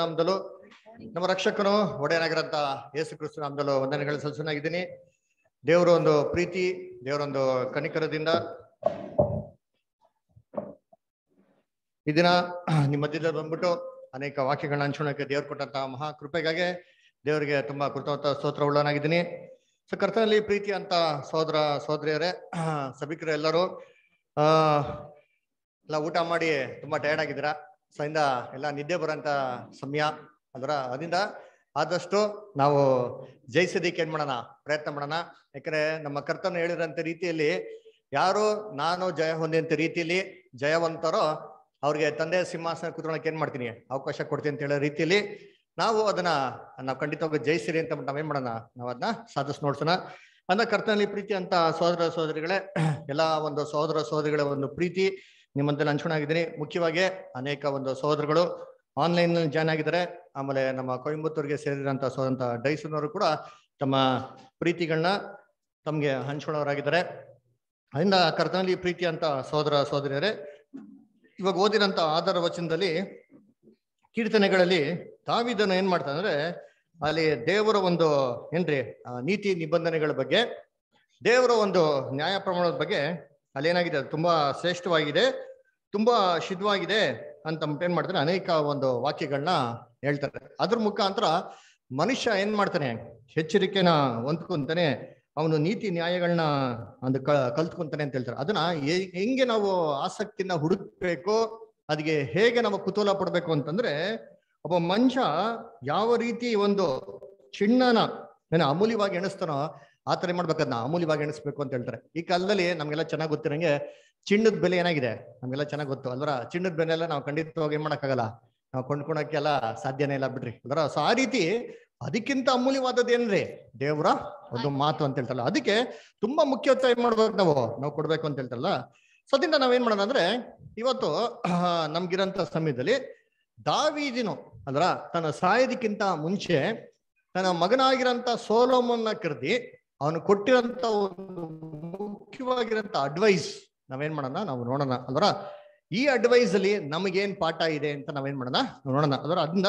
ನಮ್ದಲು ನಮ್ಮ ರಕ್ಷಕನು ಒಡೆಯನಾಗಿರಂತ ಯೇಸು ಕ್ರಿಸ್ತು ನಮ್ದಲು ವಂದನೆಗಳು ಸಲ್ಸನಾಗಿದ್ದೀನಿ ದೇವರ ಒಂದು ಪ್ರೀತಿ ದೇವರೊಂದು ಕನಿಕರದಿಂದ ಈ ದಿನ ನಿಮ್ಮ ಮಧ್ಯದಲ್ಲಿ ಬಂದ್ಬಿಟ್ಟು ಅನೇಕ ವಾಕ್ಯಗಳನ್ನ ಹಂಚ್ಕೊಳಕ್ಕೆ ದೇವ್ರು ಕೊಟ್ಟಂತಹ ಮಹಾ ಕೃಪೆಗಾಗಿ ದೇವರಿಗೆ ತುಂಬಾ ಕೃತವತ್ತ ಸ್ತೋತ್ರ ಉಳ್ಳನಾಗಿದ್ದೀನಿ ಸೊ ಕರ್ತನಲ್ಲಿ ಪ್ರೀತಿ ಅಂತ ಸೋದರ ಸೋದರಿಯರೇ ಸಭಿಕರು ಎಲ್ಲರೂ ಆ ಎಲ್ಲ ಊಟ ಮಾಡಿ ತುಂಬಾ ಟಯರ್ಡ್ ಆಗಿದ್ದೀರಾ ಸಹಿಂದ ಎಲ್ಲ ನಿದ್ದೆ ಬರೋಂಥ ಸಮಯ ಅದರ ಅದರಿಂದ ಆದಷ್ಟು ನಾವು ಜಯಿಸೋದಿಕ್ಕೆ ಏನು ಮಾಡೋಣ ಪ್ರಯತ್ನ ಮಾಡೋಣ ಯಾಕಂದರೆ ನಮ್ಮ ಕರ್ತನ ಹೇಳಿರೋಂಥ ರೀತಿಯಲ್ಲಿ ಯಾರು ನಾನು ಜಯ ಹೊಂದಿದಂಥ ರೀತಿಯಲ್ಲಿ ಜಯವಂತರೋ ಅವ್ರಿಗೆ ತಂದೆ ಸಿಂಹಾಸನ ಕೂತ್ಕೊಳ್ಳೋಕೆ ಏನು ಮಾಡ್ತೀನಿ ಅವಕಾಶ ಕೊಡ್ತೀನಿ ಅಂತ ಹೇಳೋ ರೀತಿಯಲ್ಲಿ ನಾವು ಅದನ್ನ ನಾವು ಖಂಡಿತವಾಗಿ ಜಯಿಸಿರಿ ಅಂತ ಏನ್ ಮಾಡೋಣ ನಾವು ಅದನ್ನ ಸಾಧಿಸ್ ನೋಡ್ಸೋಣ ಅಂದ ಕರ್ತನಲ್ಲಿ ಪ್ರೀತಿ ಅಂತ ಸಹೋದರ ಸಹೋದರಿಗಳೇ ಎಲ್ಲ ಒಂದು ಸಹೋದರ ಸಹೋದರಿಗಳ ಒಂದು ಪ್ರೀತಿ ನಿಮ್ಮಂತೆ ಹಂಚ್ಕೊಂಡಾಗಿದ್ದೀನಿ ಮುಖ್ಯವಾಗಿ ಅನೇಕ ಒಂದು ಸಹೋದರಗಳು ಆನ್ಲೈನ್ ನಲ್ಲಿ ಜಾಯ್ನ್ ಆಗಿದ್ದಾರೆ ಆಮೇಲೆ ನಮ್ಮ ಕೊಯಂಬತ್ತೂರಿಗೆ ಸೇರಿದಂತ ಸೋದಂತ ಡೈಸನವರು ಕೂಡ ತಮ್ಮ ಪ್ರೀತಿಗಳನ್ನ ತಮಗೆ ಹಂಚ್ಕೊಳ್ಳೋರಾಗಿದ್ದಾರೆ ಅದರಿಂದ ಕರ್ತನಲ್ಲಿ ಪ್ರೀತಿ ಅಂತ ಸಹೋದರ ಸಹೋದರಿಯರೇ ಇವಾಗ ಓದಿರಂತ ಆಧಾರ ವಚನದಲ್ಲಿ ಕೀರ್ತನೆಗಳಲ್ಲಿ ತಾವಿದನ್ನು ಏನ್ ಮಾಡ್ತಾನೆ ಅಂದ್ರೆ ಅಲ್ಲಿ ದೇವರ ಒಂದು ಏನ್ರಿ ನೀತಿ ನಿಬಂಧನೆಗಳ ಬಗ್ಗೆ ದೇವರ ಒಂದು ನ್ಯಾಯ ಪ್ರಮಾಣದ ಬಗ್ಗೆ ಅಲ್ಲೇನಾಗಿದೆ ಅದು ತುಂಬಾ ಶ್ರೇಷ್ಠವಾಗಿದೆ ತುಂಬಾ ಶುದ್ಧವಾಗಿದೆ ಅಂತ ಏನ್ ಮಾಡ್ತಾರೆ ಅನೇಕ ಒಂದು ವಾಕ್ಯಗಳನ್ನ ಹೇಳ್ತಾರೆ ಅದ್ರ ಮುಖಾಂತರ ಮನುಷ್ಯ ಏನ್ ಮಾಡ್ತಾನೆ ಎಚ್ಚರಿಕೆನ ಹೊಂದ್ಕೊಂತಾನೆ ಅವನು ನೀತಿ ನ್ಯಾಯಗಳನ್ನ ಅಂದ್ ಕಲ್ತ್ಕೊಂತಾನೆ ಅಂತ ಹೇಳ್ತಾರೆ ಅದನ್ನ ಹೆಂಗೆ ನಾವು ಆಸಕ್ತಿನ ಹುಡುಕ್ಬೇಕು ಅದಕ್ಕೆ ಹೇಗೆ ನಾವು ಕುತೂಹಲ ಪಡ್ಬೇಕು ಅಂತಂದ್ರೆ ಒಬ್ಬ ಮನುಷ್ಯ ಯಾವ ರೀತಿ ಒಂದು ಚಿನ್ನನ ಅಮೂಲ್ಯವಾಗಿ ಎಣಿಸ್ತಾನೋ ಆ ಥರ ಮಾಡ್ಬೇಕು ಅದನ್ನ ಅಮೂಲ್ಯವಾಗಿ ಎಣಿಸ್ಬೇಕು ಅಂತ ಹೇಳ್ತಾರೆ ಈ ಕಾಲದಲ್ಲಿ ನಮಗೆಲ್ಲ ಚೆನ್ನಾಗಿ ಗೊತ್ತಿರಂಗೆ ಚಿಣ್ಣದ ಬೆಲೆ ಏನಾಗಿದೆ ನಮಗೆಲ್ಲ ಚೆನ್ನಾಗಿ ಗೊತ್ತು ಅಲ್ವರ ಚಿನ್ನದ ಬೆಲೆ ಎಲ್ಲ ನಾವು ಖಂಡಿತವಾಗಿ ಏನ್ ಮಾಡೋಕ್ಕಾಗಲ್ಲ ನಾವು ಕೊಂಡ್ಕೊಳಕ್ಕೆಲ್ಲ ಸಾಧ್ಯನೇ ಇಲ್ಲ ಬಿಡ್ರಿ ಅಲ್ವರ ಸೊ ಆ ರೀತಿ ಅದಕ್ಕಿಂತ ಅಮೂಲ್ಯವಾದದ್ದು ಏನ್ರಿ ದೇವ್ರ ಒಂದು ಮಾತು ಅಂತ ಹೇಳ್ತಾರಲ್ಲ ಅದಕ್ಕೆ ತುಂಬಾ ಮುಖ್ಯತ್ವ ಏನ್ ಮಾಡ್ಬೇಕು ನಾವು ನಾವು ಕೊಡ್ಬೇಕು ಅಂತ ಹೇಳ್ತಾರಲ್ಲ ಸೊ ಅದಿಂದ ನಾವೇನ್ ಮಾಡೋಣ ಅಂದ್ರೆ ಇವತ್ತು ನಮ್ಗಿರಂತ ಸಮಯದಲ್ಲಿ ದಾವೀದಿನು ಅಲ್ರ ತನ್ನ ಸಾಯದಕ್ಕಿಂತ ಮುಂಚೆ ತನ್ನ ಮಗನಾಗಿರಂತ ಸೋಲೋಮನ್ನ ಕರೆದಿ ಅವನು ಕೊಟ್ಟಿರಂತ ಒಂದು ಮುಖ್ಯವಾಗಿರಂತ ಅಡ್ವೈಸ್ ನಾವೇನ್ ಮಾಡೋಣ ನಾವು ನೋಡೋಣ ಅಂದ್ರ ಈ ಅಡ್ವೈಸ್ ಅಲ್ಲಿ ನಮಗೇನ್ ಪಾಠ ಇದೆ ಅಂತ ನಾವೇನ್ ಮಾಡೋಣ ನೋಡೋಣ ಅದರ ಅದನ್ನ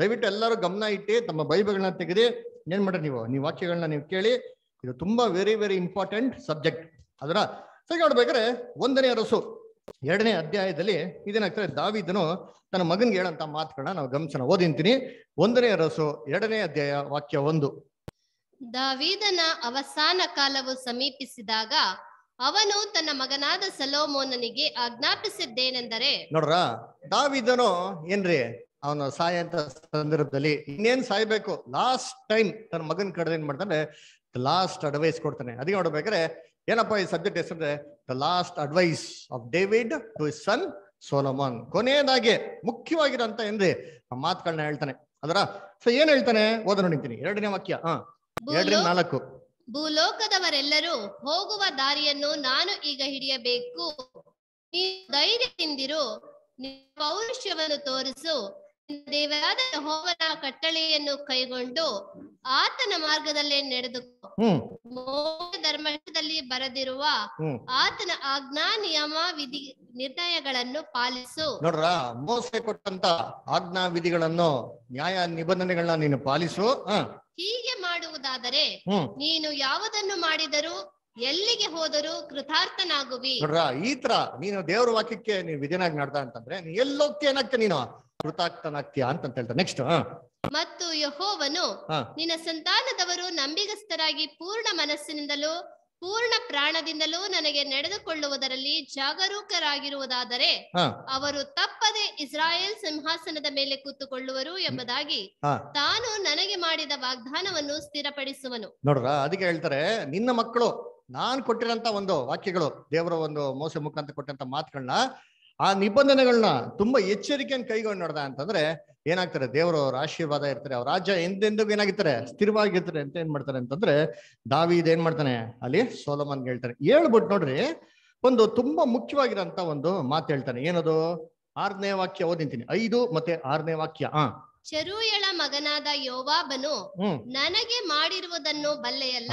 ದಯವಿಟ್ಟು ಎಲ್ಲರೂ ಗಮನ ಇಟ್ಟು ತಮ್ಮ ಬೈಬಲ್ಗಳನ್ನ ತೆಗೆದು ಏನ್ ಮಾಡ್ರಿ ನೀವು ನೀವು ವಾಕ್ಯಗಳನ್ನ ನೀವು ಕೇಳಿ ಇದು ತುಂಬಾ ವೆರಿ ವೆರಿ ಇಂಪಾರ್ಟೆಂಟ್ ಸಬ್ಜೆಕ್ಟ್ ಅದರ ಸರಿ ನೋಡ್ಬೇಕಾದ್ರೆ ಒಂದನೇ ಅರಸು ಎರಡನೇ ಅಧ್ಯಾಯದಲ್ಲಿ ಇದೇನಾಗ್ತಾರೆ ದಾವಿದನು ತನ್ನ ಮಗನ್ಗೆ ಹೇಳಂತ ಮಾತುಗಳನ್ನ ನಾವು ಗಮನಿಸೋಣ ಓದಿಂತೀನಿ ಒಂದನೇ ಅರಸು ಎರಡನೇ ಅಧ್ಯಾಯ ವಾಕ್ಯ ಒಂದು ದಾವೀದನ ಅವಸಾನ ಕಾಲವು ಸಮೀಪಿಸಿದಾಗ ಅವನು ತನ್ನ ಮಗನಾದ ಸಲೋಮೋನನಿಗೆ ಆಜ್ಞಾಪಿಸಿದ್ದೇನೆಂದರೆ ನೋಡ್ರ ದಾವಿದನು ಏನ್ರಿ ಅವನು ಸಾಯಂತ ಸಂದರ್ಭದಲ್ಲಿ ಇನ್ನೇನ್ ಸಾಯ್ಬೇಕು ಲಾಸ್ಟ್ ಟೈಮ್ ತನ್ನ ಮಗನ ಕಡೆ ಏನ್ ಮಾಡ್ತಾನೆ ಲಾಸ್ಟ್ ಅಡ್ವೈಸ್ ಕೊಡ್ತಾನೆ ಅದಕ್ಕೆ ನೋಡ್ಬೇಕಾದ್ರೆ ಏನಪ್ಪಾ ಈ ಸಬ್ಜೆಕ್ಟ್ ಅಂದ್ರೆ the last advice of David to son Solomon ಕೊನೆಯದಾಗಿ ಅಂತ ಏನ್ರಿ ಮಾತುಗಳನ್ನ ಹೇಳ್ತಾನೆ ಅದರ ಸೊ ಏನ್ ಹೇಳ್ತಾನೆ ಓದ ನಿಂತೀನಿ ಎರಡನೇ ವಾಕ್ಯ ಹಾ ನಾಲ್ಕು ಭೂಲೋಕದವರೆಲ್ಲರೂ ಹೋಗುವ ದಾರಿಯನ್ನು ನಾನು ಈಗ ಹಿಡಿಯಬೇಕು ನೀವು ಧೈರ್ಯದಿಂದಿರು ಪೌರುಷ್ಯವನ್ನು ತೋರಿಸು ದೇವರಾದ ಯಹೋವನ ಕಟ್ಟಳೆಯನ್ನು ಕೈಗೊಂಡು ಆತನ ಮಾರ್ಗದಲ್ಲೇ ನಡೆದು ಧರ್ಮದಲ್ಲಿ ಬರೆದಿರುವ ಆತನ ಆಜ್ಞಾ ನಿಯಮ ವಿಧಿ ನಿರ್ಣಯಗಳನ್ನು ಪಾಲಿಸು ನೋಡ್ರ ಮೋಸೆ ಕೊಟ್ಟಂತ ಆಜ್ಞಾ ವಿಧಿಗಳನ್ನು ನ್ಯಾಯ ನಿಬಂಧನೆಗಳನ್ನ ನೀನು ಪಾಲಿಸು ಹೀಗೆ ಮಾಡುವುದಾದರೆ ನೀನು ಯಾವುದನ್ನು ಮಾಡಿದರೂ ಎಲ್ಲಿಗೆ ಹೋದರೂ ಕೃತಾರ್ಥನಾಗುವಿ ನೋಡ್ರ ಈ ತರ ನೀನು ದೇವರ ವಾಕ್ಯಕ್ಕೆ ನೀನು ಅಂತಂದ್ರೆ ನೀ ಎಲ್ಲಿ ನೀನು ಕೃತಾರ್ಥನಾಗ್ತೀಯಾ ಅಂತ ಹೇಳ್ತಾರೆ ನೆಕ್ಸ್ಟ್ ಮತ್ತು ಯಹೋವನು ನಿನ್ನ ಸಂತಾನದವರು ನಂಬಿಗಸ್ತರಾಗಿ ಪೂರ್ಣ ಮನಸ್ಸಿನಿಂದಲೂ ಪೂರ್ಣ ಪ್ರಾಣದಿಂದಲೂ ನನಗೆ ನಡೆದುಕೊಳ್ಳುವುದರಲ್ಲಿ ಜಾಗರೂಕರಾಗಿರುವುದಾದರೆ ಅವರು ತಪ್ಪದೆ ಇಸ್ರಾಯೇಲ್ ಸಿಂಹಾಸನದ ಮೇಲೆ ಕೂತುಕೊಳ್ಳುವರು ಎಂಬುದಾಗಿ ತಾನು ನನಗೆ ಮಾಡಿದ ವಾಗ್ದಾನವನ್ನು ಸ್ಥಿರಪಡಿಸುವನು ನೋಡ್ರ ಅದಕ್ಕೆ ಹೇಳ್ತಾರೆ ನಿನ್ನ ಮಕ್ಕಳು ನಾನ್ ಕೊಟ್ಟಿರಂತ ಒಂದು ವಾಕ್ಯಗಳು ದೇವರ ಒಂದು ಮೋಸ ಮುಖಾಂತರ ಕೊಟ್ಟಂತ ಮಾತುಗಳನ್ನ ಆ ನಿಬಂಧನೆಗಳನ್ನ ತುಂಬಾ ಎಚ್ಚರಿಕೆಯನ್ನು ಕೈಗೊಂಡು ನೋಡ್ದ ಅಂತಂದ್ರೆ ಏನಾಗ್ತಾರೆ ದೇವರು ಅವ್ರ ಆಶೀರ್ವಾದ ಇರ್ತಾರೆ ಅವ್ರ ರಾಜ್ಯ ಎಂದೆಂದಿಗೂ ಏನಾಗಿರ್ತಾರೆ ಸ್ಥಿರವಾಗಿರ್ತಾರೆ ಅಂತ ಏನ್ ಮಾಡ್ತಾರೆ ಅಂತಂದ್ರೆ ದಾವಿ ಇದೇನ್ ಮಾಡ್ತಾನೆ ಅಲ್ಲಿ ಸೋಲಮನ್ ಹೇಳ್ತಾರೆ ಹೇಳ್ಬಿಟ್ಟು ನೋಡ್ರಿ ಒಂದು ತುಂಬಾ ಮುಖ್ಯವಾಗಿರಂತ ಒಂದು ಮಾತು ಹೇಳ್ತಾನೆ ಏನದು ಆರನೇ ವಾಕ್ಯ ಓದಿಂತೀನಿ ಐದು ಮತ್ತೆ ಆರನೇ ವಾಕ್ಯ ಆ ಚರುಯಳ ಮಗನಾದ ಯೋವಾಬನು ನನಗೆ ಮಾಡಿರುವುದನ್ನು ಬಲ್ಲೆಯಲ್ಲ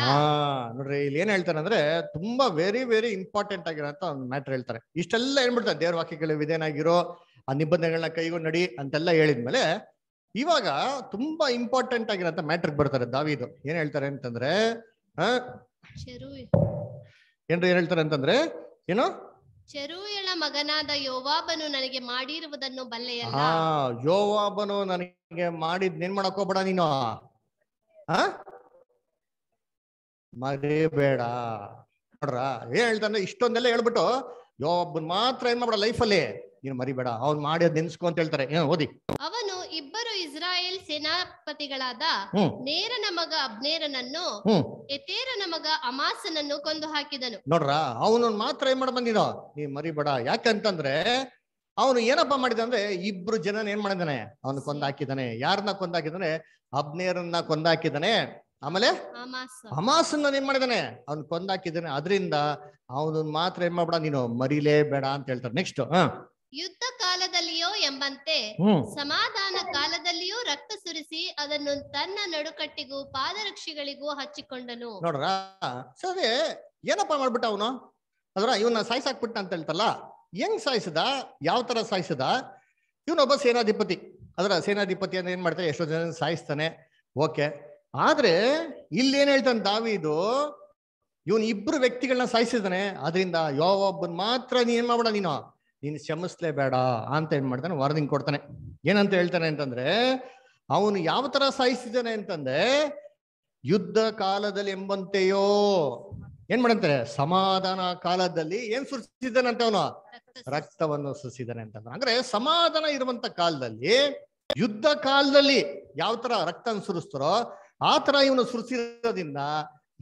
ನೋಡ್ರಿ ಇಲ್ಲಿ ಏನ್ ಅಂದ್ರೆ ತುಂಬಾ ವೆರಿ ವೆರಿ ಇಂಪಾರ್ಟೆಂಟ್ ಆಗಿರೋ ಒಂದು ಮ್ಯಾಟರ್ ಹೇಳ್ತಾರೆ ಇಷ್ಟೆಲ್ಲ ಹೇಳ್ಬಿಡ್ತಾರೆ ದೇವ್ರ ವಾಕ್ಯಗಳು ವಿಧೇನಾಗಿರೋ ಆ ನಿಬಂಧನೆಗಳನ್ನ ಕೈಗೊಂಡು ನಡಿ ಅಂತೆಲ್ಲ ಹೇಳಿದ್ಮೇಲೆ ಇವಾಗ ತುಂಬಾ ಇಂಪಾರ್ಟೆಂಟ್ ಅಂತ ಮ್ಯಾಟ್ರಿಕ್ ಬರ್ತಾರೆ ದಾವಿದು ಏನ್ ಹೇಳ್ತಾರೆ ಅಂತಂದ್ರೆ ಏನ್ರಿ ಏನ್ ಹೇಳ್ತಾರೆ ಅಂತಂದ್ರೆ ಏನು ಚೆರೂಯಳ ಮಗನಾದ ಯೋವಾಬನು ನನಗೆ ಮಾಡಿರುವುದನ್ನು ಬಲ್ಲೆಯಲ್ಲ ಹಾ ಯೋವಾಬನು ನನಗೆ ಮಾಡಿದ್ ನೇನ್ ಮಾಡಕ್ ಹೋಗ್ಬೇಡ ನೀನು ಹ ಮರಿಬೇಡ ನೋಡ್ರ ಹೇಳ್ತಾನೆ ಇಷ್ಟೊಂದೆಲ್ಲ ಹೇಳ್ಬಿಟ್ಟು ಯೋವಾಬನ್ ಮಾತ್ರ ಏನ್ ಮಾಡ್ಬೇಡ ಲೈಫಲ್ಲಿ ನೀನು ಮರಿಬೇಡ ಅವ್ನ್ ಮಾಡಿ ಅದ್ ನೆನ್ಸ್ಕೊ ಅಂತ ಹೇಳ್ತಾರೆ ಏನ್ ಓದಿ ಇಸ್ರಾಯೇಲ್ ಸೇನಾಪತಿಗಳಾದ ನೇರನ ಮಗ ಅಬ್ನೇರನನ್ನು ಎತೇರನ ಮಗ ಅಮಾಸನನ್ನು ಕೊಂದು ಹಾಕಿದನು ನೋಡ್ರ ಅವನು ಮಾತ್ರ ಏನ್ ಮಾಡ ಬಂದಿದ ನೀ ಮರಿಬೇಡ ಯಾಕಂತಂದ್ರೆ ಅವನು ಏನಪ್ಪಾ ಮಾಡಿದ ಅಂದ್ರೆ ಇಬ್ರು ಜನನ ಏನ್ ಮಾಡಿದಾನೆ ಅವನು ಕೊಂದಾಕಿದಾನೆ ಯಾರನ್ನ ಕೊಂದಾಕಿದಾನೆ ಅಬ್ನೇರನ್ನ ಕೊಂದಾಕಿದಾನೆ ಆಮೇಲೆ ಹಮಾಸನ್ನ ಏನ್ ಮಾಡಿದಾನೆ ಅವ್ನು ಕೊಂದಾಕಿದಾನೆ ಅದರಿಂದ ಅವನ ಮಾತ್ರ ಏನ್ ಮಾಡ್ಬೇಡ ನೀನು ಮರಿಲೇ ಬೇಡ ಅಂತ ಹೇಳ್ತಾರೆ ನೆಕ್ಸ್ಟ್ ಹ ಯುದ್ಧ ಕಾಲದಲ್ಲಿಯೋ ಎಂಬಂತೆ ಸಮಾಧಾನ ಕಾಲದಲ್ಲಿಯೂ ರಕ್ತ ಸುರಿಸಿ ಅದನ್ನು ತನ್ನ ನಡುಕಟ್ಟಿಗೂ ಪಾದರಕ್ಷಿಗಳಿಗೂ ಹಚ್ಚಿಕೊಂಡನು ನೋಡ್ರ ಸರಿ ಏನಪ್ಪಾ ಮಾಡ್ಬಿಟ್ಟ ಅವನು ಅದ್ರ ಇವನ್ನ ಸಾಯಿಸಾಕ್ಬಿಟ್ಟ ಅಂತ ಹೇಳ್ತಲ್ಲ ಹೆಂಗ್ ಸಾಯಿಸದ ಯಾವ ತರ ಸಾಯಿಸದ ಇವನೊಬ್ಬ ಸೇನಾಧಿಪತಿ ಸೇನಾಧಿಪತಿ ಅಂದ್ರೆ ಏನ್ ಮಾಡ್ತಾರೆ ಎಷ್ಟೋ ಜನ ಸಾಯಿಸ್ತಾನೆ ಓಕೆ ಆದ್ರೆ ಇಲ್ಲಿ ಇಲ್ಲೇನ್ ಹೇಳ್ತಾನೆ ಇದು ಇವನ್ ಇಬ್ರು ವ್ಯಕ್ತಿಗಳನ್ನ ಸಾಯಿಸಿದಾನೆ ಅದರಿಂದ ಯಾವ ಒಬ್ಬನ್ ಮಾತ್ರ ನೀನ್ ಮಾಡ್ಬೇಡ ನೀನು ನೀನು ಬೇಡ ಅಂತ ಏನ್ ಮಾಡ್ತಾನೆ ವಾರ್ನಿಂಗ್ ಕೊಡ್ತಾನೆ ಏನಂತ ಹೇಳ್ತಾನೆ ಅಂತಂದ್ರೆ ಅವನು ಯಾವ ತರ ಅಂತಂದ್ರೆ ಯುದ್ಧ ಕಾಲದಲ್ಲಿ ಎಂಬಂತೆಯೋ ಏನ್ ಮಾಡಂತಾರೆ ಸಮಾಧಾನ ಕಾಲದಲ್ಲಿ ಏನ್ ಅಂತ ಅವನು ರಕ್ತವನ್ನು ಸುರಿಸಿದ್ದಾನೆ ಅಂತಂದ್ರೆ ಅಂದ್ರೆ ಸಮಾಧಾನ ಇರುವಂತ ಕಾಲದಲ್ಲಿ ಯುದ್ಧ ಕಾಲದಲ್ಲಿ ಯಾವ ತರ ರಕ್ತ ಸುರಿಸ್ತಾರೋ ಆ ತರ ಇವನು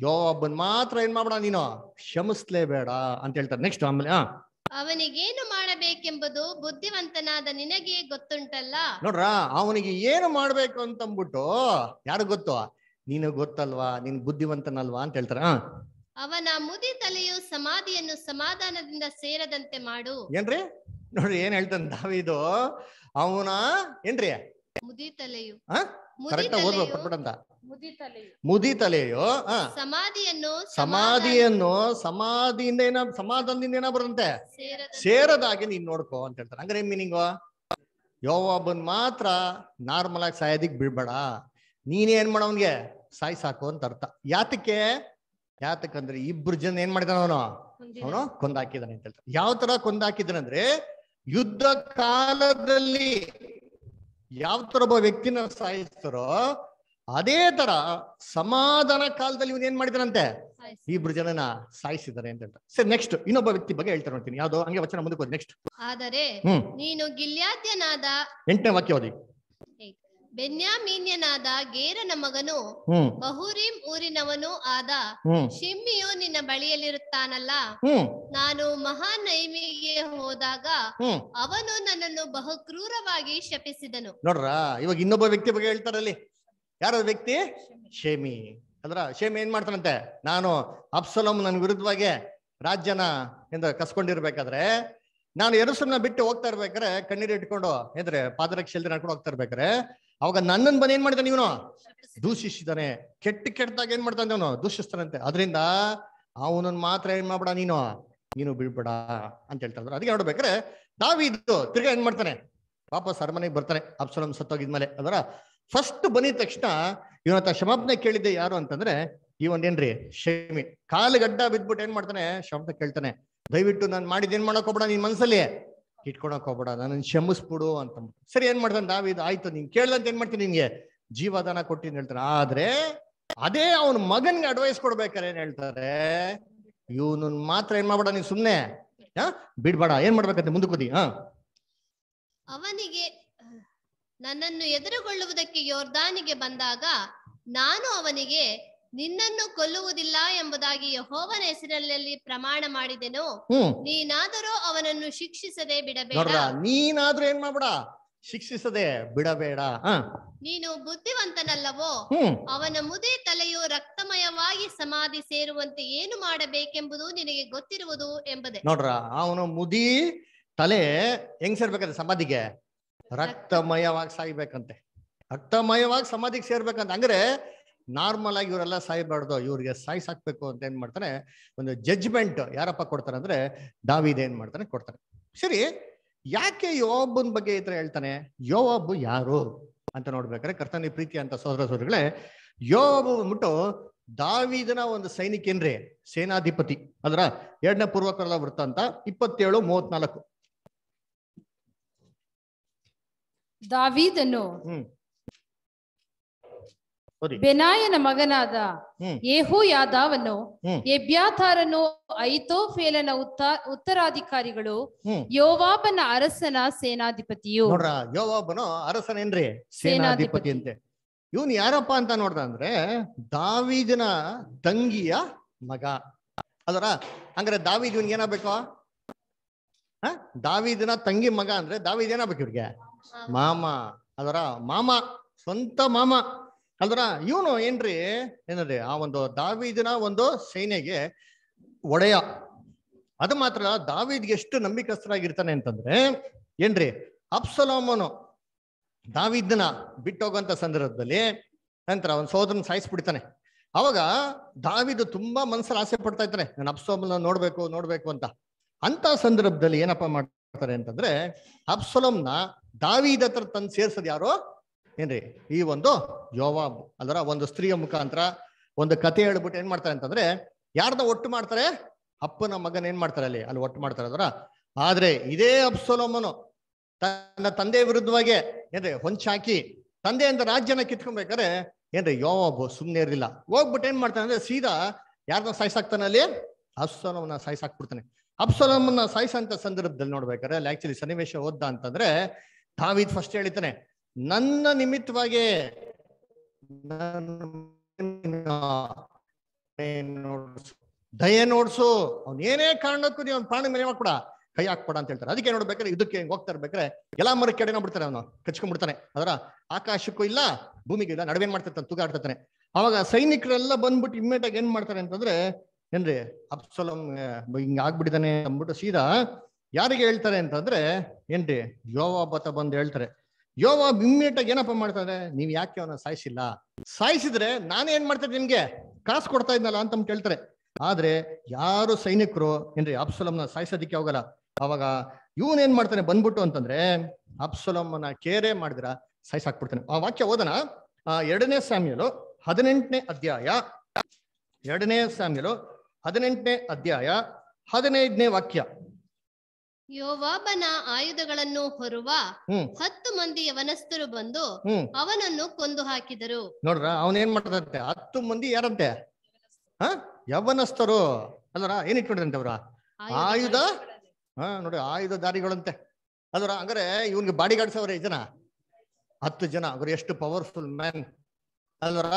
ಯೋ ಒಬ್ಬನ್ ಮಾತ್ರ ಏನ್ ಮಾಡ್ಬೇಡ ನೀನು ಬೇಡ ಅಂತ ಹೇಳ್ತಾರೆ ನೆಕ್ಸ್ಟ್ ಆಮೇಲೆ ಹಾ ಅವನಿಗೇನು ಮಾಡಬೇಕೆಂಬುದು ಬುದ್ಧಿವಂತನಾದ ನಿನಗೆ ಗೊತ್ತುಂಟಲ್ಲ ನೋಡ್ರ ಅವನಿಗೆ ಏನು ಮಾಡ್ಬೇಕು ಅಂತಂದ್ಬಿಟ್ಟು ಯಾರು ಗೊತ್ತು ನೀನು ಗೊತ್ತಲ್ವಾ ನಿನ್ ಬುದ್ಧಿವಂತನಲ್ವಾ ಅಂತ ಹೇಳ್ತಾರ ಅವನ ಮುದಿ ತಲೆಯು ಸಮಾಧಿಯನ್ನು ಸಮಾಧಾನದಿಂದ ಸೇರದಂತೆ ಮಾಡು ಏನ್ರಿ ನೋಡ್ರಿ ಏನ್ ಹೇಳ್ತಾನೆ ದಾವಿದು ಅವನ ಏನ್ರಿ ಮುದಿ ತಲೆಯು ಸಮಾಧಿಯನ್ನು ಸಮಾಧಿಯನ್ನು ಸಮಾಧಿಯಿಂದ ಏನ ಸಮಾಧಾನದಿಂದ ಏನ ಬರುತ್ತೆ ಸೇರದಾಗಿ ನೀನ್ ನೋಡ್ಕೋ ಅಂತ ಹೇಳ್ತಾರೆ ಹಂಗ್ರೆ ಮೀನಿಂಗ್ ಮಾತ್ರ ನಾರ್ಮಲ್ ಆಗಿ ಸಾಯೋದಿಕ್ ಬಿಡ್ಬೇಡ ನೀನೇನ್ ಅವನ್ಗೆ ಸಾಯಿ ಸಾಕು ಅಂತ ಅರ್ಥ ಯಾತಕ್ಕೆ ಯಾತಕ್ಕಂದ್ರೆ ಇಬ್ರು ಜನ ಏನ್ ಮಾಡಿದಾನ ಅವನು ಅವನು ಕೊಂದಾಕಿದಾನೆ ಅಂತ ಹೇಳ್ತಾರೆ ಯಾವ ತರ ಅಂದ್ರೆ ಯುದ್ಧ ಕಾಲದಲ್ಲಿ ಯಾವ ತರ ಒಬ್ಬ ವ್ಯಕ್ತಿನ ಸಾಯಿಸ್ತಾರೋ ಅದೇ ತರ ಸಮಾಧಾನ ಕಾಲದಲ್ಲಿ ಇವನ್ ಏನ್ ಮಾಡಿದಾನಂತೆ ಇಬ್ರು ಜನನ ಸಾಯಿಸಿದ್ದಾರೆ ಅಂತ ಸರಿ ನೆಕ್ಸ್ಟ್ ಇನ್ನೊಬ್ಬ ವ್ಯಕ್ತಿ ಬಗ್ಗೆ ಹೇಳ್ತಾರೆ ನೋಡ್ತೀನಿ ಯಾವ್ದೋ ಹಂಗೆ ವಚನ ಮುಂದಕ್ಕೆ ನೆಕ್ಸ್ಟ್ ಆದರೆ ನೀನು ಗಿಲ್ಯಾದ್ಯನಾದ ಎಂಟನೇ ವಾಕ್ಯ ಓದಿ ಬೆನ್ಯಾಮೀನ್ಯನಾದ ಗೇರನ ಮಗನು ಬಹುರೀಂ ಊರಿನವನು ಆದ ಶಿಮ್ಮಿಯು ನಿನ್ನ ಬಳಿಯಲ್ಲಿರುತ್ತಾನಲ್ಲ ನಾನು ಮಹಾನೈಮಿಗೆ ಹೋದಾಗ ಅವನು ನನ್ನನ್ನು ಬಹು ಕ್ರೂರವಾಗಿ ಶಪಿಸಿದನು ನೋಡ್ರ ಇವಾಗ ಇನ್ನೊಬ್ಬ ವ್ಯಕ್ತಿ ಬಗ್ಗೆ ಹೇಳ್ತಾರಲ್ಲಿ ಯಾರ ವ್ಯಕ್ತಿ ಶೇಮಿ ಅಂದ್ರ ಶೇಮಿ ಏನ್ ಮಾಡ್ತಾನಂತೆ ನಾನು ಅಪ್ಸಲಂ ನನ್ ವಿರುದ್ಧವಾಗಿ ರಾಜ್ಯನ ಎಂದು ಕಸ್ಕೊಂಡಿರ್ಬೇಕಾದ್ರೆ ನಾನು ಸುಮ್ನ ಬಿಟ್ಟು ಹೋಗ್ತಾ ಇರ್ಬೇಕಾರೆ ಕಣ್ಣೀರು ಇಟ್ಕೊಂಡು ಎಂದ್ರೆ ಪಾದರಕ್ಷೆಯಲ್ಲಿ ಹೋಗ್ತಾ ಇರ್ಬೇಕಾರೆ ಅವಾಗ ನನ್ನನ್ ಬಂದು ಏನ್ ಮಾಡ್ತಾನೆ ಇವನು ದೂಷಿಸಿದಾನೆ ಕೆಟ್ಟ ಕೆಟ್ಟದಾಗ ಏನ್ ಮಾಡ್ತಾನೆ ಅವನು ದೂಷಿಸ್ತಾನಂತೆ ಅದರಿಂದ ಅವನನ್ ಮಾತ್ರ ಏನ್ ಮಾಡ್ಬೇಡ ನೀನು ನೀನು ಬಿಡ್ಬೇಡ ಅಂತ ಹೇಳ್ತಾ ಅದಕ್ಕೆ ನೋಡ್ಬೇಕ್ರೆ ದಾವಿ ಇದ್ದು ತಿರ್ಗಾ ಏನ್ ಮಾಡ್ತಾನೆ ವಾಪಸ್ ಅರಮನೆಗೆ ಬರ್ತಾನೆ ಅಪ್ಸಲಂ ಸತ್ತೋಗಿದ್ಮೇಲೆ ಅದರ ಫಸ್ಟ್ ಬಂದಿದ ತಕ್ಷಣ ಇವನತ ಶಮಾಪ್ನೆ ಕೇಳಿದ್ದೆ ಯಾರು ಅಂತಂದ್ರೆ ಇವನೇನ್ರಿ ಶಮಿ ಕಾಲು ಗಡ್ಡ ಬಿದ್ಬಿಟ್ಟು ಏನ್ ಮಾಡ್ತಾನೆ ಶಮಾಪ್ನೆ ಕೇಳ್ತಾನೆ ದಯವಿಟ್ಟು ನಾನು ಮಾಡಿದ ಏನ್ ಮಾಡಕ್ ಹೋಗ್ಬೇಡ ನಿನ್ ಮನ್ಸಲ್ಲಿ ಇಟ್ಕೊಳಕ್ ಹೋಗ್ಬೇಡ ನನ್ನ ಕ್ಷಮಿಸ್ಬಿಡು ಅಂತ ಸರಿ ಏನ್ ಮಾಡ್ತಾನೆ ಇದು ಆಯ್ತು ನೀನ್ ಕೇಳ್ದಂತ ಏನ್ ಮಾಡ್ತೀನಿ ನಿಂಗೆ ಜೀವದಾನ ಕೊಟ್ಟಿನ ಹೇಳ್ತಾನೆ ಆದ್ರೆ ಅದೇ ಅವನ ಮಗನ್ಗೆ ಅಡ್ವೈಸ್ ಕೊಡ್ಬೇಕಾರೆ ಏನ್ ಹೇಳ್ತಾರೆ ಇವನು ಮಾತ್ರ ಏನ್ ಮಾಡ್ಬೇಡ ನೀನ್ ಸುಮ್ನೆ ಹಾ ಬಿಡ್ಬೇಡ ಏನ್ ಮಾಡ್ಬೇಕಂತ ಮುಂದಕ್ಕೋದಿ ಹಾ ಅವನಿಗೆ ನನ್ನನ್ನು ಎದುರುಗೊಳ್ಳುವುದಕ್ಕೆ ಯೋರ್ದಾನಿಗೆ ಬಂದಾಗ ನಾನು ಅವನಿಗೆ ನಿನ್ನನ್ನು ಕೊಲ್ಲುವುದಿಲ್ಲ ಎಂಬುದಾಗಿ ಯಹೋವನ ಹೆಸರಲ್ಲಿ ಪ್ರಮಾಣ ಮಾಡಿದೆನು ನೀನಾದರೂ ಅವನನ್ನು ಶಿಕ್ಷಿಸದೆ ಬಿಡಬೇಡ ನೀನಾದ್ರೂ ಏನ್ ಮಾಡ್ಬೇಡ ಶಿಕ್ಷಿಸದೆ ಬಿಡಬೇಡ ನೀನು ಬುದ್ಧಿವಂತನಲ್ಲವೋ ಅವನ ಮುದಿ ತಲೆಯು ರಕ್ತಮಯವಾಗಿ ಸಮಾಧಿ ಸೇರುವಂತೆ ಏನು ಮಾಡಬೇಕೆಂಬುದು ನಿನಗೆ ಗೊತ್ತಿರುವುದು ಎಂಬುದೇ ನೋಡ್ರ ಅವನ ಮುದಿ ತಲೆ ಹೆಂಗ್ ಸೇರ್ಬೇಕಂತೆ ಸಮಾಧಿಗೆ ರಕ್ತಮಯವಾಗಿ ಸಾಯ್ಬೇಕಂತೆ ರಕ್ತಮಯವಾಗಿ ಸಮಾಧಿಗೆ ಸೇರ್ಬೇಕಂತ ಅಂದ್ರೆ ನಾರ್ಮಲ್ ಆಗಿ ಇವರೆಲ್ಲ ಸಾಯ್ಬಾರ್ದು ಇವ್ರಿಗೆ ಸಾಯಿ ಸಾಕ್ಬೇಕು ಅಂತ ಏನ್ ಮಾಡ್ತಾನೆ ಒಂದು ಜಜ್ಮೆಂಟ್ ಯಾರಪ್ಪ ಕೊಡ್ತಾರೆ ಅಂದ್ರೆ ದಾವಿದ ಏನ್ ಮಾಡ್ತಾನೆ ಕೊಡ್ತಾರೆ ಸರಿ ಯಾಕೆ ಯೋಬನ್ ಬಗ್ಗೆ ಇದ್ರೆ ಹೇಳ್ತಾನೆ ಯೋಬ್ ಯಾರು ಅಂತ ನೋಡ್ಬೇಕಾದ್ರೆ ಕರ್ತನ ಪ್ರೀತಿ ಅಂತ ಸೋದರ ಸೋದರಿಗಳೇ ಯೋಬ್ ಬಂದ್ಬಿಟ್ಟು ದಾವಿದನ ಒಂದು ಸೈನಿಕೇನ್ರಿ ಸೇನಾಧಿಪತಿ ಅದ್ರ ಎರಡನೇ ಪೂರ್ವಕರದ ವೃತ್ತ ಅಂತ ಇಪ್ಪತ್ತೇಳು ಮೂವತ್ನಾಲ್ಕು ದಾವಿದನು ಬೆನಾಯನ ಮಗನಾದ ಯೇಹು ಯಾದಾವನು ಎಬ್ಯಾಥಾರನು ಐತೋಫೇಲನ ಉತ್ತರಾಧಿಕಾರಿಗಳು ಯೋವಾಬನ ಅರಸನ ಸೇನಾಧಿಪತಿಯು ನೋಡ್ರ ಯೋವಾಬನು ಅರಸನೇನ್ರಿ ಸೇನಾಧಿಪತಿ ಅಂತೆ ಇವನ್ ಯಾರಪ್ಪ ಅಂತ ನೋಡ್ದ ಅಂದ್ರೆ ದಾವಿದನ ತಂಗಿಯ ಮಗ ಅದರ ಅಂದ್ರೆ ದಾವಿದ್ ಇವನ್ ಏನಾಗ್ಬೇಕು ಹ ದಾವಿದನ ತಂಗಿ ಮಗ ಅಂದ್ರೆ ದಾವಿದ್ ಏನಾಗ್ಬೇಕು ಇವ್ರಿಗೆ ಮಾಮ ಅದರ ಮಾಮ ಸ್ವಂತ ಮಾಮ ಅಲ್ದ್ರ ಇವನು ಏನ್ರಿ ಏನದ್ರಿ ಆ ಒಂದು ದಾವಿದನ ಒಂದು ಸೇನೆಗೆ ಒಡೆಯ ಅದು ಮಾತ್ರ ದಾವಿದ್ಗೆ ಎಷ್ಟು ನಂಬಿಕಸ್ತರಾಗಿರ್ತಾನೆ ಅಂತಂದ್ರೆ ಏನ್ರಿ ಅಪ್ಸಲೋಮನು ದಾವಿದ್ನ ಬಿಟ್ಟೋಗಂತ ಸಂದರ್ಭದಲ್ಲಿ ನಂತರ ಅವನ್ ಸೋದರನ್ ಸಾಯಿಸ್ಬಿಡ್ತಾನೆ ಅವಾಗ ದಾವಿದ್ ತುಂಬಾ ಮನ್ಸಲ್ಲಿ ಆಸೆ ಪಡ್ತಾ ಇರ್ತಾನೆ ನಾನು ಅಪ್ಸೋಮನ ನೋಡ್ಬೇಕು ನೋಡ್ಬೇಕು ಅಂತ ಅಂತ ಸಂದರ್ಭದಲ್ಲಿ ಏನಪ್ಪಾ ಮಾಡ್ತಾರೆ ಅಂತಂದ್ರೆ ಅಪ್ಸಲೋಮ್ನ ದಾವಿದ್ ಹತ್ರ ತಂದು ಸೇರ್ಸೋದು ಯಾರೋ ಏನ್ರಿ ಈ ಒಂದು ಯೋವಾಬ್ ಅಂದ್ರ ಒಂದು ಸ್ತ್ರೀಯ ಮುಖಾಂತರ ಒಂದು ಕತೆ ಹೇಳ್ಬಿಟ್ಟು ಏನ್ ಮಾಡ್ತಾರೆ ಅಂತಂದ್ರೆ ಯಾರ್ದ ಒಟ್ಟು ಮಾಡ್ತಾರೆ ಅಪ್ಪನ ಮಗನ ಏನ್ ಮಾಡ್ತಾರೆ ಅಲ್ಲಿ ಅಲ್ಲಿ ಒಟ್ಟು ಮಾಡ್ತಾರೆ ಅದರ ಆದ್ರೆ ಇದೇ ಅಪ್ಸೊಲೊಮ್ಮನು ತನ್ನ ತಂದೆಯ ವಿರುದ್ಧವಾಗಿ ಏನ್ರಿ ಹೊಂಚಾಕಿ ತಂದೆಯಿಂದ ರಾಜ್ಯನ ಕಿತ್ಕೊಬೇಕಾದ್ರೆ ಏನ್ರಿ ಯೋವಾಬ್ ಸುಮ್ಮನೆ ಇರ್ಲಿಲ್ಲ ಹೋಗ್ಬಿಟ್ಟು ಏನ್ ಮಾಡ್ತಾನೆ ಅಂದ್ರೆ ಸೀದಾ ಯಾರ್ದ ಸಾಯ್ಸಾಕ್ತಾನೆ ಅಲ್ಲಿ ಅಪ್ಸೋಲೋಮನ ಸಾಯ್ಸಾಕ್ಬಿಡ್ತಾನೆ ಅಪ್ಸೊಲೊಮ್ಮನ ಸಾಯಿಸಂತ ಸಂದರ್ಭದಲ್ಲಿ ನೋಡ್ಬೇಕಾದ್ರೆ ಅಲ್ಲಿ ಆಕ್ಚುಲಿ ಸನ್ನಿವೇಶ ಓದ್ದ ಅಂತಂದ್ರೆ ತಾವಿದ್ ಫಸ್ಟ್ ಹೇಳಿತಾನೆ ನನ್ನ ನಿಮಿತ್ತವಾಗಿ ದಯೆ ನೋಡ್ಸು ಅವ್ನು ಏನೇ ಕಾರಣಕ್ಕೂ ನೀವು ಪ್ರಾಣ ಮೇಲೆ ಮಾಡ್ಕೊಡ ಕೈ ಹಾಕ್ಬೇಡ ಅಂತ ಹೇಳ್ತಾರೆ ಅದಕ್ಕೆ ನೋಡ್ಬೇಕಾದ್ರೆ ಇದಕ್ಕೆ ಹೋಗ್ತಾ ಇರ್ಬೇಕ್ರೆ ಎಲ್ಲ ಮರ ಕಡೆನ ಬಿಡ್ತಾರೆ ಅವನು ಕಚ್ಕೊಂಡ್ಬಿಡ್ತಾನೆ ಅದರ ಆಕಾಶಕ್ಕೂ ಇಲ್ಲ ಭೂಮಿಗೂ ಇಲ್ಲ ನಡುವೆ ಮಾಡ್ತಿರ್ತಾನೆ ತೂಗಾಡ್ತಿರ್ತಾನೆ ಅವಾಗ ಸೈನಿಕರೆಲ್ಲ ಬಂದ್ಬಿಟ್ಟು ಇಮೇಟ್ ಆಗಿ ಏನ್ ಮಾಡ್ತಾರೆ ಅಂತಂದ್ರೆ ಏನ್ರಿ ಅಪ್ಸಲಂ ಹಿಂಗ ಆಗ್ಬಿಟ್ಟಿದ್ದಾನೆ ಅಂದ್ಬಿಟ್ಟು ಸೀದಾ ಯಾರಿಗೆ ಹೇಳ್ತಾರೆ ಅಂತಂದ್ರೆ ಏನ್ರಿ ಯೋವಾಬತ ಬಂದು ಹೇಳ್ತಾರೆ ಯೋವ ಇಮ್ಮಿಡಿಯೇಟ್ ಏನಪ್ಪ ಮಾಡ್ತಾರೆ ನೀವ್ ಯಾಕೆ ಅವನ ಸಾಯಿಸಿಲ್ಲ ಸಾಯಿಸಿದ್ರೆ ನಾನೇನ್ ಮಾಡ್ತಾರೆ ನಿಮ್ಗೆ ಕಾಸು ಕೊಡ್ತಾ ಇದ್ನಲ್ಲ ಅಂತ ಕೇಳ್ತಾರೆ ಆದ್ರೆ ಯಾರು ಸೈನಿಕರು ಏನ್ರಿ ಅಪ್ಸುಲಮ್ನ ಸಾಯಿಸೋದಿಕ್ಕೆ ಹೋಗಲ್ಲ ಅವಾಗ ಇವನ್ ಏನ್ ಮಾಡ್ತಾನೆ ಬಂದ್ಬಿಟ್ಟು ಅಂತಂದ್ರೆ ಅಪ್ಸುಲಮ್ಮನ ಕೇರೆ ಮಾಡಿದ್ರ ಹಾಕ್ಬಿಡ್ತಾನೆ ಆ ವಾಕ್ಯ ಓದನ ಆ ಎರಡನೇ ಸ್ಯಾಮ್ಯಲು ಹದಿನೆಂಟನೇ ಅಧ್ಯಾಯ ಎರಡನೇ ಸ್ಯಾಮ್ಯಲು ಹದಿನೆಂಟನೇ ಅಧ್ಯಾಯ ಹದಿನೈದನೇ ವಾಕ್ಯ ಯೋವಾಬನ ಆಯುಧಗಳನ್ನು ಹೊರುವ ಹತ್ತು ಮಂದಿ ಯವನಸ್ಥರು ಬಂದು ಅವನನ್ನು ಕೊಂದು ಹಾಕಿದರು ನೋಡ್ರ ಅವನೇನ್ ಮಾಡ್ತದಂತೆ ಹತ್ತು ಮಂದಿ ಯಾರಂತೆ ಹ ಯವನಸ್ಥರು ಅಲ್ಲರ ಏನ್ ಇಟ್ಕೊಂಡ್ರಂತೆ ಅವರ ಆಯುಧ ಹ ನೋಡಿ ಆಯುಧ ದಾರಿಗಳಂತೆ ಅದರ ಅಂದ್ರೆ ಇವನ್ಗೆ ಬಾಡಿ ಜನ ಹತ್ತು ಜನ ಅವ್ರು ಎಷ್ಟು ಪವರ್ಫುಲ್ ಮ್ಯಾನ್ ಅದರ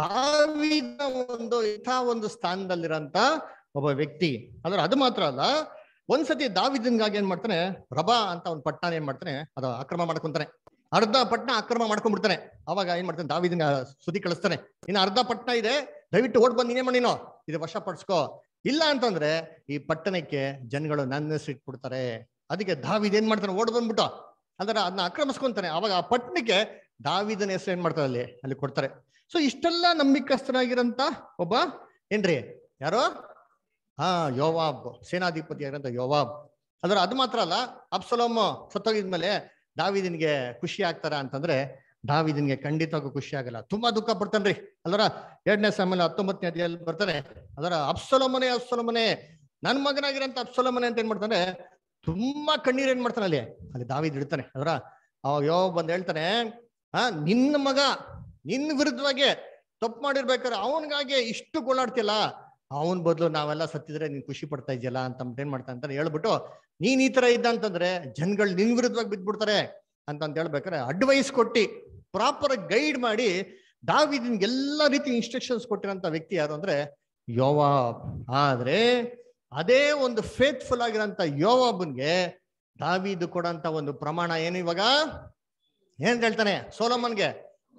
ತಾವಿನ ಒಂದು ಇಂಥ ಒಂದು ಸ್ಥಾನದಲ್ಲಿರಂತ ಒಬ್ಬ ವ್ಯಕ್ತಿ ಅಂದ್ರೆ ಅದು ಮಾತ್ರ ಅಲ್ಲ ಒಂದ್ಸತಿ ದಾವಿದನ್ಗಾಗಿ ಏನ್ ಮಾಡ್ತಾನೆ ರಬಾ ಅಂತ ಒಂದು ಪಟ್ಟಣ ಏನ್ ಮಾಡ್ತಾನೆ ಅದು ಅಕ್ರಮ ಮಾಡ್ಕೊಂತಾನೆ ಅರ್ಧ ಪಟ್ಟಣ ಅಕ್ರಮ ಮಾಡ್ಕೊಂಡ್ಬಿಡ್ತಾನೆ ಅವಾಗ ಏನ್ ಮಾಡ್ತಾನೆ ದಾವಿದನ್ ಸುದ್ದಿ ಕಳಿಸ್ತಾನೆ ಇನ್ನು ಅರ್ಧ ಪಟ್ಟಣ ಇದೆ ದಯವಿಟ್ಟು ಓಡ್ ಬಂದ್ ಇನ್ನೇ ಮಾಡಿನೋ ಇದು ವಶ ಪಡಿಸ್ಕೋ ಇಲ್ಲ ಅಂತಂದ್ರೆ ಈ ಪಟ್ಟಣಕ್ಕೆ ಜನಗಳು ನನ್ನ ಕೊಡ್ತಾರೆ ಅದಕ್ಕೆ ದಾವಿದ್ ಏನ್ ಮಾಡ್ತಾನೆ ಓಡ್ ಬಂದ್ಬಿಟ್ಟು ಅಂದ್ರೆ ಅದನ್ನ ಆಕ್ರಮಿಸ್ಕೊಂತಾನೆ ಅವಾಗ ಆ ಪಟ್ಟಣಕ್ಕೆ ದಾವಿದನ ಹೆಸರು ಏನ್ ಮಾಡ್ತಾರೆ ಅಲ್ಲಿ ಅಲ್ಲಿ ಕೊಡ್ತಾರೆ ಸೊ ಇಷ್ಟೆಲ್ಲ ನಂಬಿಕಸ್ಥರಾಗಿರಂತ ಒಬ್ಬ ಏನ್ರಿ ಯಾರೋ ಹಾ ಯೋವಾಬ್ ಸೇನಾಧಿಪತಿಯಾಗಿರಂತ ಯೋವಾಬ್ ಅದರ ಅದು ಮಾತ್ರ ಅಲ್ಲ ಅಪ್ಸಲೋಮ್ ಸತ್ತೋಗಿದ್ಮೇಲೆ ದಾವಿದಿನ್ಗೆ ಖುಷಿ ಆಗ್ತಾರ ಅಂತಂದ್ರೆ ದಾವಿದಿನ್ಗೆ ಖಂಡಿತವಾಗೂ ಖುಷಿ ಆಗಲ್ಲ ತುಂಬಾ ದುಃಖ ಪಡ್ತಾನ್ರಿ ಅದರ ಎರಡನೇ ಸಮಯ ಹತ್ತೊಂಬತ್ತನೇ ಅದಿಯಲ್ಲಿ ಬರ್ತಾರೆ ಅದರ ಅಪ್ಸಲೋಮನೆ ಅಪ್ಸಲೋಮನೆ ನನ್ನ ಮಗನಾಗಿರೋಂಥ ಅಪ್ಸಲೋಮನೆ ಅಂತ ಏನ್ ಮಾಡ್ತಾನೆ ತುಂಬಾ ಕಣ್ಣೀರ್ ಏನ್ ಮಾಡ್ತಾನೆ ಅಲ್ಲಿ ಅಲ್ಲಿ ದಾವಿದ್ ಇಡ್ತಾನೆ ಅದರ ಅವಾಗ ಯೋ ಬಂದು ಹೇಳ್ತಾನೆ ಆ ನಿನ್ನ ಮಗ ನಿನ್ನ ವಿರುದ್ಧವಾಗಿ ತಪ್ಪು ಮಾಡಿರ್ಬೇಕಾದ್ರೆ ಅವನಿಗಾಗಿ ಇಷ್ಟು ಗೋಳಾಡ್ತಿಲ್ಲ ಅವನ ಬದಲು ನಾವೆಲ್ಲ ಸತ್ತಿದ್ರೆ ನೀನ್ ಖುಷಿ ಪಡ್ತಾ ಇದೆಯಲ್ಲ ಅಂತ ಏನ್ ಮಾಡ್ತಾ ಅಂತಾರೆ ಹೇಳ್ಬಿಟ್ಟು ನೀನ್ ಈ ತರ ಇದ್ದ ಅಂತಂದ್ರೆ ಜನ್ಗಳು ನಿನ್ ವಿರುದ್ಧವಾಗಿ ಬಿದ್ಬಿಡ್ತಾರೆ ಅಂತ ಹೇಳ್ಬೇಕಾರೆ ಅಡ್ವೈಸ್ ಕೊಟ್ಟು ಪ್ರಾಪರ್ ಗೈಡ್ ಮಾಡಿ ನಿನ್ಗೆ ಎಲ್ಲ ರೀತಿ ಇನ್ಸ್ಟ್ರಕ್ಷನ್ಸ್ ಕೊಟ್ಟಿರೋಂಥ ವ್ಯಕ್ತಿ ಯಾರು ಅಂದ್ರೆ ಯೋವಾಬ್ ಆದ್ರೆ ಅದೇ ಒಂದು ಫೇತ್ಫುಲ್ ಆಗಿರೋಂಥ ಯೋವಾಬನ್ಗೆ ದಾವಿದು ಕೊಡಂತ ಒಂದು ಪ್ರಮಾಣ ಏನು ಇವಾಗ ಏನ್ ಹೇಳ್ತಾನೆ ಸೋಲಮನ್ಗೆ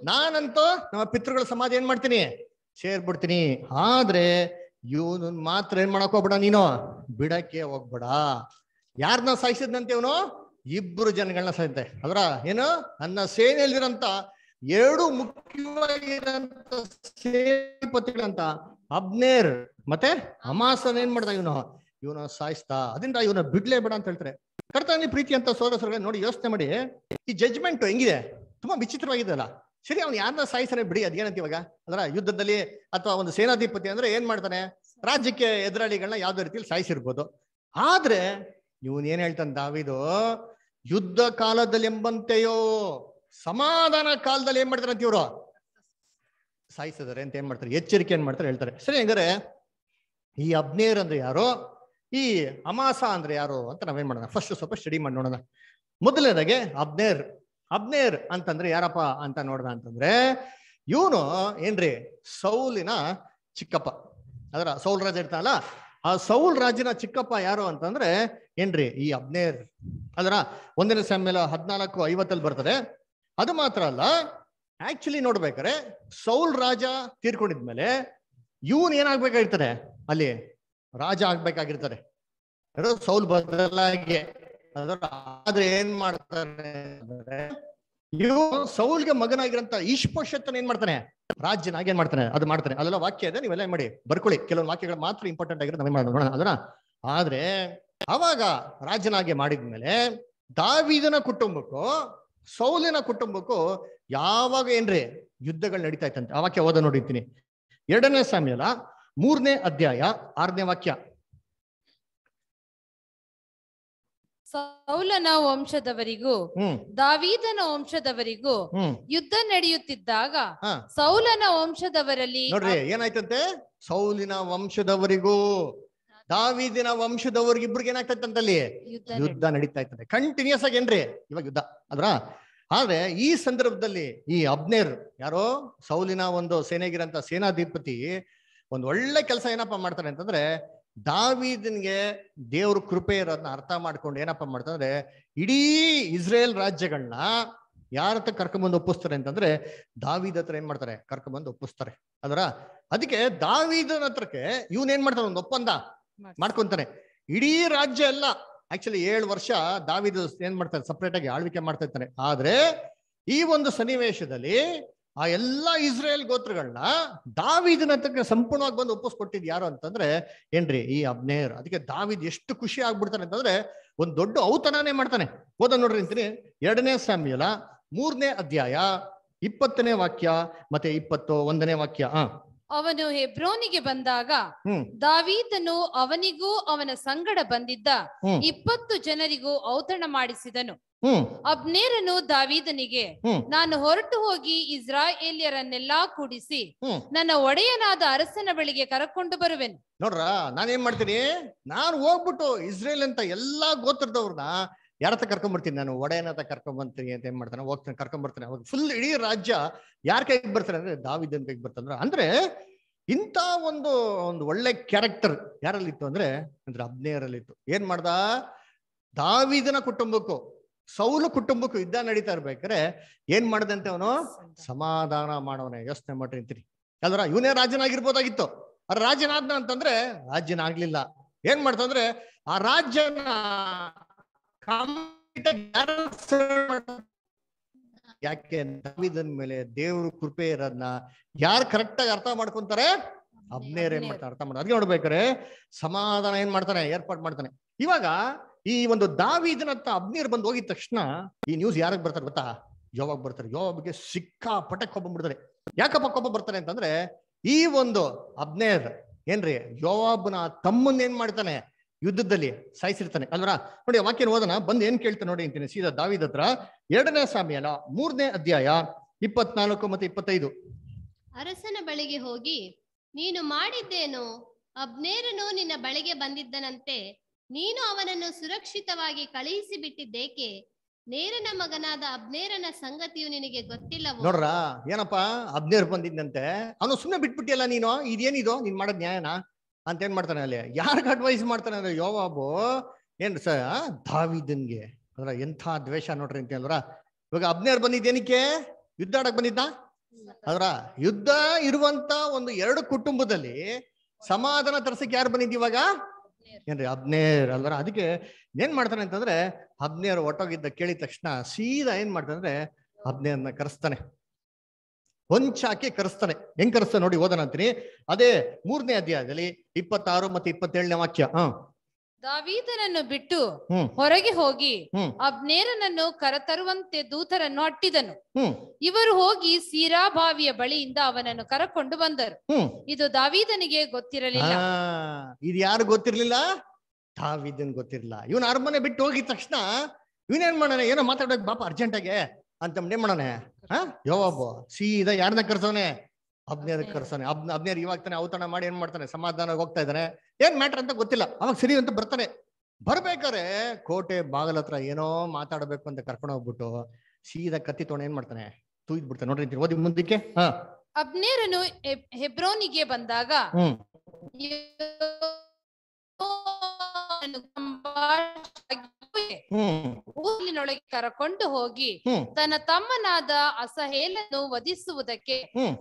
ನಾನಂತೂ ನಮ್ಮ ಪಿತೃಗಳ ಸಮಾಧಿ ಏನ್ ಮಾಡ್ತೀನಿ ಸೇರ್ಬಿಡ್ತೀನಿ ಆದ್ರೆ ಇವನು ಮಾತ್ರ ಏನ್ ಮಾಡಕ್ ಹೋಗ್ಬೇಡ ನೀನು ಬಿಡಕ್ಕೆ ಹೋಗ್ಬೇಡ ಯಾರನ್ನ ಸಾಯಿಸಿದಂತೆ ಇವನು ಇಬ್ರು ಜನಗಳನ್ನ ಸಾಯ್ತೆ ಅದ್ರ ಏನು ನನ್ನ ಸೇನೆಯಲ್ಲಿರಂತ ಎರಡು ಮುಖ್ಯವಾಗಿರಂತ ಸೇನಾಪತಿಗಳಂತ ಅಬ್ನೇರ್ ಮತ್ತೆ ಅಮಾಸನ್ ಏನ್ ಮಾಡ್ದ ಇವನು ಇವನ ಸಾಯಿಸ್ತಾ ಅದರಿಂದ ಇವನ ಬಿಡ್ಲೇ ಬೇಡ ಅಂತ ಹೇಳ್ತಾರೆ ಕರ್ತಾನಿ ಪ್ರೀತಿ ಅಂತ ಸೋದರ ನೋಡಿ ಯೋಚನೆ ಮಾಡಿ ಈ ಜಜ್ಮೆಂಟ್ ಹೆಂಗಿದೆ ತುಂಬಾ ವಿಚಿತ್ರವಾಗಿದೆ ಅಲ್ಲ ಸರಿ ಅವ್ನು ಯಾರನ್ನ ಸಾಯಿಸ್ತಾನೆ ಬಿಡಿ ಅದೇನಂತ ಇವಾಗ ಅಂದ್ರೆ ಯುದ್ಧದಲ್ಲಿ ಅಥವಾ ಒಂದು ಸೇನಾಧಿಪತಿ ಅಂದ್ರೆ ಏನ್ ಮಾಡ್ತಾನೆ ರಾಜ್ಯಕ್ಕೆ ಎದುರಾಳಿಗಳನ್ನ ಯಾವ್ದೋ ರೀತಿಯಲ್ಲಿ ಸಾಯಿಸಿರ್ಬೋದು ಆದ್ರೆ ಇವನೇನ್ ಹೇಳ್ತಾನೆ ದಾವಿದು ಯುದ್ಧ ಕಾಲದಲ್ಲಿ ಎಂಬಂತೆಯೋ ಸಮಾಧಾನ ಕಾಲದಲ್ಲಿ ಏನ್ ಮಾಡ್ತಾರೆ ಅಂತ ಇವರು ಸಾಯಿಸಿದಾರೆ ಅಂತ ಏನ್ ಮಾಡ್ತಾರೆ ಎಚ್ಚರಿಕೆ ಏನ್ ಮಾಡ್ತಾರೆ ಹೇಳ್ತಾರೆ ಸರಿ ಹೆಂಗಾರೆ ಈ ಅಬ್ನೇರ್ ಅಂದ್ರೆ ಯಾರು ಈ ಅಮಾಸ ಅಂದ್ರೆ ಯಾರು ಅಂತ ನಾವೇನ್ ಮಾಡೋಣ ಫಸ್ಟ್ ಸ್ವಲ್ಪ ಸ್ಟಡಿ ಮಾಡಿ ನೋಡೋಣ ಮೊದಲನೇದಾಗೆ ಅಬ್ನೇರ್ ಅಬ್ನೇರ್ ಅಂತಂದ್ರೆ ಯಾರಪ್ಪ ಅಂತ ನೋಡ್ದ ಅಂತಂದ್ರೆ ಇವನು ಏನ್ರಿ ಸೌಲಿನ ಚಿಕ್ಕಪ್ಪ ಅದರ ಸೌಲ್ ರಾಜ ಇರ್ತಾನಲ್ಲ ಆ ಸೌಲ್ ರಾಜನ ಚಿಕ್ಕಪ್ಪ ಯಾರು ಅಂತಂದ್ರೆ ಏನ್ರಿ ಈ ಅಬ್ನೇರ್ ಅದರ ಒಂದನೇ ಸಮ್ಮೇಲ ಹದಿನಾಲ್ಕು ಐವತ್ತಲ್ಲಿ ಬರ್ತದೆ ಅದು ಮಾತ್ರ ಅಲ್ಲ ಆಕ್ಚುಲಿ ನೋಡ್ಬೇಕಾರೆ ಸೌಲ್ ರಾಜ ತೀರ್ಕೊಂಡಿದ್ಮೇಲೆ ಇವನ್ ಏನಾಗ್ಬೇಕಾಗಿರ್ತಾರೆ ಅಲ್ಲಿ ರಾಜ ಆಗ್ಬೇಕಾಗಿರ್ತಾರೆ ಸೌಲ್ ಬದಲಾಗಿ ಆದ್ರೆ ಏನ್ ಮಾಡ್ತಾರೆ ಇವು ಸೌಲ್ಗೆ ಮಗನಾಗಿರಂತ ಈಶ್ಪೋಷತ್ತನ ಏನ್ ಮಾಡ್ತಾನೆ ಹಾಗೆ ಏನ್ ಮಾಡ್ತಾನೆ ಅದು ಮಾಡ್ತಾನೆ ಅದೆಲ್ಲ ವಾಕ್ಯ ಇದೆ ನೀವೆಲ್ಲ ಮಾಡಿ ಬರ್ಕೊಳ್ಳಿ ಕೆಲವೊಂದು ವಾಕ್ಯಗಳು ಮಾತ್ರ ಇಂಪಾರ್ಟೆಂಟ್ ಆಗಿರೋ ನಮಗೆ ಮಾಡೋಣ ಅದನ್ನ ಆದ್ರೆ ಅವಾಗ ರಾಜ್ಯನಾಗೆ ಮಾಡಿದ್ಮೇಲೆ ದಾವಿದನ ಕುಟುಂಬಕ್ಕೂ ಸೌಲಿನ ಕುಟುಂಬಕ್ಕೂ ಯಾವಾಗ ಏನ್ರಿ ಯುದ್ಧಗಳು ನಡೀತಾ ಇತ್ತಂತೆ ಆ ವಾಕ್ಯ ಓದ ನೋಡಿರ್ತೀನಿ ಎರಡನೇ ಅಲ್ಲ ಮೂರನೇ ಅಧ್ಯಾಯ ಆರನೇ ವಾಕ್ಯ ಸೌಲನ ವಂಶದವರಿಗೂ ದಾವಿದನ ವಂಶದವರಿಗೂ ಯುದ್ಧ ನಡೆಯುತ್ತಿದ್ದಾಗ ಸೌಲನ ವಂಶದವರಲ್ಲಿ ನೋಡ್ರಿ ಏನಾಯ್ತಂತೆ ಸೌಲಿನ ವಂಶದವರಿಗೂ ದಾವಿದಿನ ವಂಶದವ್ರಿಗೆ ಇಬ್ರಿಗೆ ಅಲ್ಲಿ ಯುದ್ಧ ನಡೀತಾ ಇರ್ತದೆ ಕಂಟಿನ್ಯೂಸ್ ಆಗಿ ಏನ್ರಿ ಇವಾಗ ಯುದ್ಧ ಅದ್ರ ಆದ್ರೆ ಈ ಸಂದರ್ಭದಲ್ಲಿ ಈ ಅಬ್ನೇರ್ ಯಾರೋ ಸೌಲಿನ ಒಂದು ಸೇನೆಗಿರಂತ ಸೇನಾಧಿಪತಿ ಒಂದ್ ಒಳ್ಳೆ ಕೆಲಸ ಏನಪ್ಪಾ ಮಾಡ್ತಾರೆ ಅಂತಂದ್ರೆ ದಾವಿದನ್ಗೆ ದೇವ್ರ ಕೃಪೆ ಇರೋದನ್ನ ಅರ್ಥ ಮಾಡ್ಕೊಂಡು ಏನಪ್ಪಾ ಮಾಡ್ತಂದ್ರೆ ಇಡೀ ಇಸ್ರೇಲ್ ರಾಜ್ಯಗಳನ್ನ ಯಾರ ಹತ್ರ ಕರ್ಕೊಂಬಂದು ಒಪ್ಪಿಸ್ತಾರೆ ಅಂತಂದ್ರೆ ದಾವಿದ ಹತ್ರ ಏನ್ ಮಾಡ್ತಾರೆ ಕರ್ಕೊಂಬಂದು ಒಪ್ಪಿಸ್ತಾರೆ ಅದರ ಅದಕ್ಕೆ ದಾವಿದನ ಹತ್ರಕ್ಕೆ ಇವನ್ ಏನ್ ಮಾಡ್ತಾನೆ ಒಂದು ಒಪ್ಪಂದ ಮಾಡ್ಕೊಂತಾನೆ ಇಡೀ ರಾಜ್ಯ ಎಲ್ಲ ಆಕ್ಚುಲಿ ಏಳು ವರ್ಷ ದಾವಿದ ಏನ್ ಮಾಡ್ತಾರೆ ಸಪ್ರೇಟ್ ಆಗಿ ಆಳ್ವಿಕೆ ಮಾಡ್ತಾ ಇರ್ತಾನೆ ಆದ್ರೆ ಈ ಒಂದು ಸನ್ನಿವೇಶದಲ್ಲಿ ಆ ಎಲ್ಲ ಇಸ್ರೇಲ್ ಗೋತ್ರಗಳನ್ನ ದಾವಿದನ ತಕ್ಕ ಸಂಪೂರ್ಣವಾಗಿ ಬಂದು ಒಪ್ಪಿಸ್ಕೊಟ್ಟಿದ್ ಯಾರು ಅಂತಂದ್ರೆ ಏನ್ರಿ ಈ ಅಬ್ನೇರ್ ಅದಕ್ಕೆ ದಾವಿದ್ ಎಷ್ಟು ಖುಷಿ ಆಗ್ಬಿಡ್ತಾನೆ ಅಂತಂದ್ರೆ ಒಂದ್ ದೊಡ್ಡ ಔತಣನೇ ಮಾಡ್ತಾನೆ ಓದ ನೋಡ್ರಿ ಅಂತೀನಿ ಎರಡನೇ ಸಾಮ್ಯಲ ಮೂರನೇ ಅಧ್ಯಾಯ ಇಪ್ಪತ್ತನೇ ವಾಕ್ಯ ಮತ್ತೆ ಇಪ್ಪತ್ತು ಒಂದನೇ ವಾಕ್ಯ ಆ ಅವನು ಹೆಬ್ರೋನಿಗೆ ಬಂದಾಗ ದಾವೀದನು ಅವನಿಗೂ ಅವನ ಸಂಗಡ ಬಂದಿದ್ದ ಇಪ್ಪತ್ತು ಜನರಿಗೂ ಔತಣ ಮಾಡಿಸಿದನು ಅಬ್ನೇರನು ದಾವಿದನಿಗೆ ನಾನು ಹೊರಟು ಹೋಗಿ ಇಸ್ರಾಯೇಲಿಯರನ್ನೆಲ್ಲಾ ಕೂಡಿಸಿ ನನ್ನ ಒಡೆಯನಾದ ಅರಸನ ಬಳಿಗೆ ಕರಕೊಂಡು ಬರುವೆನು ನೋಡ್ರ ನಾನೇನ್ ಮಾಡ್ತೀನಿ ನಾನು ಹೋಗ್ಬಿಟ್ಟು ಇಸ್ರೇಲ್ ಅಂತ ಎಲ್ಲಾ ಗೋತ್ರದವ್ರನ್ನ ಯಾರ ಕರ್ಕೊಂಡ್ ಕರ್ಕೊಂಡ್ಬರ್ತೀನಿ ನಾನು ಒಡೆಯನತ್ರ ಕರ್ಕೊಂಡ್ಬರ್ತೀನಿ ಅಂತ ಏನ್ ಮಾಡ್ತಾನೆ ಹೋಗ್ತಾನೆ ಕರ್ಕೊಂಡ್ಬರ್ತಾನೆ ಅವಾಗ ಫುಲ್ ಇಡೀ ರಾಜ್ಯ ಯಾರ ಕೈಗೆ ಬರ್ತಾರೆ ಅಂದ್ರೆ ದಾವಿದನ್ ಕೈಗೆ ಬರ್ತಂದ್ರ ಅಂದ್ರೆ ಇಂತ ಒಂದು ಒಂದು ಒಳ್ಳೆ ಕ್ಯಾರೆಕ್ಟರ್ ಯಾರಲ್ಲಿತ್ತು ಅಂದ್ರೆ ಅಂದ್ರೆ ಅಬ್ನೇಯರಲ್ಲಿತ್ತು ಏನ್ ಮಾಡ್ದ ದಾವಿದನ ಕುಟುಂಬಕ್ಕೂ ಸೌಲ ಕುಟುಂಬಕ್ಕೂ ಯುದ್ಧ ನಡೀತಾ ಇರ್ಬೇಕಾರೆ ಏನ್ ಮಾಡ್ದಂತೆ ಅವನು ಸಮಾಧಾನ ಮಾಡೋನೆ ಯೋಚನೆ ಮಾಡ್ರಿ ಅಂತೀರಿ ಅಲ್ರ ಇವನೇ ರಾಜನಾಗಿರ್ಬೋದಾಗಿತ್ತು ಆ ರಾಜನಾದ್ನ ಅಂತಂದ್ರೆ ರಾಜ್ಯನ ಆಗ್ಲಿಲ್ಲ ಏನ್ ಮಾಡ್ತಂದ್ರೆ ಆ ರಾಜ್ಯನ ಯಾಕೆ ನಾವಿದನ್ ಮೇಲೆ ದೇವ್ರ ಕೃಪೆ ಇರೋದನ್ನ ಯಾರು ಕರೆಕ್ಟ್ ಆಗಿ ಅರ್ಥ ಮಾಡ್ಕೊಂತಾರೆ ಅಬ್ನೇರ್ ಏನ್ ಮಾಡ್ತಾರೆ ಅರ್ಥ ಮಾಡ್ತಾರೆ ಅದಕ್ಕೆ ನೋಡ್ಬೇಕಾರೆ ಸಮಾಧಾನ ಏನ್ ಮಾಡ್ತಾನೆ ಏರ್ಪಾಟ್ ಮಾಡ್ತಾನೆ ಇವಾಗ ಈ ಒಂದು ದಾವಿದನಂತ ಅಬ್ನೀರ್ ಬಂದು ಹೋಗಿದ ತಕ್ಷಣ ಈ ನ್ಯೂಸ್ ಯಾರಿಗೆ ಬರ್ತಾರೆ ಗೊತ್ತಾ ಯೋವಾಗ್ ಬರ್ತಾರೆ ಯೋವಾಬ್ಗೆ ಸಿಕ್ಕಾ ಪಟಕ್ ಕೊಬ್ಬ ಬಿಡ್ತಾರೆ ಯಾಕಪ್ಪ ಕೊಬ್ಬ ಬರ್ತಾರೆ ಅಂತಂದ್ರೆ ಈ ಒಂದು ಅಬ್ನೇರ್ ಏನ್ರಿ ಯೋವಾಬ್ನ ತಮ್ಮನ್ನ ಏನ್ ಮಾಡ್ತಾನೆ ಯುದ್ಧದಲ್ಲಿ ಸಾಯಿಸಿರ್ತಾನೆ ಅಲ್ವರ ನೋಡಿ ವಾಕ್ಯ ಓದನ ಬಂದು ಏನ್ ಕೇಳ್ತಾನೆ ನೋಡಿ ಅಂತೀನಿ ಸೀದಾ ದಾವಿದ ಹತ್ರ ಎರಡನೇ ಸಾಮ್ಯಾಲ ಮೂರನೇ ಅಧ್ಯಾಯ ಇಪ್ಪತ್ನಾಲ್ಕು ಮತ್ತೆ ಇಪ್ಪತ್ತೈದು ಅರಸನ ಬಳಿಗೆ ಹೋಗಿ ನೀನು ಮಾಡಿದ್ದೇನು ಅಬ್ನೇರನು ನಿನ್ನ ಬಳಿಗೆ ಬಂದಿದ್ದನಂತೆ ನೀನು ಅವನನ್ನು ಸುರಕ್ಷಿತವಾಗಿ ಕಳುಹಿಸಿ ಬಿಟ್ಟಿದ್ದೇಕೆ ನೇರನ ಮಗನಾದ ಅಬ್ನೇರನ ಸಂಗತಿಯು ನಿನಗೆ ಗೊತ್ತಿಲ್ಲ ನೋಡ್ರ ಏನಪ್ಪಾ ಅಬ್ನೇರ್ ಬಂದಿದ್ದಂತೆ ಅವನು ಸುಮ್ಮನೆ ಬಿಟ್ಬಿಟ್ಟಿಯಲ್ಲ ನೀನು ಇದೇನಿದು ನೀನ್ ಮಾಡೋದ್ ನ್ಯಾಯನಾ ಅಂತ ಏನ್ ಮಾಡ್ತಾನೆ ಅಲ್ಲಿ ಯಾರಿಗೆ ಅಡ್ವೈಸ್ ಮಾಡ್ತಾನೆ ಅಂದ್ರೆ ಯೋವಾಬು ಏನ್ ಸ ದಾವಿದನ್ಗೆ ಅದ್ರ ಎಂಥ ದ್ವೇಷ ನೋಡ್ರಿ ಅಂತ ಹೇಳಿದ್ರ ಇವಾಗ ಅಬ್ನೇರ್ ಬಂದಿದ್ದೇನಕ್ಕೆ ಯುದ್ಧ ಆಡಕ್ ಬಂದಿದ್ದ ಅದ್ರ ಯುದ್ಧ ಇರುವಂತ ಒಂದು ಎರಡು ಕುಟುಂಬದಲ್ಲಿ ಸಮಾಧಾನ ತರ್ಸಕ್ ಯಾರು ಬಂದಿದ್ ಇವಾಗ ಏನ್ರಿ ಹದಿನೇರ್ ಅಲ್ವರ ಅದಕ್ಕೆ ಏನ್ ಮಾಡ್ತಾನೆ ಅಂತಂದ್ರೆ ಹದಿನೇರು ಒಟ್ಟೋಗಿದ್ದ ಕೇಳಿದ ತಕ್ಷಣ ಸೀದಾ ಏನ್ ಮಾಡ್ತಾನೆ ಹದಿನೇರನ್ನ ಕರೆಸ್ತಾನೆ ಹೊಂಚಾಕಿ ಕರೆಸ್ತಾನೆ ಹೆಂಗ್ ಕರೆಸ್ತಾನೆ ನೋಡಿ ಓದನ ಅಂತೀನಿ ಅದೇ ಮೂರನೇ ಅಧ್ಯಾಯದಲ್ಲಿ ಇಪ್ಪತ್ತಾರು ಮತ್ತೆ ಇಪ್ಪತ್ತೇಳನೇ ವಾಕ್ಯ ಹ ದಾವೀದನನ್ನು ಬಿಟ್ಟು ಹೊರಗೆ ಹೋಗಿ ಅಬ್ನೇರನನ್ನು ಕರತರುವಂತೆ ದೂತರನ್ನು ಅಟ್ಟಿದನು ಇವರು ಹೋಗಿ ಸೀರಾ ಬಾವಿಯ ಬಳಿಯಿಂದ ಅವನನ್ನು ಕರಕೊಂಡು ಬಂದರು ಇದು ದಾವೀದನಿಗೆ ಗೊತ್ತಿರಲಿಲ್ಲ ಇದು ಯಾರು ಗೊತ್ತಿರಲಿಲ್ಲ ದಾವೀದನ್ ಗೊತ್ತಿರಲಿಲ್ಲ ಇವನ್ ಅರಮನೆ ಬಿಟ್ಟು ಹೋಗಿದ ತಕ್ಷಣ ಇವನೇನ್ ಮಾಡೋಣ ಏನೋ ಮಾತಾಡೋದು ಬಾಪ ಅರ್ಜೆಂಟಾಗೆ ಅಂತ ಏನ್ ಮಾಡೋಣ ಸೀದಾ ಯಾರನ್ನ ಕರ್ಸೋನೆ ಹದಿನೈದಕ್ಕೆ ಕರ್ಸಾನೆ ಅಬ್ನೇರ್ ಇವಾಗ ತಾನೆ ಔತಣ ಮಾಡಿ ಏನ್ ಮಾಡ್ತಾನೆ ಸಮಾಧಾನ ಹೋಗ್ತಾ ಇದ್ದಾನೆ ಏನ್ ಮ್ಯಾಟರ್ ಅಂತ ಗೊತ್ತಿಲ್ಲ ಅವಾಗ ಸರಿ ಅಂತ ಬರ್ತಾನೆ ಬರ್ಬೇಕಾರೆ ಕೋಟೆ ಬಾಗಲ ಹತ್ರ ಏನೋ ಮಾತಾಡ್ಬೇಕು ಅಂತ ಕರ್ಕೊಂಡು ಹೋಗ್ಬಿಟ್ಟು ಸೀದಾ ಕತ್ತಿ ತೊಗೊಂಡು ಏನ್ ಮಾಡ್ತಾನೆ ತೂಯ್ದ್ ಬಿಡ್ತಾನೆ ನೋಡ್ರಿ ಓದಿ ಮುಂದಕ್ಕೆ ಹಾ ಅಬ್ನೇರನು ಹೆಬ್ರೋನಿಗೆ ಬಂದಾಗ ಹ್ಮ್ ಊರಿನೊಳಗೆ ಕರಕೊಂಡು ಹೋಗಿ ತನ್ನ ತಮ್ಮನಾದ ಅಸಹೇಲನ್ನು ವಧಿಸುವುದಕ್ಕೆ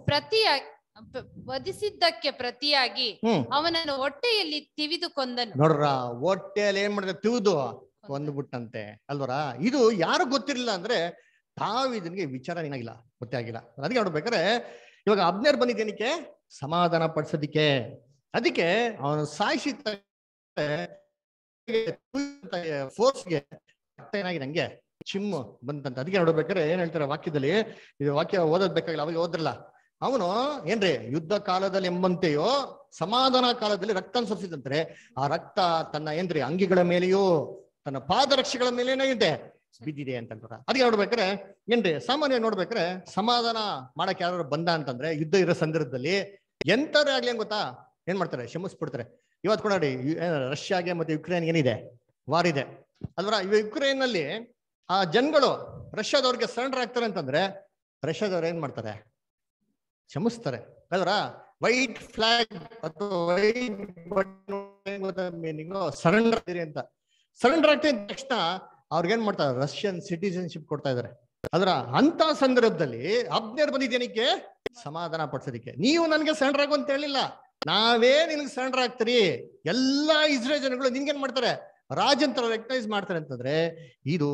ಪ್ರತಿಯಾಗಿ ವಧಿಸಿದ್ದಕ್ಕೆ ಪ್ರತಿಯಾಗಿ ಅವನನ್ನು ಹೊಟ್ಟೆಯಲ್ಲಿ ತಿವಿದು ಕೊಂದನು ನೋಡ್ರ ಹೊಟ್ಟೆಯಲ್ಲಿ ಏನ್ ಮಾಡಿದ್ರೆ ತಿವಿದು ಬಿಟ್ಟಂತೆ ಅಲ್ವರ ಇದು ಯಾರು ಗೊತ್ತಿರಲಿಲ್ಲ ಅಂದ್ರೆ ತಾವು ಇದನ್ಗೆ ವಿಚಾರ ಏನಾಗಿಲ್ಲ ಗೊತ್ತೇ ಆಗಿಲ್ಲ ಅದಕ್ಕೆ ನೋಡ್ಬೇಕಾದ್ರೆ ಇವಾಗ ಅಬ್ನೇರ್ ಬಂದಿದ್ದೇನಕ್ಕೆ ಸಮಾಧಾನ ಪಡಿಸೋದಿಕ್ಕೆ ಅದಕ್ಕೆ ಅವನು ಸಾಯಿಸಿ ಫೋರ್ಸ್ಗೆ ಏನಾಗಿದೆ ನಂಗೆ ಚಿಮ್ಮು ಬಂತಂತ ಅದಕ್ಕೆ ನೋಡ್ಬೇಕಾದ್ರೆ ಏನ್ ಹೇಳ್ತಾರೆ ವಾಕ್ಯದಲ್ಲಿ ಇದು ವಾಕ್ಯ ಓದೋದ್ ಬೇಕಾಗಿಲ್ಲ ಅವಾಗ ಓದ್ರಲ್ಲ ಅವನು ಏನ್ರಿ ಯುದ್ಧ ಕಾಲದಲ್ಲಿ ಎಂಬಂತೆಯೋ ಸಮಾಧಾನ ಕಾಲದಲ್ಲಿ ರಕ್ತ ಅನ್ಸರ್ಸಿದಂತೆ ಆ ರಕ್ತ ತನ್ನ ಏನ್ರಿ ಅಂಗಿಗಳ ಮೇಲೆಯೂ ತನ್ನ ಪಾದರಕ್ಷೆಗಳ ಮೇಲೆ ಇದೆ ಬಿದ್ದಿದೆ ಅಂತ ಅದಕ್ಕೆ ನೋಡ್ಬೇಕಾರೆ ಏನ್ರಿ ಸಾಮಾನ್ಯ ನೋಡ್ಬೇಕ್ರೆ ಸಮಾಧಾನ ಮಾಡಕ್ ಯಾರು ಬಂದ ಅಂತಂದ್ರೆ ಯುದ್ಧ ಇರೋ ಸಂದರ್ಭದಲ್ಲಿ ಎಂತರ ಆಗ್ಲಿ ಗೊತ್ತಾ ಏನ್ ಮಾಡ್ತಾರೆ ಬಿಡ್ತಾರೆ ಇವತ್ತು ಕೂಡ ರಷ್ಯಾಗೆ ಮತ್ತೆ ಯುಕ್ರೇನ್ ಏನಿದೆ ವಾರ್ ಇದೆ ಅದರ ಯುಕ್ರೇನ್ ನಲ್ಲಿ ಆ ಜನಗಳು ರಷ್ಯಾದವ್ರಿಗೆ ಸರೆಂಡರ್ ಆಗ್ತಾರೆ ಅಂತಂದ್ರೆ ರಷ್ಯಾದವ್ರು ಏನ್ ಮಾಡ್ತಾರೆ ಕ್ಷಮಿಸ್ತಾರೆ ಅದರ ವೈಟ್ ಫ್ಲಾಗ್ ಮೀನಿಂಗ್ ಸರೆಂಡರ್ ಆಗ್ತೀರಿ ಅಂತ ಸರೆಂಡರ್ ಆಗ್ತೀನಿ ತಕ್ಷಣ ಏನ್ ಮಾಡ್ತಾರೆ ರಷ್ಯನ್ ಸಿಟಿಸನ್ಶಿಪ್ ಕೊಡ್ತಾ ಇದಾರೆ ಅದರ ಅಂತ ಸಂದರ್ಭದಲ್ಲಿ ಅಬ್ನೇರ್ ಬಂದಿದ್ದೇನಕ್ಕೆ ಸಮಾಧಾನ ಪಡ್ಸೋದಿಕ್ಕೆ ನೀವು ನನಗೆ ಸರೆಂಡರ್ ಆಗು ಅಂತ ಹೇಳಿಲ್ಲ ನಾವೇ ನಿನಗೆ ಆಗ್ತೀರಿ ಎಲ್ಲಾ ಇಸ್ರೇಲ್ ಜನಗಳು ನಿನ್ಗೇನ್ ಮಾಡ್ತಾರೆ ರಾಜಂತರ ರೆಕಗ್ನೈಸ್ ಮಾಡ್ತಾರೆ ಅಂತಂದ್ರೆ ಇದು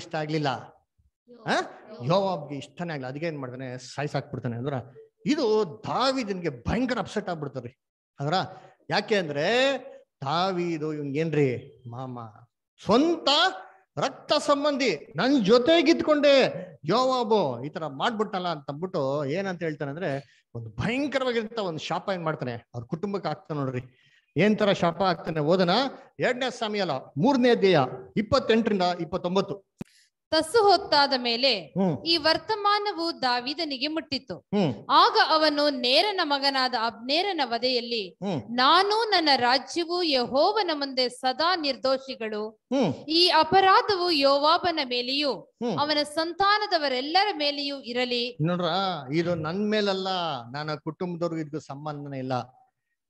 ಇಷ್ಟ ಆಗ್ಲಿಲ್ಲ ಆ ಯೋವಾಬ್ಗೆ ಇಷ್ಟನೇ ಆಗ್ಲಿಲ್ಲ ಅದಕ್ಕೆ ಏನ್ ಮಾಡ್ತಾನೆ ಹಾಕ್ಬಿಡ್ತಾನೆ ಅಂದ್ರ ಇದು ದಾವಿದನ್ಗೆ ಭಯಂಕರ ಅಪ್ಸೆಟ್ ಆಗ್ಬಿಡ್ತಾರ್ರಿ ಅದರ ಯಾಕೆ ಅಂದ್ರೆ ದಾವಿದು ಇವನ್ ಏನ್ರಿ ಮಾಮ ಸ್ವಂತ ರಕ್ತ ಸಂಬಂಧಿ ನನ್ ಜೊತೆಗಿದ್ಕೊಂಡೆ ಯೋವಾಬು ಈ ತರ ಮಾಡ್ಬಿಟ್ಟಲ್ಲ ಅಂತ ಅಂದ್ಬಿಟ್ಟು ಏನಂತ ಹೇಳ್ತಾನೆ ಅಂದ್ರೆ ಒಂದು ಭಯಂಕರವಾಗಿರಂತ ಒಂದು ಶಾಪ ಏನ್ ಮಾಡ್ತಾನೆ ಅವ್ರ ಕುಟುಂಬಕ್ಕೆ ಆಗ್ತಾನೆ ನೋಡ್ರಿ ಏನ್ ತರ ಶಾಪ ಆಗ್ತಾನೆ ಓದನ ಎರಡನೇ ಅಲ್ಲ ಮೂರನೇ ದೇಹ ಇಪ್ಪತ್ತೆಂಟರಿಂದ ಇಪ್ಪತ್ತೊಂಬತ್ತು ತಸ್ಸು ಹೊತ್ತಾದ ಮೇಲೆ ಈ ವರ್ತಮಾನವು ದಾವಿದನಿಗೆ ಮುಟ್ಟಿತ್ತು ಆಗ ಅವನು ನೇರನ ಮಗನಾದ ಅಬ್ನೇರನ ವಧೆಯಲ್ಲಿ ನಾನು ನನ್ನ ರಾಜ್ಯವು ಯಹೋವನ ಮುಂದೆ ಸದಾ ನಿರ್ದೋಷಿಗಳು ಈ ಅಪರಾಧವು ಯೋವಾಬನ ಮೇಲೆಯೂ ಅವನ ಸಂತಾನದವರೆಲ್ಲರ ಮೇಲೆಯೂ ಇರಲಿ ನೋಡ್ರ ಇದು ನನ್ ಮೇಲಲ್ಲ ನನ್ನ ಕುಟುಂಬದವ್ರಿಗೂ ಇದಕ್ಕೂ ಸಂಬಂಧನೇ ಇಲ್ಲ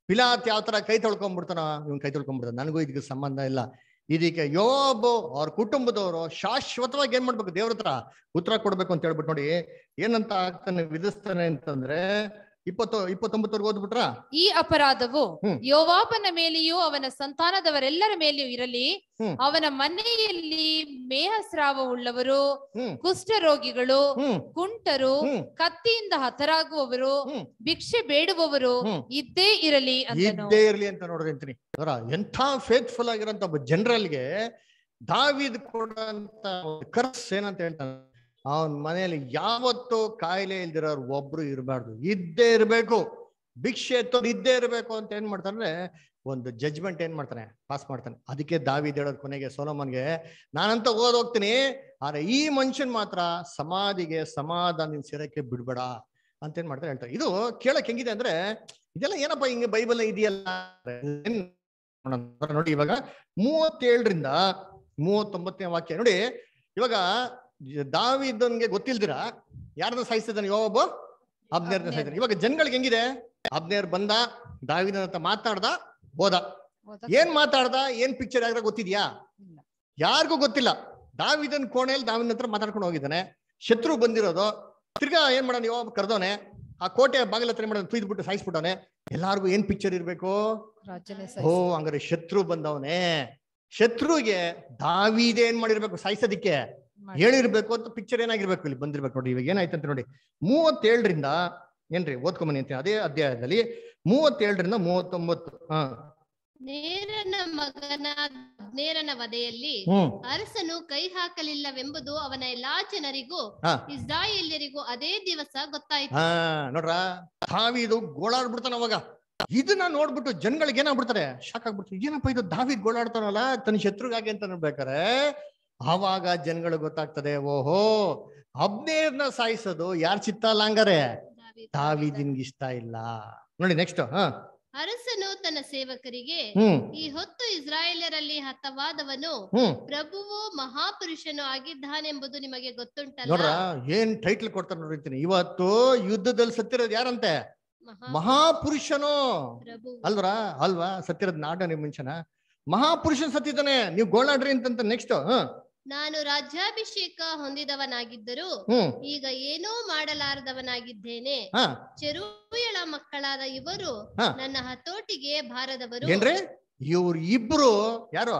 ಪಿಲಾತ್ ಯಾವ ತರ ಕೈ ತೊಳ್ಕೊಂಡ್ಬಿಡ್ತಾನ ಇವನ್ ಕೈ ತೊಳ್ಕೊಂಡ್ಬಿಡ್ತಾನ ನನಗೂ ಇದಕ್ಕೆ ಸಂಬಂಧ ಇಲ್ಲ ಇದಕ್ಕೆ ಯೋಬು ಅವ್ರ ಕುಟುಂಬದವರು ಶಾಶ್ವತವಾಗಿ ಏನ್ ಮಾಡ್ಬೇಕು ದೇವ್ರ ಹತ್ರ ಉತ್ತರ ಕೊಡ್ಬೇಕು ಅಂತ ಹೇಳ್ಬಿಟ್ಟು ನೋಡಿ ಏನಂತ ಆಗ್ತಾನೆ ವಿಧಿಸ್ತಾನೆ ಅಂತಂದ್ರೆ ಇಪ್ಪತ್ತು ಇಪ್ಪತ್ತೊಂಬತ್ತವರೆಗೆ ಓದ್ಬಿಟ್ರ ಈ ಅಪರಾಧವು ಯೋವಾಪನ ಮೇಲೆಯೂ ಅವನ ಸಂತಾನದವರೆಲ್ಲರ ಮೇಲೆಯೂ ಇರಲಿ ಅವನ ಮನೆಯಲ್ಲಿ ಮೇಹಸ್ರಾವ ಉಳ್ಳವರು ಕುಷ್ಠರೋಗಿಗಳು ಕುಂಟರು ಕತ್ತಿಯಿಂದ ಹತರಾಗುವವರು ಭಿಕ್ಷೆ ಬೇಡುವವರು ಇದ್ದೇ ಇರಲಿ ಇದ್ದೇ ಇರಲಿ ಅಂತ ನೋಡ್ರಿ ಎಂಥ ಫೇತ್ಫುಲ್ ಆಗಿರೋ ಜನರಲ್ಗೆ ದಾವಿದ್ ಕೊಡಂತ ಕರ್ಸ್ ಏನಂತ ಹೇಳ್ತಾನೆ ಅವನ ಮನೆಯಲ್ಲಿ ಯಾವತ್ತೂ ಕಾಯಿಲೆ ಇಲ್ದಿರೋರು ಒಬ್ರು ಇರಬಾರ್ದು ಇದ್ದೇ ಇರಬೇಕು ಭಿಕ್ಷೆ ಎತ್ತೋದು ಇದ್ದೇ ಇರಬೇಕು ಅಂತ ಏನ್ ಮಾಡ್ತಾರೆ ಒಂದು ಜಜ್ಮೆಂಟ್ ಏನ್ ಮಾಡ್ತಾನೆ ಪಾಸ್ ಮಾಡ್ತಾನೆ ಅದಕ್ಕೆ ದಾವಿ ಹೇಳೋದ್ ಕೊನೆಗೆ ಸೋಲೋಮನ್ಗೆ ನಾನಂತ ಓದ್ ಹೋಗ್ತೀನಿ ಆದ್ರೆ ಈ ಮನುಷ್ಯನ್ ಮಾತ್ರ ಸಮಾಧಿಗೆ ಸಮಾಧಾನ ಸೇರಕ್ಕೆ ಬಿಡ್ಬೇಡ ಅಂತ ಏನ್ ಮಾಡ್ತಾರೆ ಹೇಳ್ತಾರೆ ಇದು ಕೇಳಕ್ ಹೆಂಗಿದೆ ಅಂದ್ರೆ ಇದೆಲ್ಲ ಏನಪ್ಪಾ ಹಿಂಗೆ ಬೈಬಲ್ ಇದೆಯಲ್ಲ ನೋಡಿ ಇವಾಗ ಮೂವತ್ತೇಳರಿಂದ ಮೂವತ್ತೊಂಬತ್ತನೇ ವಾಕ್ಯ ನೋಡಿ ಇವಾಗ ದಾವಿದನ್ಗೆ ಗೊತ್ತಿಲ್ದಿರ ಯಾರನ್ನ ಸಾಯಿಸಿದಾನೆ ಯಾವೊಬ್ಬ ಅಬ್ನೇರ್ ಸಾಯ್ತಾನೆ ಇವಾಗ ಜನಗಳಿಗೆ ಹೆಂಗಿದೆ ಅಬ್ನೇರ್ ಬಂದ ದಾವಿದ ಮಾತಾಡ್ದ ಹೋದ ಏನ್ ಮಾತಾಡ್ದ ಏನ್ ಪಿಕ್ಚರ್ ಯಾರ ಗೊತ್ತಿದ್ಯಾ ಯಾರಿಗೂ ಗೊತ್ತಿಲ್ಲ ದಾವಿದನ್ ಕೋಣೆಯಲ್ಲಿ ದಾವಿನ ಹತ್ರ ಮಾತಾಡ್ಕೊಂಡು ಹೋಗಿದ್ದಾನೆ ಶತ್ರು ಬಂದಿರೋದು ತಿರ್ಗಾ ಏನ್ ಮಾಡೋಣ ಯಾವ ಕರೆದೋನೆ ಆ ಕೋಟೆ ಬಾಗಿಲ ಹತ್ರ ಮಾಡೋಣ ತುಯ್ದ್ಬಿಟ್ಟು ಸಾಯಿಸ್ಬಿಟ್ಟವನೆ ಎಲ್ಲಾರ್ಗು ಏನ್ ಪಿಕ್ಚರ್ ಇರ್ಬೇಕು ಓ ಹಂಗಾರೆ ಶತ್ರು ಬಂದವನೇ ಶತ್ರುಗೆ ದಾವಿದೆ ಏನ್ ಮಾಡಿರ್ಬೇಕು ಸಾಯಿಸೋದಿಕ್ಕೆ ಹೇಳಿರ್ಬೇಕು ಅಂತ ಪಿಕ್ಚರ್ ಏನಾಗಿರ್ಬೇಕು ಇಲ್ಲಿ ಬಂದಿರ್ಬೇಕು ನೋಡಿ ಇವಾಗ ಏನಾಯ್ತಂತ ನೋಡಿ ಮೂವತ್ತೇಳರಿಂದ ಏನ್ರಿ ಓದ್ಕೊಂಬನಿ ಅಂತ ಅದೇ ಅಧ್ಯಾಯದಲ್ಲಿ ಮೂವತ್ತೇಳರಿಂದ ಮೂವತ್ತೊಂಬತ್ತು ಹ ನೇರನ ಮಗನ ನೇರನ ವಧೆಯಲ್ಲಿ ಅರಸನು ಕೈ ಹಾಕಲಿಲ್ಲವೆಂಬುದು ಅವನ ಎಲ್ಲಾ ಜನರಿಗೂ ಇಸ್ರಾಯೇಲ್ಯರಿಗೂ ಅದೇ ದಿವಸ ಗೊತ್ತಾಯ್ತು ನೋಡ್ರ ದಾವಿದು ಗೋಳಾಡ್ಬಿಡ್ತಾನ ಅವಾಗ ಇದನ್ನ ನೋಡ್ಬಿಟ್ಟು ಜನಗಳಿಗೆ ಏನಾಗ್ಬಿಡ್ತಾರೆ ಶಾಕ್ ಆಗ್ಬಿಡ್ತಾರೆ ಏನಪ್ಪ ಇದು ದಾವಿದ್ ಗೋಳಾಡ್ತಾನಲ್ಲ ತನ್ನ ಶತ್ರುಗಾಗಿ ಅಂತ ನೋಡ್ಬೇಕಾರೆ ಆವಾಗ ಜನಗಳು ಗೊತ್ತಾಗ್ತದೆ ಓಹೋ ಅಬ್ನೇರ್ನ ಸಾಯಿಸೋದು ಯಾರ್ ಚಿತ್ತ ಲಾಂಗರೆ ಇಷ್ಟ ಇಲ್ಲ ನೋಡಿ ನೆಕ್ಸ್ಟ್ ಹ ಅರಸನು ತನ್ನ ಸೇವಕರಿಗೆ ಈ ಹೊತ್ತು ಇಸ್ರಾಯೇಲರಲ್ಲಿ ಹತವಾದವನು ಪ್ರಭುವು ಮಹಾಪುರುಷನು ಆಗಿದ್ದಾನೆಂಬುದು ನಿಮಗೆ ಗೊತ್ತುಂಟಲ್ಲ ನೋಡ್ರ ಏನ್ ಟೈಟ್ಲ್ ಕೊಡ್ತಾರೆ ನೋಡಿರ್ತೀನಿ ಇವತ್ತು ಯುದ್ಧದಲ್ಲಿ ಸತ್ತಿರೋದು ಯಾರಂತೆ ಮಹಾಪುರುಷನು ಅಲ್ವರ ಅಲ್ವಾ ಸತ್ತಿರೋದ್ ನಾಡ ನಿಮ್ ಮುಂಚೆನ ಮಹಾಪುರುಷನ್ ಸತ್ತಿದ್ದಾನೆ ನೀವು ಗೋಳಾಡ್ರಿ ಅಂತ ನೆಕ್ಸ್ಟ್ ಹ ನಾನು ರಾಜ್ಯಾಭಿಷೇಕ ಹೊಂದಿದವನಾಗಿದ್ದರೂ ಈಗ ಏನೋ ಮಾಡಲಾರದವನಾಗಿದ್ದೇನೆ ಚೆರುಯಳ ಮಕ್ಕಳಾದ ಇವರು ನನ್ನ ಹತೋಟಿಗೆ ಬಾರದವರು ಏನ್ರಿ ಇವ್ರ ಇಬ್ರು ಯಾರು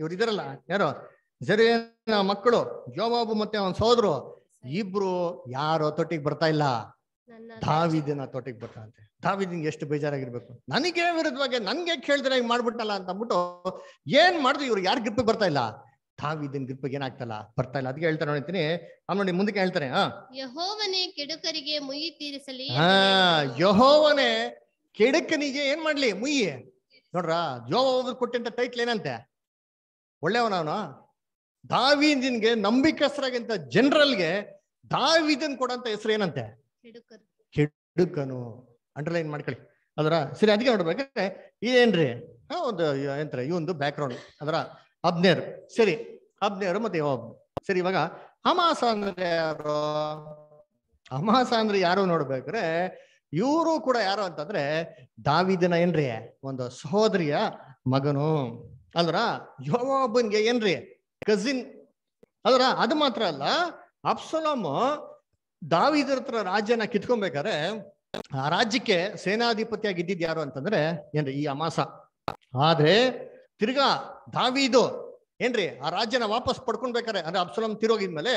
ಇವ್ರು ಇದರಲ್ಲ ಯಾರೋ ಜರಿಯನ ಮಕ್ಕಳು ಜೋಬಾಬು ಮತ್ತೆ ಅವನ್ ಸೋದ್ರು ಇಬ್ರು ಯಾರು ಹತೋಟಿಗ್ ಬರ್ತಾ ಇಲ್ಲ ದಾವಿದಿನ ಬರ್ತಾ ಬರ್ತಾನಂತೆ ದಾವಿದಿನ ಎಷ್ಟು ಬೇಜಾರಾಗಿರ್ಬೇಕು ನನಗೆ ವಿರುದ್ಧವಾಗಿ ನನ್ಗೆ ಕೇಳಿದ್ರೆ ಹಿಂಗ್ ಮಾಡ್ಬಿಟ್ಟಲ್ಲ ಅಂತ ಅಂದ್ಬಿಟ್ಟು ಏನ್ ಮಾಡಿದ್ರು ಇವ್ರು ಯಾರ ಗ್ರಿಪ್ಪಿಗೆ ಬರ್ತಾ ಇಲ್ಲ ತಾವ್ ಇದನ್ ಏನಾಗ್ತಲ್ಲ ಬರ್ತಾ ಇಲ್ಲ ಅದಕ್ಕೆ ಹೇಳ್ತಾರೆ ನೋಡ್ತೀನಿ ನೋಡಿ ಮುಂದಕ್ಕೆ ಹೇಳ್ತಾರೆ ಹಾ ಯಹೋವನೇ ಕೆಡುಕರಿಗೆ ಮುಯಿ ತೀರಿಸಲಿ ಹಾ ಕೆಡುಕನಿಗೆ ಏನ್ ಮಾಡ್ಲಿ ಮುಯಿ ನೋಡ್ರ ಯೋವ ಕೊಟ್ಟಂತ ಟೈಟ್ಲ್ ಏನಂತೆ ಒಳ್ಳೆಯವನವನು ದಾವಿದಿನ್ಗೆ ನಂಬಿಕಸರಾಗಿಂತ ಜನರಲ್ಗೆ ದಾವಿದನ್ ಕೊಡಂತ ಹೆಸರು ಏನಂತೆ ಕೆಡುಕನು ಅಂಡರ್ಲೈನ್ ಮಾಡ್ಕೊಳ್ಳಿ ಅದರ ಸರಿ ಅದಕ್ಕೆ ನೋಡ್ಬೇಕಂದ್ರೆ ಇದೇನ್ರಿ ಒಂದು ಎಂತರ ಈ ಒಂದು ಬ್ಯಾಕ್ ಗ್ರೌಂಡ್ ಅದರ ಅಬ್ನೇರ್ ಸರಿ ಅಬ್ನೇರು ಮತ್ತೆ ಸರಿ ಇವಾಗ ಹಮಾಸ ಅಂದ್ರೆ ಯಾರು ಹಮಾಸ ಅಂದ್ರೆ ಯಾರು ನೋಡ್ಬೇಕ್ರೆ ಇವರು ಕೂಡ ಯಾರು ಅಂತಂದ್ರೆ ದಾವಿದನ ಏನ್ರಿ ಒಂದು ಸಹೋದರಿಯ ಮಗನು ಅಲ್ರ ಯೋಬನ್ಗೆ ಏನ್ರಿ ಕಸಿನ್ ಅಲ್ರ ಅದು ಮಾತ್ರ ಅಲ್ಲ ಅಪ್ಸಲಮ್ ದಾವಿದ್ರ ಹತ್ರ ರಾಜ್ಯನ ಕಿತ್ಕೊಬೇಕಾದ್ರೆ ಆ ರಾಜ್ಯಕ್ಕೆ ಸೇನಾಧಿಪತಿಯಾಗಿ ಇದ್ದಿದ್ ಯಾರು ಅಂತಂದ್ರೆ ಏನ್ರಿ ಈ ಅಮಾಸ ಆದ್ರೆ ತಿರ್ಗಾ ದಾವಿದು ಏನ್ರಿ ಆ ರಾಜ್ಯನ ವಾಪಸ್ ಪಡ್ಕೊಂಡ್ಬೇಕಾರೆ ಅಂದ್ರೆ ಅಪ್ಸಲಂ ತಿರೋಗಿದ್ಮೇಲೆ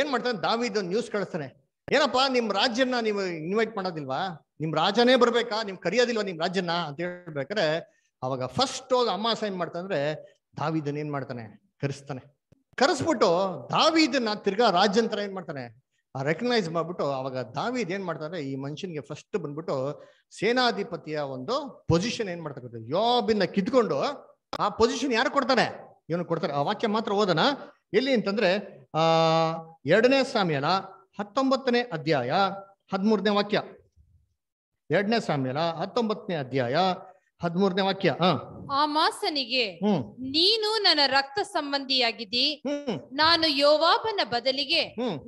ಏನ್ ಮಾಡ್ತಾನೆ ದಾವಿದು ನ್ಯೂಸ್ ಕಳಿಸ್ತಾನೆ ಏನಪ್ಪ ನಿಮ್ ರಾಜ್ಯನ ನೀವು ಇನ್ವೈಟ್ ಮಾಡೋದಿಲ್ವಾ ನಿಮ್ ರಾಜನೇ ಬರ್ಬೇಕಾ ನಿಮ್ ಕರಿಯೋದಿಲ್ವಾ ನಿಮ್ ರಾಜ್ಯನ ಅಂತ ಹೇಳ್ಬೇಕಾರೆ ಅವಾಗ ಫಸ್ಟ್ ಹೋಗಿ ಅಮ್ಮಾಸ ಏನ್ ಮಾಡ್ತಾನಂದ್ರೆ ದಾವಿದನ್ ಏನ್ ಮಾಡ್ತಾನೆ ಕರೆಸ್ತಾನೆ ಕರೆಸ್ಬಿಟ್ಟು ದಾವಿದನ್ನ ತಿರ್ಗಾ ರಾಜ್ಯಂತರ ಅಂತ ಏನ್ ಮಾಡ್ತಾನೆ ಆ ರೆಕಗ್ನೈಸ್ ಮಾಡ್ಬಿಟ್ಟು ಅವಾಗ ದಾವಿದ್ ಏನ್ ಮಾಡ್ತಾರೆ ಈ ಮನುಷ್ಯನ್ಗೆ ಫಸ್ಟ್ ಬಂದ್ಬಿಟ್ಟು ಸೇನಾಧಿಪತಿಯ ಒಂದು ಪೊಸಿಷನ್ ಏನ್ ಮಾಡ್ತಾ ಯೋಬಿನ ಕಿತ್ಕೊಂಡು ಆ ಪೊಸಿಷನ್ ಯಾರು ಕೊಡ್ತಾರೆ ಇವನು ಕೊಡ್ತಾರೆ ಆ ವಾಕ್ಯ ಮಾತ್ರ ಓದೋಣ ಎಲ್ಲಿ ಅಂತಂದ್ರೆ ಆ ಎರಡನೇ ಸಾಮ್ಯಲ ಹತ್ತೊಂಬತ್ತನೇ ಅಧ್ಯಾಯ ಹದಿಮೂರನೇ ವಾಕ್ಯ ಎರಡನೇ ಸಾಮ್ಯಲ ಹತ್ತೊಂಬತ್ತನೇ ಅಧ್ಯಾಯ ಹದಿಮೂರನೇ ವಾಕ್ಯ ಆ ಮಾಸನಿಗೆ ನೀನು ನನ್ನ ರಕ್ತ ಸಂಬಂಧಿಯಾಗಿದ್ದಿ ನಾನು ಯೋವಾಬನ ಬದಲಿಗೆ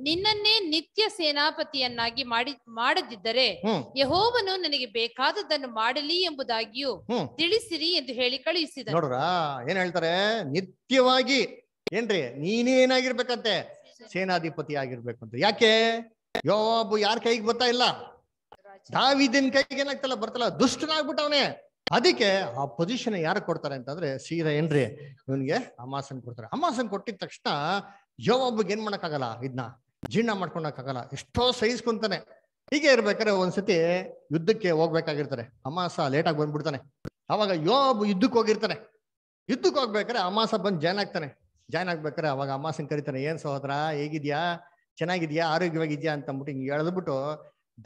ನಿನ್ನನ್ನೇ ನಿತ್ಯ ಸೇನಾಪತಿಯನ್ನಾಗಿ ಮಾಡಿ ಮಾಡದಿದ್ದರೆ ಯಹೋವನು ನನಗೆ ಬೇಕಾದದನ್ನು ಮಾಡಲಿ ಎಂಬುದಾಗಿಯೂ ತಿಳಿಸಿರಿ ಎಂದು ಹೇಳಿ ಕಳುಹಿಸಿದ ನೋಡ್ರ ಏನ್ ಹೇಳ್ತಾರೆ ನಿತ್ಯವಾಗಿ ಏನ್ರಿ ನೀನೇನಾಗಿರ್ಬೇಕಂತೆ ಸೇನಾಧಿಪತಿ ಆಗಿರ್ಬೇಕಂತ ಯಾಕೆ ಯೋವಾಬು ಯಾರ ಕೈಗೆ ಬರ್ತಾ ಇಲ್ಲ ದಾವಿದಿನ ಕೈಗೆ ಏನಾಗ್ತಲ್ಲ ಬರ್ತಲ್ಲ ದುಷ್ಟನಾಗ್ಬಿಟ್ಟವನೇ ಅದಕ್ಕೆ ಆ ಪೊಸಿಷನ್ ಯಾರು ಕೊಡ್ತಾರೆ ಅಂತಂದ್ರೆ ಸೀರೆ ಏನ್ರಿ ಇವನ್ಗೆ ಅಮಾಸನ್ ಕೊಡ್ತಾರೆ ಅಮಾಸನ್ ಕೊಟ್ಟಿದ ತಕ್ಷಣ ಒಬ್ಬಗ್ ಏನ್ ಮಾಡಕ್ಕಾಗಲ್ಲ ಇದನ್ನ ಜೀರ್ಣ ಮಾಡ್ಕೊಳಕ್ಕಾಗಲ್ಲ ಎಷ್ಟೋ ಸಹಿಸ್ಕೊಂತಾನೆ ಹೀಗೆ ಇರ್ಬೇಕಾದ್ರೆ ಒಂದ್ಸತಿ ಯುದ್ಧಕ್ಕೆ ಹೋಗ್ಬೇಕಾಗಿರ್ತಾರೆ ಅಮಾಸ ಲೇಟ್ ಆಗಿ ಬಂದ್ಬಿಡ್ತಾನೆ ಅವಾಗ ಯೋಬ್ ಯುದ್ಧಕ್ಕೆ ಹೋಗಿರ್ತಾನೆ ಯುದ್ಧಕ್ಕೆ ಹೋಗ್ಬೇಕಾರೆ ಅಮಾಸ ಬಂದು ಜಾಯ್ನ್ ಆಗ್ತಾನೆ ಜಾಯ್ನ್ ಆಗ್ಬೇಕಾರೆ ಅವಾಗ ಅಮಾಸನ್ ಕರಿತಾನೆ ಏನ್ ಸಹೋದರ ಹೇಗಿದ್ಯಾ ಚೆನ್ನಾಗಿದ್ಯಾ ಆರೋಗ್ಯವಾಗಿದ್ಯಾ ಅಂತ ಅಂದ್ಬಿಟ್ಟು ಹಿಂಗೆ ಎಳೆದ್ಬಿಟ್ಟು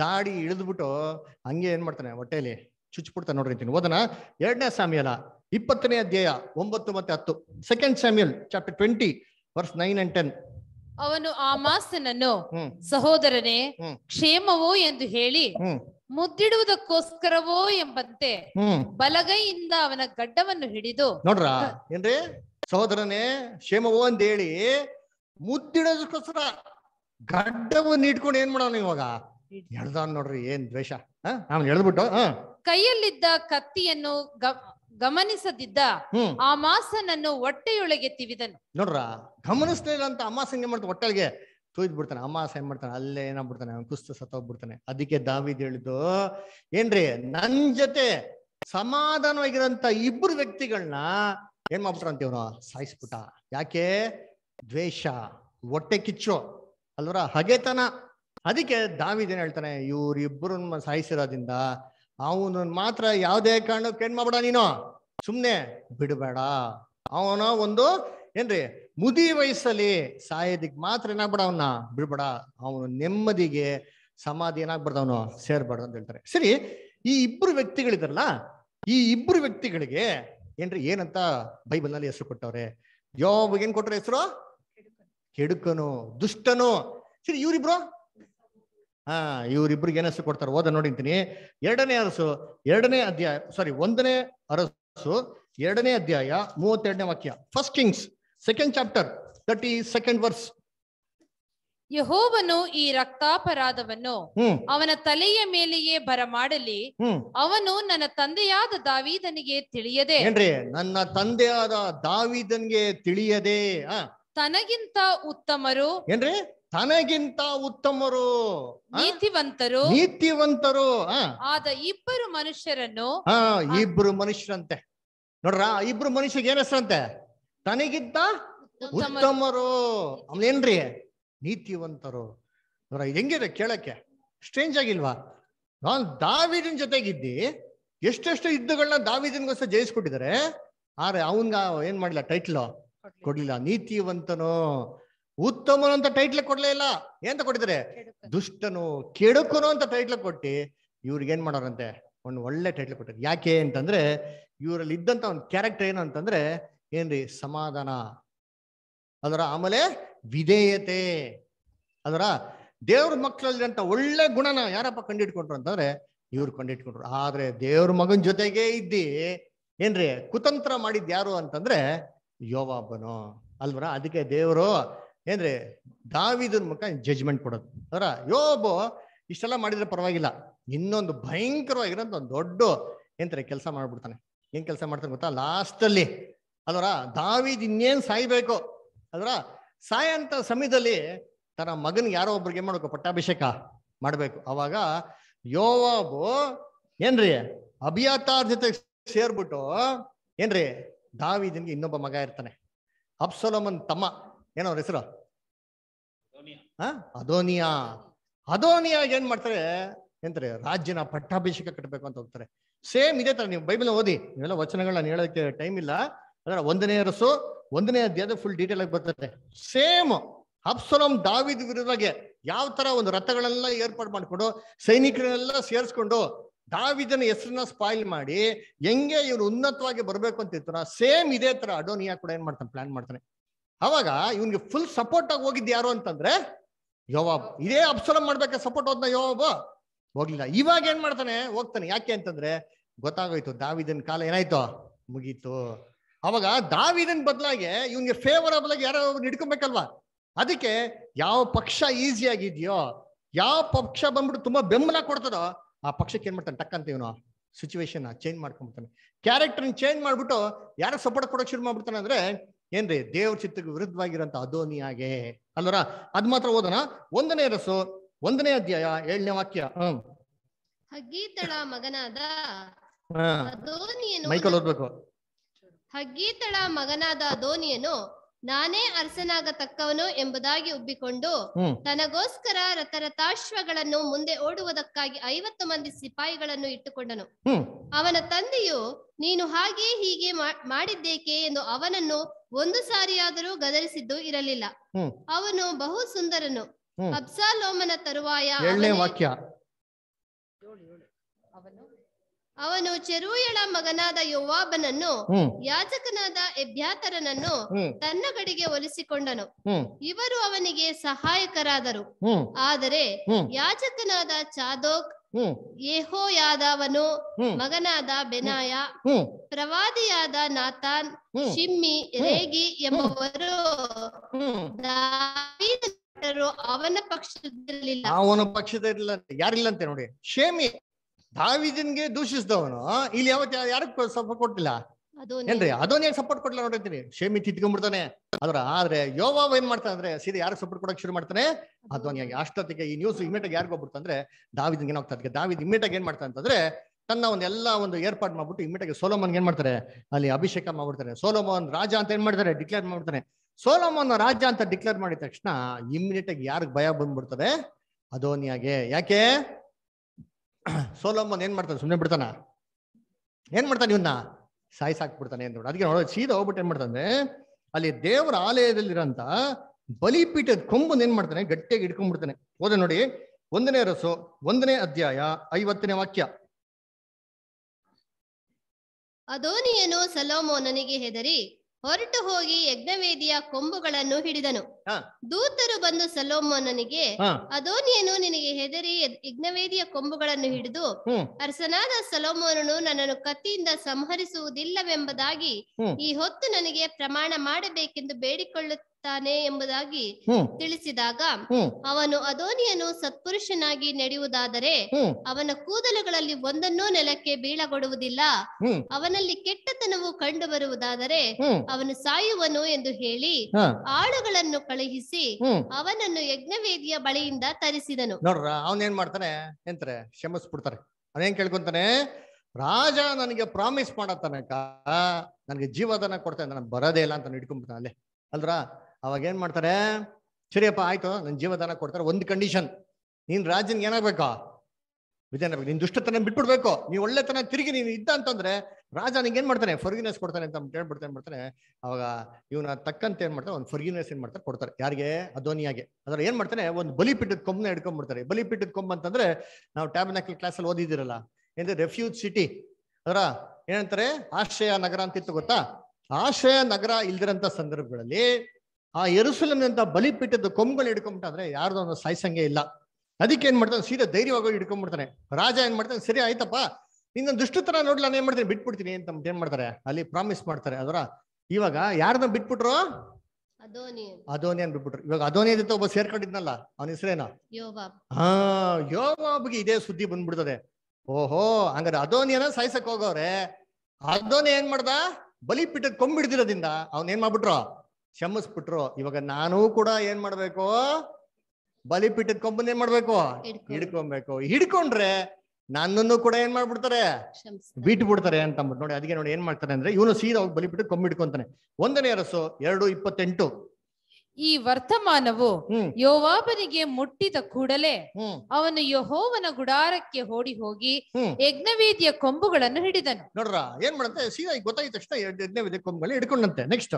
ದಾಡಿ ಇಳಿದ್ಬಿಟ್ಟು ಹಂಗೆ ಏನ್ ಮಾಡ್ತಾನೆ ಹೊಟ್ಟೆಲಿ ಚುಚ್ಚಿಬಿಡ್ತಾ ನೋಡ್ರಿ ಅಂತೀನಿ ಓದನ ಎರಡನೇ ಸಾಮ್ಯಲ ಇಪ್ಪತ್ತನೇ ಅಧ್ಯಾಯ ಒಂಬತ್ತು ಮತ್ತೆ ಹತ್ತು second Samuel chapter twenty verse nine and ten ಅವನು ಆ ಮಾಸನನ್ನು ಸಹೋದರನೇ ಕ್ಷೇಮವೋ ಎಂದು ಹೇಳಿ ಮುದ್ದಿಡುವುದಕ್ಕೋಸ್ಕರವೋ ಎಂಬಂತೆ ಬಲಗೈಯಿಂದ ಅವನ ಗಡ್ಡವನ್ನು ಹಿಡಿದು ನೋಡ್ರ ಏನ್ರಿ ಸಹೋದರನೇ ಕ್ಷೇಮವೋ ಅಂತ ಹೇಳಿ ಮುದ್ದಿಡೋದಕ್ಕೋಸ್ಕರ ಗಡ್ಡವನ್ನು ಇಟ್ಕೊಂಡು ಏನ್ ಮಾಡೋಣ ಇವಾಗ ಎಳ್ದವನ್ ನೋಡ್ರಿ ಏನ್ ದ್ವೇಷ ಎಳ್ದ್ಬಿಟ್ಟು ಕೈಯಲ್ಲಿದ್ದ ಕತ್ತಿಯನ್ನು ಗಮನಿಸದಿದ್ದ ಆ ಮಾಸನನ್ನು ಹೊಟ್ಟೆಯೊಳಗೆ ತಿವಿದನು ನೋಡ್ರ ಗಮನಿಸ್ಲಿಲ್ಲ ಅಂತ ಅಮಾಸ ಹೆಂಗೆ ಮಾಡ್ತಾನೆ ಹೊಟ್ಟೆಗೆ ತೂಯ್ದ್ ಬಿಡ್ತಾನೆ ಅಮಾಸ ಏನ್ ಮಾಡ್ತಾನೆ ಅಲ್ಲೇ ಏನಾಗ್ಬಿಡ್ತಾನೆ ಅವ್ನು ಕುಸ್ತು ಹೋಗ್ಬಿಡ್ತಾನೆ ಅದಕ್ಕೆ ದಾವಿದ್ ಹೇಳಿದ್ದು ಏನ್ರಿ ನನ್ ಜೊತೆ ಸಮಾಧಾನವಾಗಿರೋಂತ ಇಬ್ರು ವ್ಯಕ್ತಿಗಳನ್ನ ಏನ್ ಮಾಡ್ಬಿಟ್ರಂತ ಇವನು ಸಾಯಿಸ್ಬಿಟ್ಟ ಯಾಕೆ ದ್ವೇಷ ಹೊಟ್ಟೆ ಕಿಚ್ಚು ಅಲ್ವರ ಹಗೆತನ ಅದಕ್ಕೆ ದಾವಿದೇನು ಹೇಳ್ತಾನೆ ಇವ್ರಿಬ್ರು ಸಾಯಿಸಿರೋದ್ರಿಂದ ಅವನು ಮಾತ್ರ ಯಾವುದೇ ಕಾರಣಕ್ಕೆ ಏನ್ ಮಾಡ್ಬೇಡ ನೀನು ಸುಮ್ನೆ ಬಿಡಬೇಡ ಅವನ ಒಂದು ಏನ್ರಿ ಮುದಿ ವಯಸ್ಸಲ್ಲಿ ಸಾಯೋದಿಕ್ ಮಾತ್ರ ಏನಾಗ್ಬೇಡ ಅವನ್ನ ಬಿಡ್ಬೇಡ ಅವನು ನೆಮ್ಮದಿಗೆ ಸಮಾಧಿ ಏನಾಗ್ಬಾರ್ದು ಅವನು ಸೇರ್ಬಾರ್ದು ಅಂತ ಹೇಳ್ತಾರೆ ಸರಿ ಈ ಇಬ್ರು ವ್ಯಕ್ತಿಗಳಿದ್ರಲ್ಲ ಈ ಇಬ್ರು ವ್ಯಕ್ತಿಗಳಿಗೆ ಏನ್ರಿ ಏನಂತ ನಲ್ಲಿ ಹೆಸರು ಕೊಟ್ಟವ್ರೆ ಯೋಬ್ ಏನ್ ಕೊಟ್ರೆ ಹೆಸರು ಕೆಡುಕನು ದುಷ್ಟನು ಸರಿ ಇವ್ರಿಬ್ರು ಹಾ ಇವರಿಬ್ರಿಗೆ ಏನಸು ಕೊಡ್ತಾರೆ ಓದ ನೋಡಿಂತೀನಿ ಎರಡನೇ ಅರಸು ಎರಡನೇ ಅಧ್ಯಾಯ ಸಾರಿ ಒಂದನೇ ಅರಸು ಎರಡನೇ ಅಧ್ಯಾಯ ಮೂವತ್ತೆರಡನೇ ವಾಕ್ಯ first Kings second chapter thirty second verse ಯಹೋವನು ಈ ರಕ್ತಾಪರಾಧವನ್ನು ಅವನ ತಲೆಯ ಮೇಲೆಯೇ ಬರಮಾಡಲಿ ಅವನು ನನ್ನ ತಂದೆಯಾದ ದಾವಿದನಿಗೆ ತಿಳಿಯದೆ ಏನ್ರಿ ನನ್ನ ತಂದೆಯಾದ ದಾವಿದನ್ಗೆ ತಿಳಿಯದೆ ತನಗಿಂತ ಉತ್ತಮರು ಏನ್ರಿ ತನಗಿಂತ ಉತ್ತಮರು ನೀತಿವಂತರು ನೀತಿವಂತರು ಆದ ಇಬ್ಬರು ಮನುಷ್ಯರನ್ನು ಇಬ್ರು ಮನುಷ್ಯರಂತೆ ನೋಡ್ರ ಇಬ್ರು ಮನುಷ್ಯಗೆ ಏನ್ ಹೆಸರಂತೆ ತನಗಿಂತ ಉತ್ತಮರು ಏನ್ರಿ ನೀತಿವಂತರು ನೋಡ್ರ ಹೆಂಗಿದೆ ಕೇಳಕ್ಕೆ ಸ್ಟ್ರೇಂಜ್ ಆಗಿಲ್ವಾ ನಾನ್ ದಾವಿದಿನ ಜೊತೆಗಿದ್ದಿ ಎಷ್ಟೆಷ್ಟು ಯುದ್ಧಗಳನ್ನ ದಾವಿದನ್ಗೋಸ್ಕರ ಜಯಿಸ್ಕೊಟ್ಟಿದ್ದಾರೆ ಆದ್ರೆ ಅವನ್ಗ ಏನ್ ಮಾಡ್ಲಿಲ್ಲ ಟೈಟ್ಲು ಕೊಡ್ಲಿಲ್ಲ ನೀತಿವಂತನು ಉತ್ತಮನು ಅಂತ ಟೈಟ್ಲ್ ಕೊಡ್ಲೇ ಇಲ್ಲ ಎಂತ ಕೊಟ್ಟಿದ್ರೆ ದುಷ್ಟನು ಕೆಡುಕನು ಅಂತ ಟೈಟ್ಲ್ ಕೊಟ್ಟಿ ಇವ್ರಿಗೆ ಏನ್ ಮಾಡೋರಂತೆ ಒಂದು ಒಳ್ಳೆ ಟೈಟ್ಲ್ ಕೊಟ್ಟರು ಯಾಕೆ ಅಂತಂದ್ರೆ ಇವರಲ್ಲಿ ಇದ್ದಂತ ಒಂದು ಕ್ಯಾರೆಕ್ಟರ್ ಏನು ಅಂತಂದ್ರೆ ಏನ್ರಿ ಸಮಾಧಾನ ಅದರ ಆಮೇಲೆ ವಿಧೇಯತೆ ಅದರ ದೇವ್ರ ಮಕ್ಕಳಲ್ಲಿರಂತ ಒಳ್ಳೆ ಗುಣನ ಯಾರಪ್ಪ ಕಂಡಿಟ್ಕೊಂಡ್ರು ಅಂತಂದ್ರೆ ಇವ್ರು ಕಂಡಿಟ್ಕೊಂಡ್ರು ಆದ್ರೆ ದೇವ್ರ ಮಗನ ಜೊತೆಗೆ ಇದ್ದಿ ಏನ್ರಿ ಕುತಂತ್ರ ಮಾಡಿದ್ ಯಾರು ಅಂತಂದ್ರೆ ಯೋವಾಬನು ಅಲ್ವರ ಅದಕ್ಕೆ ದೇವರು ಏನ್ರಿ ದಾವಿದ ಮುಖ ಜಜ್ಮೆಂಟ್ ಕೊಡೋದು ಅದರ ಯೋಬೋ ಇಷ್ಟೆಲ್ಲ ಮಾಡಿದ್ರೆ ಪರವಾಗಿಲ್ಲ ಇನ್ನೊಂದು ಭಯಂಕರವಾಗಿರೋ ಒಂದು ದೊಡ್ಡ ಏನ್ರಿ ಕೆಲಸ ಮಾಡ್ಬಿಡ್ತಾನೆ ಏನ್ ಕೆಲಸ ಮಾಡ್ತಾನೆ ಗೊತ್ತಾ ಲಾಸ್ಟಲ್ಲಿ ಅದರ ದಾವಿದ್ ಇನ್ನೇನ್ ಸಾಯ್ಬೇಕು ಅದರ ಸಾಯಂತ ಸಮಯದಲ್ಲಿ ತನ್ನ ಮಗನ್ ಯಾರೋ ಒಬ್ರಿಗೆ ಮಾಡ್ಬೇಕು ಪಟ್ಟಾಭಿಷೇಕ ಮಾಡ್ಬೇಕು ಅವಾಗ ಯೋವಾಬು ಏನ್ರಿ ಅಭಿಯಾತಾರ್ ಸೇರ್ಬಿಟ್ಟು ಏನ್ರಿ ದಾವಿದನ್ಗೆ ಇನ್ನೊಬ್ಬ ಮಗ ಇರ್ತಾನೆ ಅಪ್ಸಲೋಮನ್ ತಮ್ಮ ಏನೋ ಅವ್ರ ಹೆಸರು ಅದೋನಿಯಾ ಅದೋನಿಯಾ ಏನ್ ಮಾಡ್ತಾರೆ ಎಂತಾರೆ ರಾಜ್ಯನ ಪಟ್ಟಾಭಿಷೇಕ ಕಟ್ಟಬೇಕು ಅಂತ ಹೋಗ್ತಾರೆ ಸೇಮ್ ಇದೇ ತರ ನೀವು ಬೈಬಲ್ ಓದಿ ನೀವೆಲ್ಲ ವಚನಗಳನ್ನ ನಾನು ಹೇಳೋಕ್ಕೆ ಟೈಮ್ ಇಲ್ಲ ಅಂದ್ರೆ ಒಂದನೇ ರಸು ಒಂದನೇ ಅಧ್ಯಾಯದ ಫುಲ್ ಡೀಟೇಲ್ ಆಗಿ ಬರ್ತದೆ ಸೇಮ್ ಅಪ್ಸಲಂ ದಾವಿದ್ ವಿರುದ್ಧಗೆ ಯಾವ ತರ ಒಂದು ರಥಗಳನ್ನೆಲ್ಲ ಏರ್ಪಾಡು ಮಾಡಿಕೊಂಡು ಸೈನಿಕರನ್ನೆಲ್ಲ ಸೇರಿಸ್ಕೊಂಡು ದಾವಿದನ ಹೆಸರನ್ನ ಸ್ಪಾಯ್ಲ್ ಮಾಡಿ ಹೆಂಗೆ ಇವ್ರು ಉನ್ನತವಾಗಿ ಬರ್ಬೇಕು ಅಂತ ಇರ್ತಾರ ಸೇಮ್ ಇದೇ ತರ ಅಡೋನಿಯಾ ಕೂಡ ಏನ್ ಮಾಡ್ತಾನೆ ಪ್ಲಾನ್ ಮಾಡ್ತಾನೆ ಅವಾಗ ಇವನ್ಗೆ ಫುಲ್ ಸಪೋರ್ಟ್ ಆಗಿ ಹೋಗಿದ್ದು ಯಾರು ಅಂತಂದ್ರೆ ಯೋವಾಬ್ ಇದೇ ಅಪ್ಸರ ಮಾಡ್ಬೇಕಾ ಸಪೋರ್ಟ್ ಹೋದ್ನ ಯೋವಾಬ್ ಹೋಗ್ಲಿಲ್ಲ ಇವಾಗ ಏನ್ ಮಾಡ್ತಾನೆ ಹೋಗ್ತಾನೆ ಯಾಕೆ ಅಂತಂದ್ರೆ ಗೊತ್ತಾಗೋಯ್ತು ದಾವಿದನ್ ಕಾಲ ಏನಾಯ್ತು ಮುಗೀತು ಅವಾಗ ದಾವಿದನ್ ಬದಲಾಗೆ ಇವನ್ಗೆ ಫೇವರಬಲ್ ಆಗಿ ಯಾರೋ ಹಿಡ್ಕೊಬೇಕಲ್ವಾ ಅದಕ್ಕೆ ಯಾವ ಪಕ್ಷ ಈಸಿ ಆಗಿದೆಯೋ ಯಾವ ಪಕ್ಷ ಬಂದ್ಬಿಟ್ಟು ತುಂಬಾ ಬೆಂಬಲ ಕೊಡ್ತದೋ ಆ ಪಕ್ಷಕ್ಕೆ ಏನ್ ಮಾಡ್ತಾನೆ ಟಕ್ಕಂತ ಇವನು ಸಿಚುವೇಶನ್ ಚೇಂಜ್ ಮಾಡ್ಕೊಂಡ್ಬಿಡ್ತಾನೆ ಕ್ಯಾರೆಕ್ಟರ್ ಚೇಂಜ್ ಮಾಡ್ಬಿಟ್ಟು ಯಾರ ಸಪೋರ್ಟ್ ಕೊಡೋಕೆ ಶುರು ಮಾಡ್ಬಿಡ್ತಾನೆ ಅಂದ್ರೆ ಏನ್ರಿ ದೇವ್ರ ಚಿತ್ತಕ್ಕೆ ವಿರುದ್ಧವಾಗಿರೋಂಥ ಹಾಗೆ ಅಲ್ಲರ ಅದ್ ಮಾತ್ರ ಓದೋಣ ಒಂದನೇ ರಸು ಒಂದನೇ ಅಧ್ಯಾಯ ಏಳನೇ ವಾಕ್ಯ ಹ್ಮ್ ಹಗ್ಗೀತಳ ಮಗನಾದ ಮೈಕಲ್ ಓದ್ಬೇಕು ಹಗ್ಗೀತಳ ಮಗನಾದ ಧೋನಿಯನು ನಾನೇ ಅರಸನಾಗ ತಕ್ಕವನು ಎಂಬುದಾಗಿ ಉಬ್ಬಿಕೊಂಡು ತನಗೋಸ್ಕರ ರಥರಥಾಶ್ವಗಳನ್ನು ಮುಂದೆ ಓಡುವುದಕ್ಕಾಗಿ ಐವತ್ತು ಮಂದಿ ಸಿಪಾಯಿಗಳನ್ನು ಇಟ್ಟುಕೊಂಡನು ಅವನ ತಂದೆಯು ನೀನು ಹಾಗೆ ಹೀಗೆ ಮಾಡಿದ್ದೇಕೆ ಎಂದು ಅವನನ್ನು ಒಂದು ಸಾರಿಯಾದರೂ ಗದರಿಸಿದ್ದು ಇರಲಿಲ್ಲ ಅವನು ಬಹು ಸುಂದರನು ಅಬ್ಸಾಲೋಮನ ತರುವಾಯ ವಾಕ್ಯ ಅವನು ಚೆರೂಯಳ ಮಗನಾದ ಯುವಾಬನನ್ನು ಯಾಜಕನಾದ ಎಬ್ಯಾತರನನ್ನು ತನ್ನ ಕಡೆಗೆ ಒಲಿಸಿಕೊಂಡನು ಇವರು ಅವನಿಗೆ ಸಹಾಯಕರಾದರು ಆದರೆ ಯಾಜಕನಾದ ಚಾದೋಕ್ ಯಾದವನು ಮಗನಾದ ಬೆನಾಯ ಪ್ರವಾದಿಯಾದ ನಾಥಾನ್ ಶಿಮ್ಮಿ ರೇಗಿ ಎಂಬುವರು ಅವನ ಪಕ್ಷದಲ್ಲಿ ಅವನ ಪಕ್ಷದಲ್ಲಿಲ್ಲ ಯಾರಿಲ್ಲಂತೆ ನೋಡಿ ಶೇಮಿ ದಾವಿದನ್ಗೆ ದೂಷಿಸಿದವನು ಇಲ್ಲಿ ಯಾವತ್ತ ಯಾರು ಸಪೋರ್ಟ್ ಕೊಟ್ಟಿಲ್ಲ ಏನ್ರಿ ಅದೋನ್ ಸಪೋರ್ಟ್ ಕೊಟ್ಟಿಲ್ಲ ನೋಡಿರ್ತೀನಿ ಶೇಮಿ ತಿದ್ಕೊಂಡ್ಬಿಡ್ತಾನೆ ಅದ್ರ ಆದ್ರೆ ಯೋವಾವ್ ಏನ್ ಮಾಡ್ತಾನೆ ಅಂದ್ರೆ ಸೀದಾ ಯಾರು ಸಪೋರ್ಟ್ ಕೊಡಕ್ ಶುರು ಮಾಡ್ತಾನೆ ಅದೋನಿಯಾಗಿ ಅಷ್ಟೊತ್ತಿಗೆ ಈ ನ್ಯೂಸ್ ಇಮಿಡಿಯೇಟ್ ಅಂದ್ರೆ ಹೋಗ್ಬಿಡ್ತಂದ್ರೆ ಏನ್ ಏನಾಗ್ತಾ ಅದಕ್ಕೆ ದಾವಿದ್ ಇಮಿಡಿಯೇಟ್ ಏನ್ ಮಾಡ್ತಾನೆ ಅಂತಂದ್ರೆ ತನ್ನ ಒಂದು ಎಲ್ಲಾ ಒಂದು ಏರ್ಪಾಟ್ ಮಾಡ್ಬಿಟ್ಟು ಇಮಿಡಿಯೇಟ್ ಸೋಲೋಮನ್ ಏನ್ ಮಾಡ್ತಾರೆ ಅಲ್ಲಿ ಅಭಿಷೇಕ ಮಾಡ್ಬಿಡ್ತಾರೆ ಸೋಲೋಮನ್ ರಾಜ ಅಂತ ಏನ್ ಮಾಡ್ತಾರೆ ಡಿಕ್ಲೇರ್ ಮಾಡ್ತಾನೆ ಸೋಲೋಮನ್ ರಾಜ ಅಂತ ಡಿಕ್ಲೇರ್ ಮಾಡಿದ ತಕ್ಷಣ ಇಮಿಡಿಯೇಟ್ ಆಗಿ ಯಾರಿಗೆ ಭಯ ಬಂದ್ಬಿಡ್ತಾರೆ ಅದೋನಿಯಾಗೆ ಯಾಕೆ ಸೋಲಮ್ಮನ್ ಏನ್ ಮಾಡ್ತಾನೆ ಸುಮ್ಮನೆ ಬಿಡ್ತಾನ ಏನ್ ಮಾಡ್ತಾನೆ ಇವನ್ನ ಸಾಯಿಸಾಕ್ಬಿಡ್ತಾನೆ ಬಿಡ್ತಾನೆ ನೋಡಿ ಅದಕ್ಕೆ ನೋಡೋದು ಸೀದಾ ಹೋಗ್ಬಿಟ್ಟು ಏನ್ ಮಾಡ್ತಾನೆ ಅಲ್ಲಿ ದೇವರ ಆಲಯದಲ್ಲಿರೋಂಥ ಬಲಿಪೀಠದ ಕೊಂಬನ್ ಏನ್ ಮಾಡ್ತಾನೆ ಗಟ್ಟಿಯಾಗಿ ಇಟ್ಕೊಂಡ್ಬಿಡ್ತಾನೆ ಓದ ನೋಡಿ ಒಂದನೇ ರಸು ಒಂದನೇ ಅಧ್ಯಾಯ ಐವತ್ತನೇ ವಾಕ್ಯ ಅದೋನಿಯನು ಸಲೋಮೋನನಿಗೆ ಹೆದರಿ ಹೊರಟು ಹೋಗಿ ಯಜ್ಞವೇದಿಯ ಕೊಂಬುಗಳನ್ನು ಹಿಡಿದನು ದೂತರು ಬಂದು ಸಲೋಮೋನನಿಗೆ ಅದೋನಿಯನು ನಿನಗೆ ಹೆದರಿ ಯಜ್ಞವೇದಿಯ ಕೊಂಬುಗಳನ್ನು ಹಿಡಿದು ಅರಸನಾದ ಸಲೋಮೋನನು ನನ್ನನ್ನು ಕತ್ತಿಯಿಂದ ಸಂಹರಿಸುವುದಿಲ್ಲವೆಂಬುದಾಗಿ ಈ ಹೊತ್ತು ನನಗೆ ಪ್ರಮಾಣ ಮಾಡಬೇಕೆಂದು ಬೇಡಿಕೊಳ್ಳುತ್ತಾ ತಾನೆ ಎಂಬುದಾಗಿ ತಿಳಿಸಿದಾಗ ಅವನು ಅದೋನಿಯನು ಸತ್ಪುರುಷನಾಗಿ ನಡೆಯುವುದಾದರೆ ಅವನ ಕೂದಲುಗಳಲ್ಲಿ ಒಂದನ್ನೂ ನೆಲಕ್ಕೆ ಬೀಳಗೊಡುವುದಿಲ್ಲ ಅವನಲ್ಲಿ ಕೆಟ್ಟತನವು ಕಂಡು ಬರುವುದಾದರೆ ಅವನು ಸಾಯುವನು ಎಂದು ಹೇಳಿ ಆಳುಗಳನ್ನು ಕಳುಹಿಸಿ ಅವನನ್ನು ಯಜ್ಞವೇದಿಯ ಬಳಿಯಿಂದ ತರಿಸಿದನು ನೋಡ್ರ ಅವನೇನ್ ಮಾಡ್ತಾನೆ ಎಂತಾರೆ ಕ್ಷಮಿಸ್ಬಿಡ್ತಾರೆ ಅವನೇನ್ ಕೇಳ್ಕೊಂತಾನೆ ರಾಜ ನನಗೆ ಪ್ರಾಮಿಸ್ ಮಾಡೋ ತನಕ ನನಗೆ ಜೀವದಾನ ಕೊಡ್ತಾನೆ ನಾನು ಬರೋದೇ ಇಲ್ಲ ಅಂತ ಇಟ್ಕೊಂಡ್ಬಿಡ್ತಾನೆ ಅಲ್ಲೇ ಅಲ್ರಾ ಅವಾಗ ಏನ್ ಮಾಡ್ತಾರೆ ಸರಿಯಪ್ಪ ಆಯ್ತು ನನ್ನ ಜೀವದಾನ ಕೊಡ್ತಾರೆ ಒಂದು ಕಂಡೀಷನ್ ನೀನ್ ರಾಜನ್ಗೆ ಏನಾಗ್ಬೇಕಾ ವಿಜಯನಗರ ನಿನ್ ದುಷ್ಟತನ ಬಿಟ್ಬಿಡ್ಬೇಕು ನೀ ಒಳ್ಳೆತನ ತಿರುಗಿ ನೀನು ಇದ್ದ ಅಂತಂದ್ರೆ ರಾಜ ನಿಂಗೆ ಏನ್ ಮಾಡ್ತಾನೆ ಫರ್ಗಿನೆಸ್ ಕೊಡ್ತಾನೆ ಅಂತ ಹೇಳ್ಬಿಡ್ತಾನೆ ಏನ್ ಮಾಡ್ತಾನೆ ಅವಾಗ ಇವನ ತಕ್ಕಂತ ಏನ್ ಮಾಡ್ತಾರೆ ಒಂದು ಫರ್ಗಿನೆಸ್ ಏನ್ ಮಾಡ್ತಾರೆ ಕೊಡ್ತಾರೆ ಯಾರಿಗೆ ಅಧೋನಿಯಾಗೆ ಅದ್ರ ಏನ್ ಮಾಡ್ತಾನೆ ಒಂದು ಬಲಿಪಿಟ್ಟದ ಕೊಂಬನ ಹಿಡ್ಕೊಂಡ್ಬಿಡ್ತಾರೆ ಬಲಿಪಿಟ್ಟದ ಕೊಂಬ ಅಂತಂದ್ರೆ ನಾವು ಟ್ಯಾಬ್ನಾಕಲ್ ಕ್ಲಾಸ್ ಅಲ್ಲಿ ಓದಿದಿರಲ್ಲ ಏನಂದ್ರೆ ರೆಫ್ಯೂಜ್ ಸಿಟಿ ಅದರ ಏನಂತಾರೆ ಆಶ್ರಯ ನಗರ ಅಂತಿತ್ತು ಗೊತ್ತಾ ಆಶ್ರಯ ನಗರ ಇಲ್ದಿರಂತ ಸಂದರ್ಭಗಳಲ್ಲಿ ಆ ಎರುಸಲಂತ ಬಲಿಪಿಟ್ಟದ ಕೊಂಬುಗಳು ಹಿಡ್ಕೊಂಡ್ಬಿಟ್ಟಾದ್ರೆ ಯಾರ್ದು ಒಂದು ಸಾಯ್ಸಂಗೆ ಇಲ್ಲ ಅದಕ್ಕೆ ಏನ್ ಮಾಡ್ತಾನೆ ಸೀದಾ ಧೈರ್ಯವಾಗಿ ಹಿಡ್ಕೊಂಡ್ಬಿಡ್ತಾನೆ ರಾಜ ಏನ್ ಮಾಡ್ತಾನೆ ಸರಿ ಆಯ್ತಪ್ಪ ನಿನ್ನ ದುಷ್ಟತನ ನೋಡ್ಲ ನಾನು ಏನ್ ಮಾಡ್ತೀನಿ ಬಿಟ್ಬಿಡ್ತೀನಿ ಅಂತ ಏನ್ ಮಾಡ್ತಾರೆ ಅಲ್ಲಿ ಪ್ರಾಮಿಸ್ ಮಾಡ್ತಾರೆ ಅದರ ಇವಾಗ ಯಾರನ್ನ ಬಿಟ್ಬಿಟ್ರು ಅದೋನಿ ಅನ್ ಬಿಟ್ಬಿಟ್ರು ಇವಾಗ ಅದೋನಿ ಜೊತೆ ಒಬ್ಬ ಸೇರ್ಕೊಂಡಿದ್ನಲ್ಲ ಅವನ ಹೆಸರೇನ ಹಾ ಯೋಬಾಬ್ಗೆ ಇದೇ ಸುದ್ದಿ ಬಂದ್ಬಿಡ್ತದೆ ಓಹೋ ಹಂಗಾರೆ ಅದೋನಿಯನ ಸಾಯ್ಸಕ್ ಹೋಗೋರೆ ಅದೋನಿ ಏನ್ ಮಾಡ್ದ ಬಲಿ ಬಲಿಪೀಠದ ಕೊಂಬಿಡ್ದಿರೋದ್ರಿಂದ ಅವ್ನ ಏನ್ ಮಾಡ್ಬಿಟ್ರು ಕ್ಷಮಿಸ್ಬಿಟ್ರು ಇವಾಗ ನಾನು ಕೂಡ ಏನ್ ಮಾಡ್ಬೇಕು ಬಲಿಪೀಠದ ಕೊಂಬನ್ ಏನ್ ಮಾಡ್ಬೇಕು ಹಿಡ್ಕೊಬೇಕು ಹಿಡ್ಕೊಂಡ್ರೆ ನನ್ನನ್ನು ಕೂಡ ಏನ್ ಮಾಡ್ಬಿಡ್ತಾರೆ ಬಿಟ್ಟು ಬಿಡ್ತಾರೆ ಅಂತ ನೋಡಿ ಅದಕ್ಕೆ ನೋಡಿ ಏನ್ ಮಾಡ್ತಾರೆ ಅಂದ್ರೆ ಇವನು ಸೀದಾ ಹೋಗಿ ಬಲಿಪೀಠಕ್ಕೆ ಕೊಂಬ ಹಿಡ್ಕೊಂತಾನೆ ಒಂದನೇ ಅರಸು ಎರಡು ಇಪ್ಪತ್ತೆಂಟು ಈ ವರ್ತಮಾನವು ಯೋವಾಬನಿಗೆ ಮುಟ್ಟಿದ ಕೂಡಲೇ ಅವನು ಯಹೋವನ ಗುಡಾರಕ್ಕೆ ಓಡಿ ಹೋಗಿ ಯಜ್ಞವೇದಿಯ ಕೊಂಬುಗಳನ್ನು ಹಿಡಿದನು ನೋಡ್ರ ಏನ್ ಮಾಡಂತೆ ಸೀದಾ ಗೊತ್ತಾಯ್ತು ತಕ್ಷಣ ಯಜ್ಞವೇದಿಯ ಕೊಂಬುಗಳು ಹಿಡ್ಕೊಂಡಂತೆ ನೆಕ್ಸ್ಟ್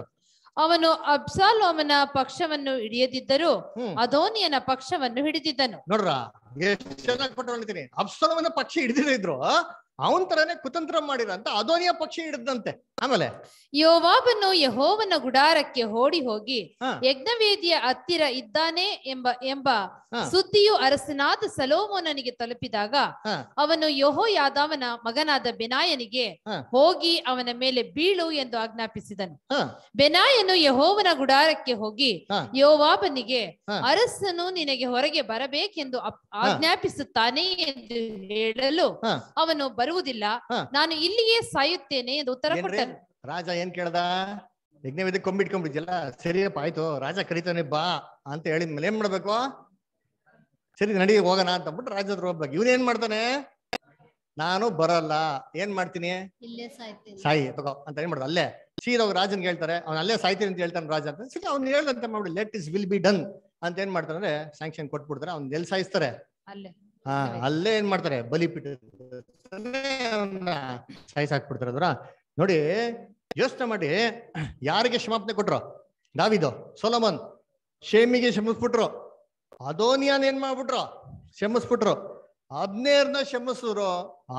ಅವನು ಅಬ್ಸಾಲೋಮನ ಪಕ್ಷವನ್ನು ಹಿಡಿಯದಿದ್ದರೂ ಅದೋನಿಯನ ಪಕ್ಷವನ್ನು ಹಿಡಿದಿದ್ದನು ನೋಡ್ರ ಎಷ್ಟು ಚೆನ್ನಾಗಿ ಅಬ್ಸಾಲೋಮನ ಪಕ್ಷ ಹಿಡಿದಿದ್ರು ಅವನ್ ತರನೇ ಕುತಂತ್ರ ಮಾಡಿರಂತ ಅದೋನಿಯ ಪಕ್ಷಿ ಹಿಡಿದಂತೆ ಆಮೇಲೆ ಯೋವಾಬನು ಯಹೋವನ ಗುಡಾರಕ್ಕೆ ಓಡಿ ಹೋಗಿ ಯಜ್ಞವೇದಿಯ ಹತ್ತಿರ ಇದ್ದಾನೆ ಎಂಬ ಎಂಬ ಸುದ್ದಿಯು ಅರಸನಾದ ಸಲೋಮೋನನಿಗೆ ತಲುಪಿದಾಗ ಅವನು ಯಹೋ ಯಾದವನ ಮಗನಾದ ಬೆನಾಯನಿಗೆ ಹೋಗಿ ಅವನ ಮೇಲೆ ಬೀಳು ಎಂದು ಆಜ್ಞಾಪಿಸಿದನು ಬೆನಾಯನು ಯಹೋವನ ಗುಡಾರಕ್ಕೆ ಹೋಗಿ ಯೋವಾಬನಿಗೆ ಅರಸನು ನಿನಗೆ ಹೊರಗೆ ಬರಬೇಕೆಂದು ಆಜ್ಞಾಪಿಸುತ್ತಾನೆ ಎಂದು ಹೇಳಲು ಅವನು ಬರುವುದಿಲ್ಲ ನಾನು ಇಲ್ಲಿಯೇ ಸಾಯುತ್ತೇನೆ ಎಂದು ಉತ್ತರ ಕೊಟ್ಟರು ರಾಜ ಏನ್ ಕೇಳ್ದ ಯಜ್ಞವಿಧಿ ಕೊಂಬಿಟ್ಕೊಂಡ್ಬಿಡ್ತಿಲ್ಲ ಸರಿಯಪ್ಪ ಆಯ್ತು ರಾಜ ಕರಿತಾನೆ ಬಾ ಅಂತ ಹೇಳಿದ ಮೇಲೆ ಏನ್ ಮಾಡ್ಬೇಕು ಸರಿ ನಡಿ ಹೋಗೋಣ ಅಂತ ಅಂದ್ಬಿಟ್ಟು ರಾಜ ಹತ್ರ ಹೋಗ್ಬೇಕು ಇವನ್ ಏನ್ ಮಾಡ್ತಾನೆ ನಾನು ಬರಲ್ಲ ಏನ್ ಮಾಡ್ತೀನಿ ಸಾಯಿ ತಗೋ ಅಂತ ಏನ್ ಮಾಡ್ದ ಅಲ್ಲೇ ಸೀದೋಗಿ ರಾಜನ್ ಹೇಳ್ತಾರೆ ಅವ್ನ ಅಲ್ಲೇ ಸಾಯ್ತೀನಿ ಅಂತ ಹೇಳ್ತಾನೆ ರಾಜ ಅಂತ ಸರಿ ಅವ್ನು ಹೇಳ್ದಂತೆ ಮಾಡ್ಬಿಡಿ let his will be done ಅಂತ ಏನ್ ಮಾಡ್ತಾರೆ ಸ್ಯಾಂಕ್ಷನ್ ಕೊಟ್ಬಿಡ್ತಾರೆ ಅವ್ನ ಎಲ್ ಸಾಯಿಸ್ತಾರೆ ಹಾ ಅಲ್ಲೇ ಏನ್ ಮಾಡ್ತಾರೆ ಬಲಿ ಸಾಯಿಸ್ ಹಾಕ್ಬಿಡ್ತಾರೆ ಅದರ ನೋಡಿ ಯೋಚನೆ ಮಾಡಿ ಯಾರಿಗೆ ಕ್ಷಮಾಪಣೆ ಕೊಟ್ರು ದಾವಿದು ಸೊಲಮನ್ ಶೇಮಿಗೆ ಶಮಿಸ್ಬಿಟ್ರು ಅದೋನಿಯನ್ ಏನ್ ಮಾಡ್ಬಿಟ್ರು ಶಮಿಸ್ಬಿಟ್ರು ಹದಿನೇರ್ನ ಶಮಿಸಿದ್ರು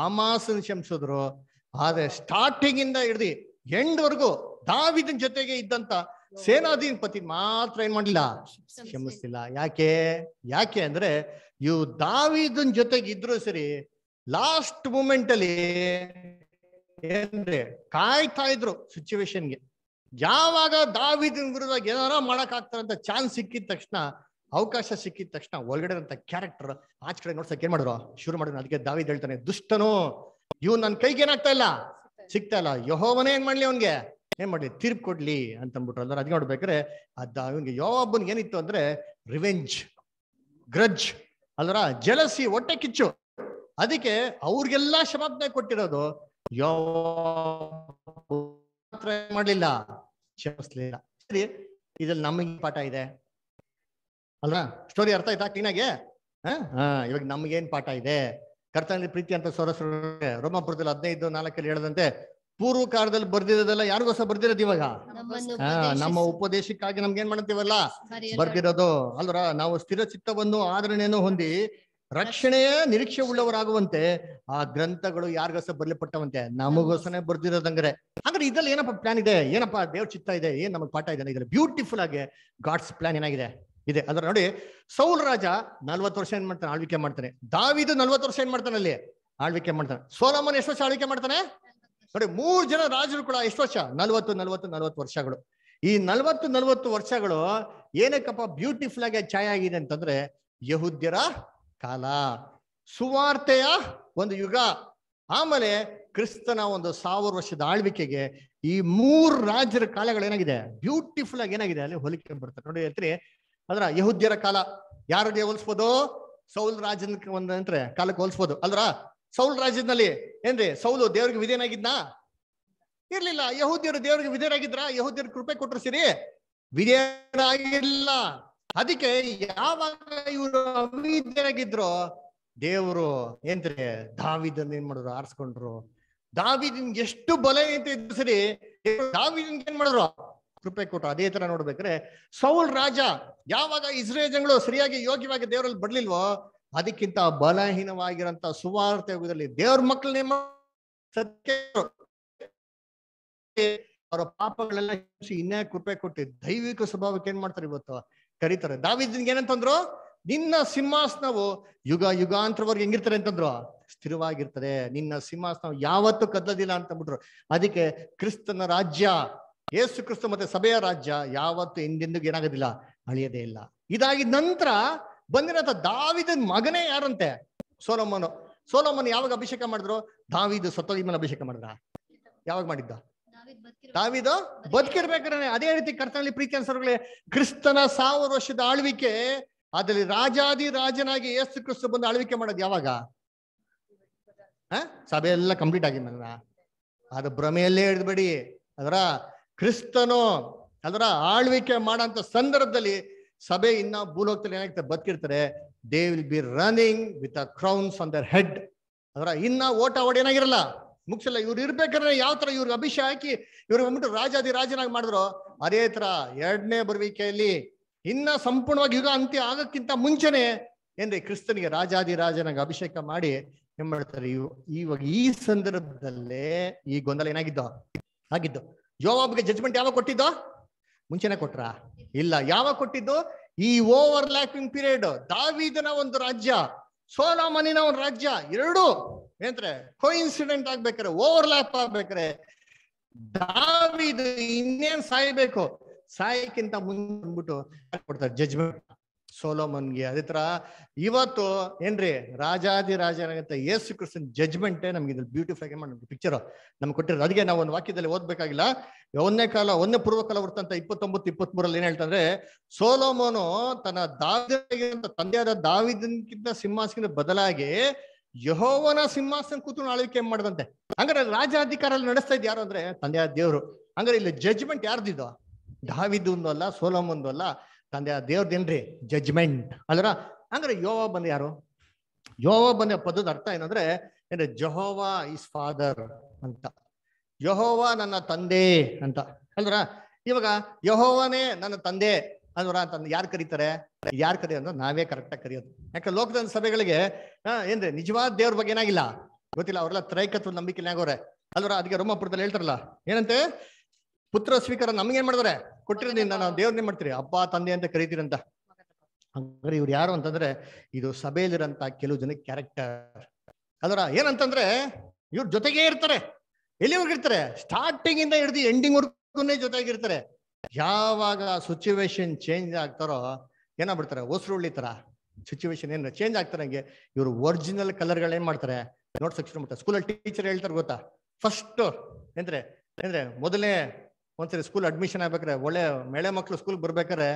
ಆಮಾಸನ್ ಶಮಿಸಿದ್ರು ಆದ್ರೆ ಸ್ಟಾರ್ಟಿಂಗ್ ಇಂದ ಎಂಡ್ ಎಂಡ್ವರೆಗೂ ದಾವಿದನ್ ಜೊತೆಗೆ ಇದ್ದಂತ ಸೇನಾಧಿಪತಿ ಮಾತ್ರ ಏನ್ ಮಾಡಲಿಲ್ಲ ಕ್ಷಮಿಸ್ತಿಲ್ಲ ಯಾಕೆ ಯಾಕೆ ಅಂದ್ರೆ ಇವ್ ದಾವಿದನ್ ಜೊತೆಗಿದ್ರು ಸರಿ ಲಾಸ್ಟ್ ಮೂಮೆಂಟ್ ಅಲ್ಲಿ ಏನ್ರಿ ಕಾಯ್ತಾ ಇದ್ರು ಸಿಚುವೇಶನ್ಗೆ ಯಾವಾಗ ದಾವಿದನ್ ವಿರುದ್ಧ ಏನಾರ ಮಾಡಕ್ ಆಗ್ತಾರಂತ ಚಾನ್ಸ್ ಸಿಕ್ಕಿದ ತಕ್ಷಣ ಅವಕಾಶ ಸಿಕ್ಕಿದ ತಕ್ಷಣ ಒಳಗಡೆ ಅಂತ ಕ್ಯಾರೆಕ್ಟರ್ ಆಚ ಕಡೆ ನೋಡ್ಸಕ್ ಏನ್ ಮಾಡಿದ್ರು ಶುರು ಮಾಡಿದ್ರು ಅದಕ್ಕೆ ದಾವಿದ್ ಹೇಳ್ತಾನೆ ದುಷ್ಟನು ಇವ್ ನನ್ ಕೈಗೆ ಏನಾಗ್ತಾ ಇಲ್ಲ ಸಿಗ್ತಾ ಇಲ್ಲ ಯಹೋವನೇ ಏನ್ ಮಾಡ್ಲಿ ಅವನ್ಗೆ ಏನ್ ಮಾಡ್ಲಿ ತೀರ್ಪು ಕೊಡ್ಲಿ ಅಂತ ಅಂದ್ಬಿಟ್ರು ಅಂದ್ರೆ ಅದ್ ನೋಡ್ಬೇಕ್ರೆ ಅದ ಅವನಿಗೆ ಯಾವೊಬ್ಬನ್ ಏನಿತ್ತು ಅಂದ್ರೆ ರಿವೆಂಜ್ ಗ್ರಜ್ ಅಲ್ರ ಜಲಸಿ ಹೊಟ್ಟೆ ಕಿಚ್ಚು ಅದಕ್ಕೆ ಅವ್ರಿಗೆಲ್ಲ ಶಮಾಪ್ನೆ ಕೊಟ್ಟಿರೋದು ಯಾವ ಮಾಡ್ಲಿಲ್ಲ ಕ್ಷಮಿಸ್ಲಿಲ್ಲ ಸರಿ ಇದ್ರಲ್ಲಿ ನಮಗೆ ಪಾಠ ಇದೆ ಅಲ್ವಾ ಸ್ಟೋರಿ ಅರ್ಥ ಆಯ್ತಾ ಕ್ಲೀನಾಗೆ ಹಾ ಇವಾಗ ನಮ್ಗೇನ್ ಪಾಠ ಇದೆ ಕರ್ತನಲ್ಲಿ ಪ್ರೀತಿ ಅಂತ ಸೋರಸರು ರೋಮಾಪುರದಲ್ಲಿ ಹದಿನೈದು ನಾಲ್ಕಲ್ಲಿ ಹೇಳದಂತೆ ಪೂರ್ವ ಕಾಲದಲ್ಲಿ ಬರ್ದಿರೋದೆಲ್ಲ ಯಾರಿಗೋಸ್ಕರ ಬರ್ದಿರೋದು ಇವಾಗ ನಮ್ಮ ಉಪದೇಶಕ್ಕಾಗಿ ನಮ್ಗೆ ಏನ್ ಮಾಡ್ತೀವಲ್ಲ ಬರ್ದಿರೋದು ಅಲ್ರ ನಾವು ಸ್ಥಿರ ಚಿತ್ತವನ್ನು ಆಧರಣೆಯನ್ನು ಹೊಂದಿ ರಕ್ಷಣೆಯ ನಿರೀಕ್ಷೆ ಉಳ್ಳವರಾಗುವಂತೆ ಆ ಗ್ರಂಥಗಳು ಬರ್ಲಿ ಬರ್ಲಿಪಟ್ಟವಂತೆ ನಮಗೋಸನೆ ಬರ್ದಿರೋದಂಗ್ರೆ ಆದ್ರೆ ಇದ್ರಲ್ಲಿ ಏನಪ್ಪಾ ಪ್ಲಾನ್ ಇದೆ ಏನಪ್ಪಾ ದೇವ್ ಚಿತ್ತ ಇದೆ ಏನ್ ನಮಗ್ ಪಾಠ ಇದೆ ಇದ್ರಲ್ಲಿ ಬ್ಯೂಟಿಫುಲ್ ಆಗಿ ಗಾಡ್ಸ್ ಪ್ಲಾನ್ ಏನಾಗಿದೆ ಇದೆ ಅಂದ್ರೆ ನೋಡಿ ಸೌಲ್ ರಾಜ ನಲ್ವತ್ ವರ್ಷ ಏನ್ ಮಾಡ್ತಾನೆ ಆಳ್ವಿಕೆ ಮಾಡ್ತಾನೆ ದಾವಿದು ನಲ್ವತ್ ವರ್ಷ ಏನ್ ಮಾಡ್ತಾನೆ ಅಲ್ಲಿ ಆಳ್ವಿಕೆ ಮಾಡ್ತಾನೆ ಸೋಲಮ್ಮನ್ ಎಷ್ಟು ವರ್ಷ ಆಳ್ವಿಕೆ ಮಾಡ್ತಾನೆ ನೋಡಿ ಮೂರು ಜನ ರಾಜರು ಕೂಡ ಎಷ್ಟು ವರ್ಷ ನಲ್ವತ್ತು ನಲ್ವತ್ತು ನಲ್ವತ್ತು ವರ್ಷಗಳು ಈ ನಲ್ವತ್ತು ನಲ್ವತ್ತು ವರ್ಷಗಳು ಏನಕ್ಕಪ್ಪ ಬ್ಯೂಟಿಫುಲ್ ಆಗಿ ಛಾಯಾಗಿದೆ ಆಗಿದೆ ಅಂತಂದ್ರೆ ಯಹುದ್ಯರ ಕಾಲ ಸುವಾರ್ತೆಯ ಒಂದು ಯುಗ ಆಮೇಲೆ ಕ್ರಿಸ್ತನ ಒಂದು ಸಾವಿರ ವರ್ಷದ ಆಳ್ವಿಕೆಗೆ ಈ ಮೂರು ರಾಜರ ಕಾಲಗಳು ಏನಾಗಿದೆ ಬ್ಯೂಟಿಫುಲ್ ಆಗಿ ಏನಾಗಿದೆ ಅಲ್ಲಿ ಹೋಲಿಕೆ ಬರ್ತಾರೆ ನೋಡಿ ಹೇಳ್ತೀರಿ ಅದ್ರ ಯಹುದ್ಯರ ಕಾಲ ಯಾರಿಗೆ ಹೋಲಿಸ್ಬೋದು ಸೌಲ್ ರಾಜನ ಒಂದ್ರೆ ಕಾಲಕ್ಕೆ ಹೋಲಿಸ್ಬೋದು ಅಲ್ರ ಸೌಲ್ ರಾಜ್ಯದಲ್ಲಿ ಏನ್ರಿ ಸೌಲು ದೇವ್ರಿಗೆ ವಿಧೇಯನಾಗಿದ್ನಾ ಇರ್ಲಿಲ್ಲ ಯಹೂದ್ಯರು ದೇವ್ರಿಗೆ ವಿಧೇನಾಗಿದ್ರ ಯಹೂದಿಯರ್ ಕೃಪೆ ಕೊಟ್ಟರು ಸಿರಿ ವಿಧೇನಾಗಿಲ್ಲ ಅದಕ್ಕೆ ಯಾವಾಗ ಇವರು ಅವಿದ್ಯರಾಗಿದ್ರು ದೇವರು ಏನ್ರಿ ದಾವಿದನ್ ಏನ್ ಮಾಡಿದ್ರು ಆರಿಸ್ಕೊಂಡ್ರು ದಾವಿದಿನ್ ಎಷ್ಟು ಬಲ ಅಂತ ಇದ್ರು ಸರಿ ದಾವಿದಿನ್ ಏನ್ ಮಾಡಿದ್ರು ಕೃಪೆ ಕೊಟ್ಟರು ಅದೇ ತರ ನೋಡ್ಬೇಕ್ರೆ ಸೌಲ್ ರಾಜ ಯಾವಾಗ ಇಸ್ರೇಲ್ ಜನಗಳು ಸರಿಯಾಗಿ ಯೋಗ್ಯವಾಗಿ ದೇವರಲ್ಲಿ ಬರ್ಲಿಲ್ವೋ ಅದಕ್ಕಿಂತ ಬಲಹೀನವಾಗಿರಂತ ಸುವಾರ್ತೆ ಯುಗದಲ್ಲಿ ದೇವ್ರ ಮಕ್ಕಳನ್ನೇ ಸತ್ಯ ಅವರ ಪಾಪಗಳೆಲ್ಲ ಇನ್ನೇ ಕೃಪೆ ಕೊಟ್ಟು ದೈವಿಕ ಸ್ವಭಾವಕ್ಕೆ ಏನ್ ಮಾಡ್ತಾರೆ ಇವತ್ತು ಕರೀತಾರೆ ದಾವಿದ್ನಿಗೆ ಏನಂತಂದ್ರು ನಿನ್ನ ಸಿಂಹಾಸನವು ಯುಗ ಯುಗಾಂತರವರೆಗೆ ಹೆಂಗಿರ್ತಾರೆ ಅಂತಂದ್ರು ಸ್ಥಿರವಾಗಿರ್ತದೆ ನಿನ್ನ ಸಿಂಹಾಸನ ಯಾವತ್ತು ಕದ್ದದಿಲ್ಲ ಅಂತ ಬಿಟ್ರು ಅದಕ್ಕೆ ಕ್ರಿಸ್ತನ ರಾಜ್ಯ ಏಸು ಕ್ರಿಸ್ತ ಮತ್ತೆ ಸಭೆಯ ರಾಜ್ಯ ಯಾವತ್ತು ಎಂದೆಂದಿಗೂ ಏನಾಗೋದಿಲ್ಲ ಅಳಿಯದೇ ಇಲ್ಲ ಇದಾಗಿದ ನಂತರ ಬಂದಿರೋ ದಾವಿದನ್ ಮಗನೇ ಯಾರಂತೆ ಸೋಲೊಮ್ಮನು ಸೋಲೊಮ್ಮನ್ ಯಾವಾಗ ಅಭಿಷೇಕ ಮಾಡಿದ್ರು ದಾವಿದ್ ಸತ್ತೋಗಿಮನ್ ಅಭಿಷೇಕ ಮಾಡಿದ್ರ ಯಾವಾಗ ಮಾಡಿದ್ದ ದಾವಿದು ಬದುಕಿರ್ಬೇಕಾದ್ರೆ ಅದೇ ರೀತಿ ಕರ್ತನಲ್ಲಿ ಪ್ರೀತಿ ಅನ್ಸರ್ಗಳೇ ಕ್ರಿಸ್ತನ ಸಾವಿರ ವರ್ಷದ ಆಳ್ವಿಕೆ ಅದ್ರಲ್ಲಿ ರಾಜಾದಿ ರಾಜನಾಗಿ ಏಸು ಕ್ರಿಸ್ತ ಬಂದು ಆಳ್ವಿಕೆ ಮಾಡೋದು ಯಾವಾಗ ಸಭೆ ಎಲ್ಲ ಕಂಪ್ಲೀಟ್ ಆಗಿ ನನ್ನ ಅದು ಭ್ರಮೆಯಲ್ಲೇ ಹಿಡಿದ್ಬೇಡಿ ಅದರ ಕ್ರಿಸ್ತನು ಅದರ ಆಳ್ವಿಕೆ ಮಾಡಂತ ಸಂದರ್ಭದಲ್ಲಿ ಸಭೆ ಇನ್ನ ಭೂಲೋಕದಲ್ಲಿ ಏನಾಗ್ತಾರೆ ಬದುಕಿರ್ತಾರೆ they will be running with a crowns on their head ಅದರ ಇನ್ನ ಓಟ ಓಡ್ ಏನಾಗಿರಲ್ಲ ಮುಗಿಸಲ್ಲ ಇವ್ರು ಇರ್ಬೇಕಾದ್ರೆ ಯಾವ ತರ ಇವ್ರಿಗೆ ಅಭಿಷೇಕ ಹಾಕಿ ಇವ್ರಿಗೆ ಬಂದ್ಬಿಟ್ಟು ರಾಜಾದಿ ರಾಜನಾಗಿ ಮಾಡಿದ್ರು ಅದೇ ತರ ಎರಡನೇ ಬರುವಿಕೆಯಲ್ಲಿ ಇನ್ನ ಸಂಪೂರ್ಣವಾಗಿ ಯುಗ ಅಂತ್ಯ ಆಗಕ್ಕಿಂತ ಮುಂಚೆನೆ ಏನ್ರಿ ಕ್ರಿಸ್ತನಿಗೆ ರಾಜಾದಿ ರಾಜನಾಗ ಅಭಿಷೇಕ ಮಾಡಿ ಏನ್ ಮಾಡ್ತಾರೆ ಇವಾಗ ಈ ಸಂದರ್ಭದಲ್ಲೇ ಈ ಗೊಂದಲ ಏನಾಗಿದ್ದ ಆಗಿದ್ದು ಯೋವಾಬ್ಗೆ ಜಜ್ಮೆಂಟ್ ಯಾವಾಗ ಕೊಟ್ಟಿದ್ದೋ ಮುಂಚೆನೆ ಕೊಟ್ರ ಇಲ್ಲ ಯಾವಾಗ ಕೊಟ್ಟಿದ್ದು ಈ ಓವರ್ ಲ್ಯಾಪಿಂಗ್ ಪೀರಿಯಡ್ ದಾವಿದನ ಒಂದು ರಾಜ್ಯ ಸೋಲಾಮನಿನ ಒಂದು ರಾಜ್ಯ ಎರಡು ಏನಂದ್ರೆ ಕೋ ಇನ್ಸಿಡೆಂಟ್ ಆಗ್ಬೇಕಾರೆ ಓವರ್ ಲ್ಯಾಪ್ ಆಗ್ಬೇಕಾರೆ ದಾವಿದ ಇನ್ನೇನ್ ಸಾಯ್ಬೇಕು ಸಾಯಕ್ಕಿಂತ ಮುಂದೆ ಬಂದ್ಬಿಟ್ಟು ಕೊಡ್ತಾರೆ ಜಜ್ಮೆಂಟ್ ಸೋಲೋಮನ್ಗೆ ಅದೇ ತರ ಇವತ್ತು ಏನ್ರಿ ರಾಜನಾಗಂತ ಯೇಸು ಕ್ರಿಸ್ತನ್ ಜಜ್ಮೆಂಟ್ ನಮ್ಗೆ ಇದ್ರಲ್ಲಿ ಬ್ಯೂಟಿಫೈ ಮಾಡಿ ಪಿಕ್ಚರ್ ನಮ್ಗೆ ಕೊಟ್ಟಿರೋ ಅದಕ್ಕೆ ನಾವು ಒಂದು ವಾಕ್ಯದಲ್ಲಿ ಓದ್ಬೇಕಾಗಿಲ್ಲ ಒಂದನೇ ಕಾಲ ಒಂದನೇ ಪೂರ್ವಕಾಲ ವೃತ್ತಂತ ಇಪ್ಪತ್ತೊಂಬತ್ತು ಇಪ್ಪತ್ತ್ ಮೂರಲ್ಲಿ ಏನ್ ಹೇಳ್ತಂದ್ರೆ ಸೋಲೋಮೋನು ತನ್ನ ದಾವಿಗಿಂತ ತಂದೆಯಾದ ದಾವಿದನ್ಕಿಂತ ಸಿಂಹಾಸನ ಬದಲಾಗಿ ಯಹೋವನ ಸಿಂಹಾಸನ ಕೂತು ಆಳ್ವಿಕೆ ಮಾಡ್ದಂತೆ ಹಂಗಾರೆ ರಾಜಾಧಿಕಾರಲ್ಲಿ ನಡೆಸ್ತಾ ಇದ್ ಯಾರು ಅಂದ್ರೆ ತಂದೆಯಾದ ದೇವರು ಅಂದ್ರೆ ಇಲ್ಲಿ ಜಜ್ಮೆಂಟ್ ಯಾರ್ದಿದೋ ದಾವಿದು ಅಲ್ಲ ಸೋಲೋಮೊಂದು ಅಲ್ಲ ತಂದೆ ದೇವ್ರದೇನ್ರಿ ಜಜ್ಮೆಂಟ್ ಅಲ್ರ ಅಂದ್ರೆ ಯೋವ ಬಂದ ಯಾರು ಯೋವ ಬಂದ ಪದದ ಅರ್ಥ ಏನಂದ್ರೆ ಏನ್ರಿ ಜಹೋವಾ ಇಸ್ ಫಾದರ್ ಅಂತ ಯಹೋವಾ ನನ್ನ ತಂದೆ ಅಂತ ಅಲ್ರ ಇವಾಗ ಯಹೋವನೇ ನನ್ನ ತಂದೆ ಅಂದ್ರ ಅಂತ ಯಾರು ಕರೀತಾರೆ ಯಾರು ಕರಿ ಅಂದ್ರೆ ನಾವೇ ಕರೆಕ್ಟಾಗಿ ಕರೆಯೋದು ಯಾಕಂದ್ರೆ ಲೋಕದ ಸಭೆಗಳಿಗೆ ಏನ್ರಿ ನಿಜವಾದ ದೇವ್ರ ಬಗ್ಗೆ ಏನಾಗಿಲ್ಲ ಗೊತ್ತಿಲ್ಲ ಅವ್ರೆಲ್ಲ ತ್ರೈಕತ್ವ ನಂಬಿಕೆನಾಗೋರೆ ಅಲ್ರ ಅದಕ್ಕೆ ರೋಮಪುರದಲ್ಲಿ ಹೇಳ್ತಾರಲ್ಲ ಏನಂತೆ ಪುತ್ರ ಸ್ವೀಕಾರ ನಮ್ಗೇನ್ ಮಾಡಿದ್ರೆ ಕೊಟ್ಟಿರೋದ್ರಿಂದ ನಾವು ದೇವ್ರನ್ನೇ ಮಾಡ್ತೀರಿ ಅಪ್ಪ ತಂದೆ ಅಂತ ಕರಿತೀರಂತ ಹಂಗಾರೆ ಇವ್ರು ಯಾರು ಅಂತಂದ್ರೆ ಇದು ಸಭೆಯಲ್ಲಿರಂತ ಕೆಲವು ಜನ ಕ್ಯಾರೆಕ್ಟರ್ ಅದರ ಏನಂತಂದ್ರೆ ಇವ್ರ ಜೊತೆಗೇ ಇರ್ತಾರೆ ಎಲ್ಲಿವರೆಗೂ ಇರ್ತಾರೆ ಸ್ಟಾರ್ಟಿಂಗ್ ಇಂದ ಹಿಡಿದು ಎಂಡಿಂಗ್ ವರ್ಗು ಜೊತೆಗಿರ್ತಾರೆ ಯಾವಾಗ ಸಿಚುವೇಶನ್ ಚೇಂಜ್ ಆಗ್ತಾರೋ ಏನಾಗ್ಬಿಡ್ತಾರೆ ಹೊಸರುಳ್ಳಿ ತರ ಸಿಚುವೇಶನ್ ಏನ್ ಚೇಂಜ್ ಆಗ್ತಾರೆ ಹಂಗೆ ಇವ್ರು ಒರಿಜಿನಲ್ ಕಲರ್ ಏನ್ ಮಾಡ್ತಾರೆ ನೋಡ್ಸಕ್ ಶುರು ಮಾಡ್ತಾರೆ ಸ್ಕೂಲಲ್ಲಿ ಟೀಚರ್ ಹೇಳ್ತಾರೆ ಗೊತ್ತಾ ಫಸ್ಟ್ ಅಂದ್ರೆ ಅಂದ್ರೆ ಮೊದಲನೇ ಒಂದ್ಸರಿ ಸ್ಕೂಲ್ ಅಡ್ಮಿಷನ್ ಆಗ್ಬೇಕಾರೆ ಒಳ್ಳೆ ಮೇಳೆ ಮಕ್ಳು ಸ್ಕೂಲ್ ಬರ್ಬೇಕಾರೆ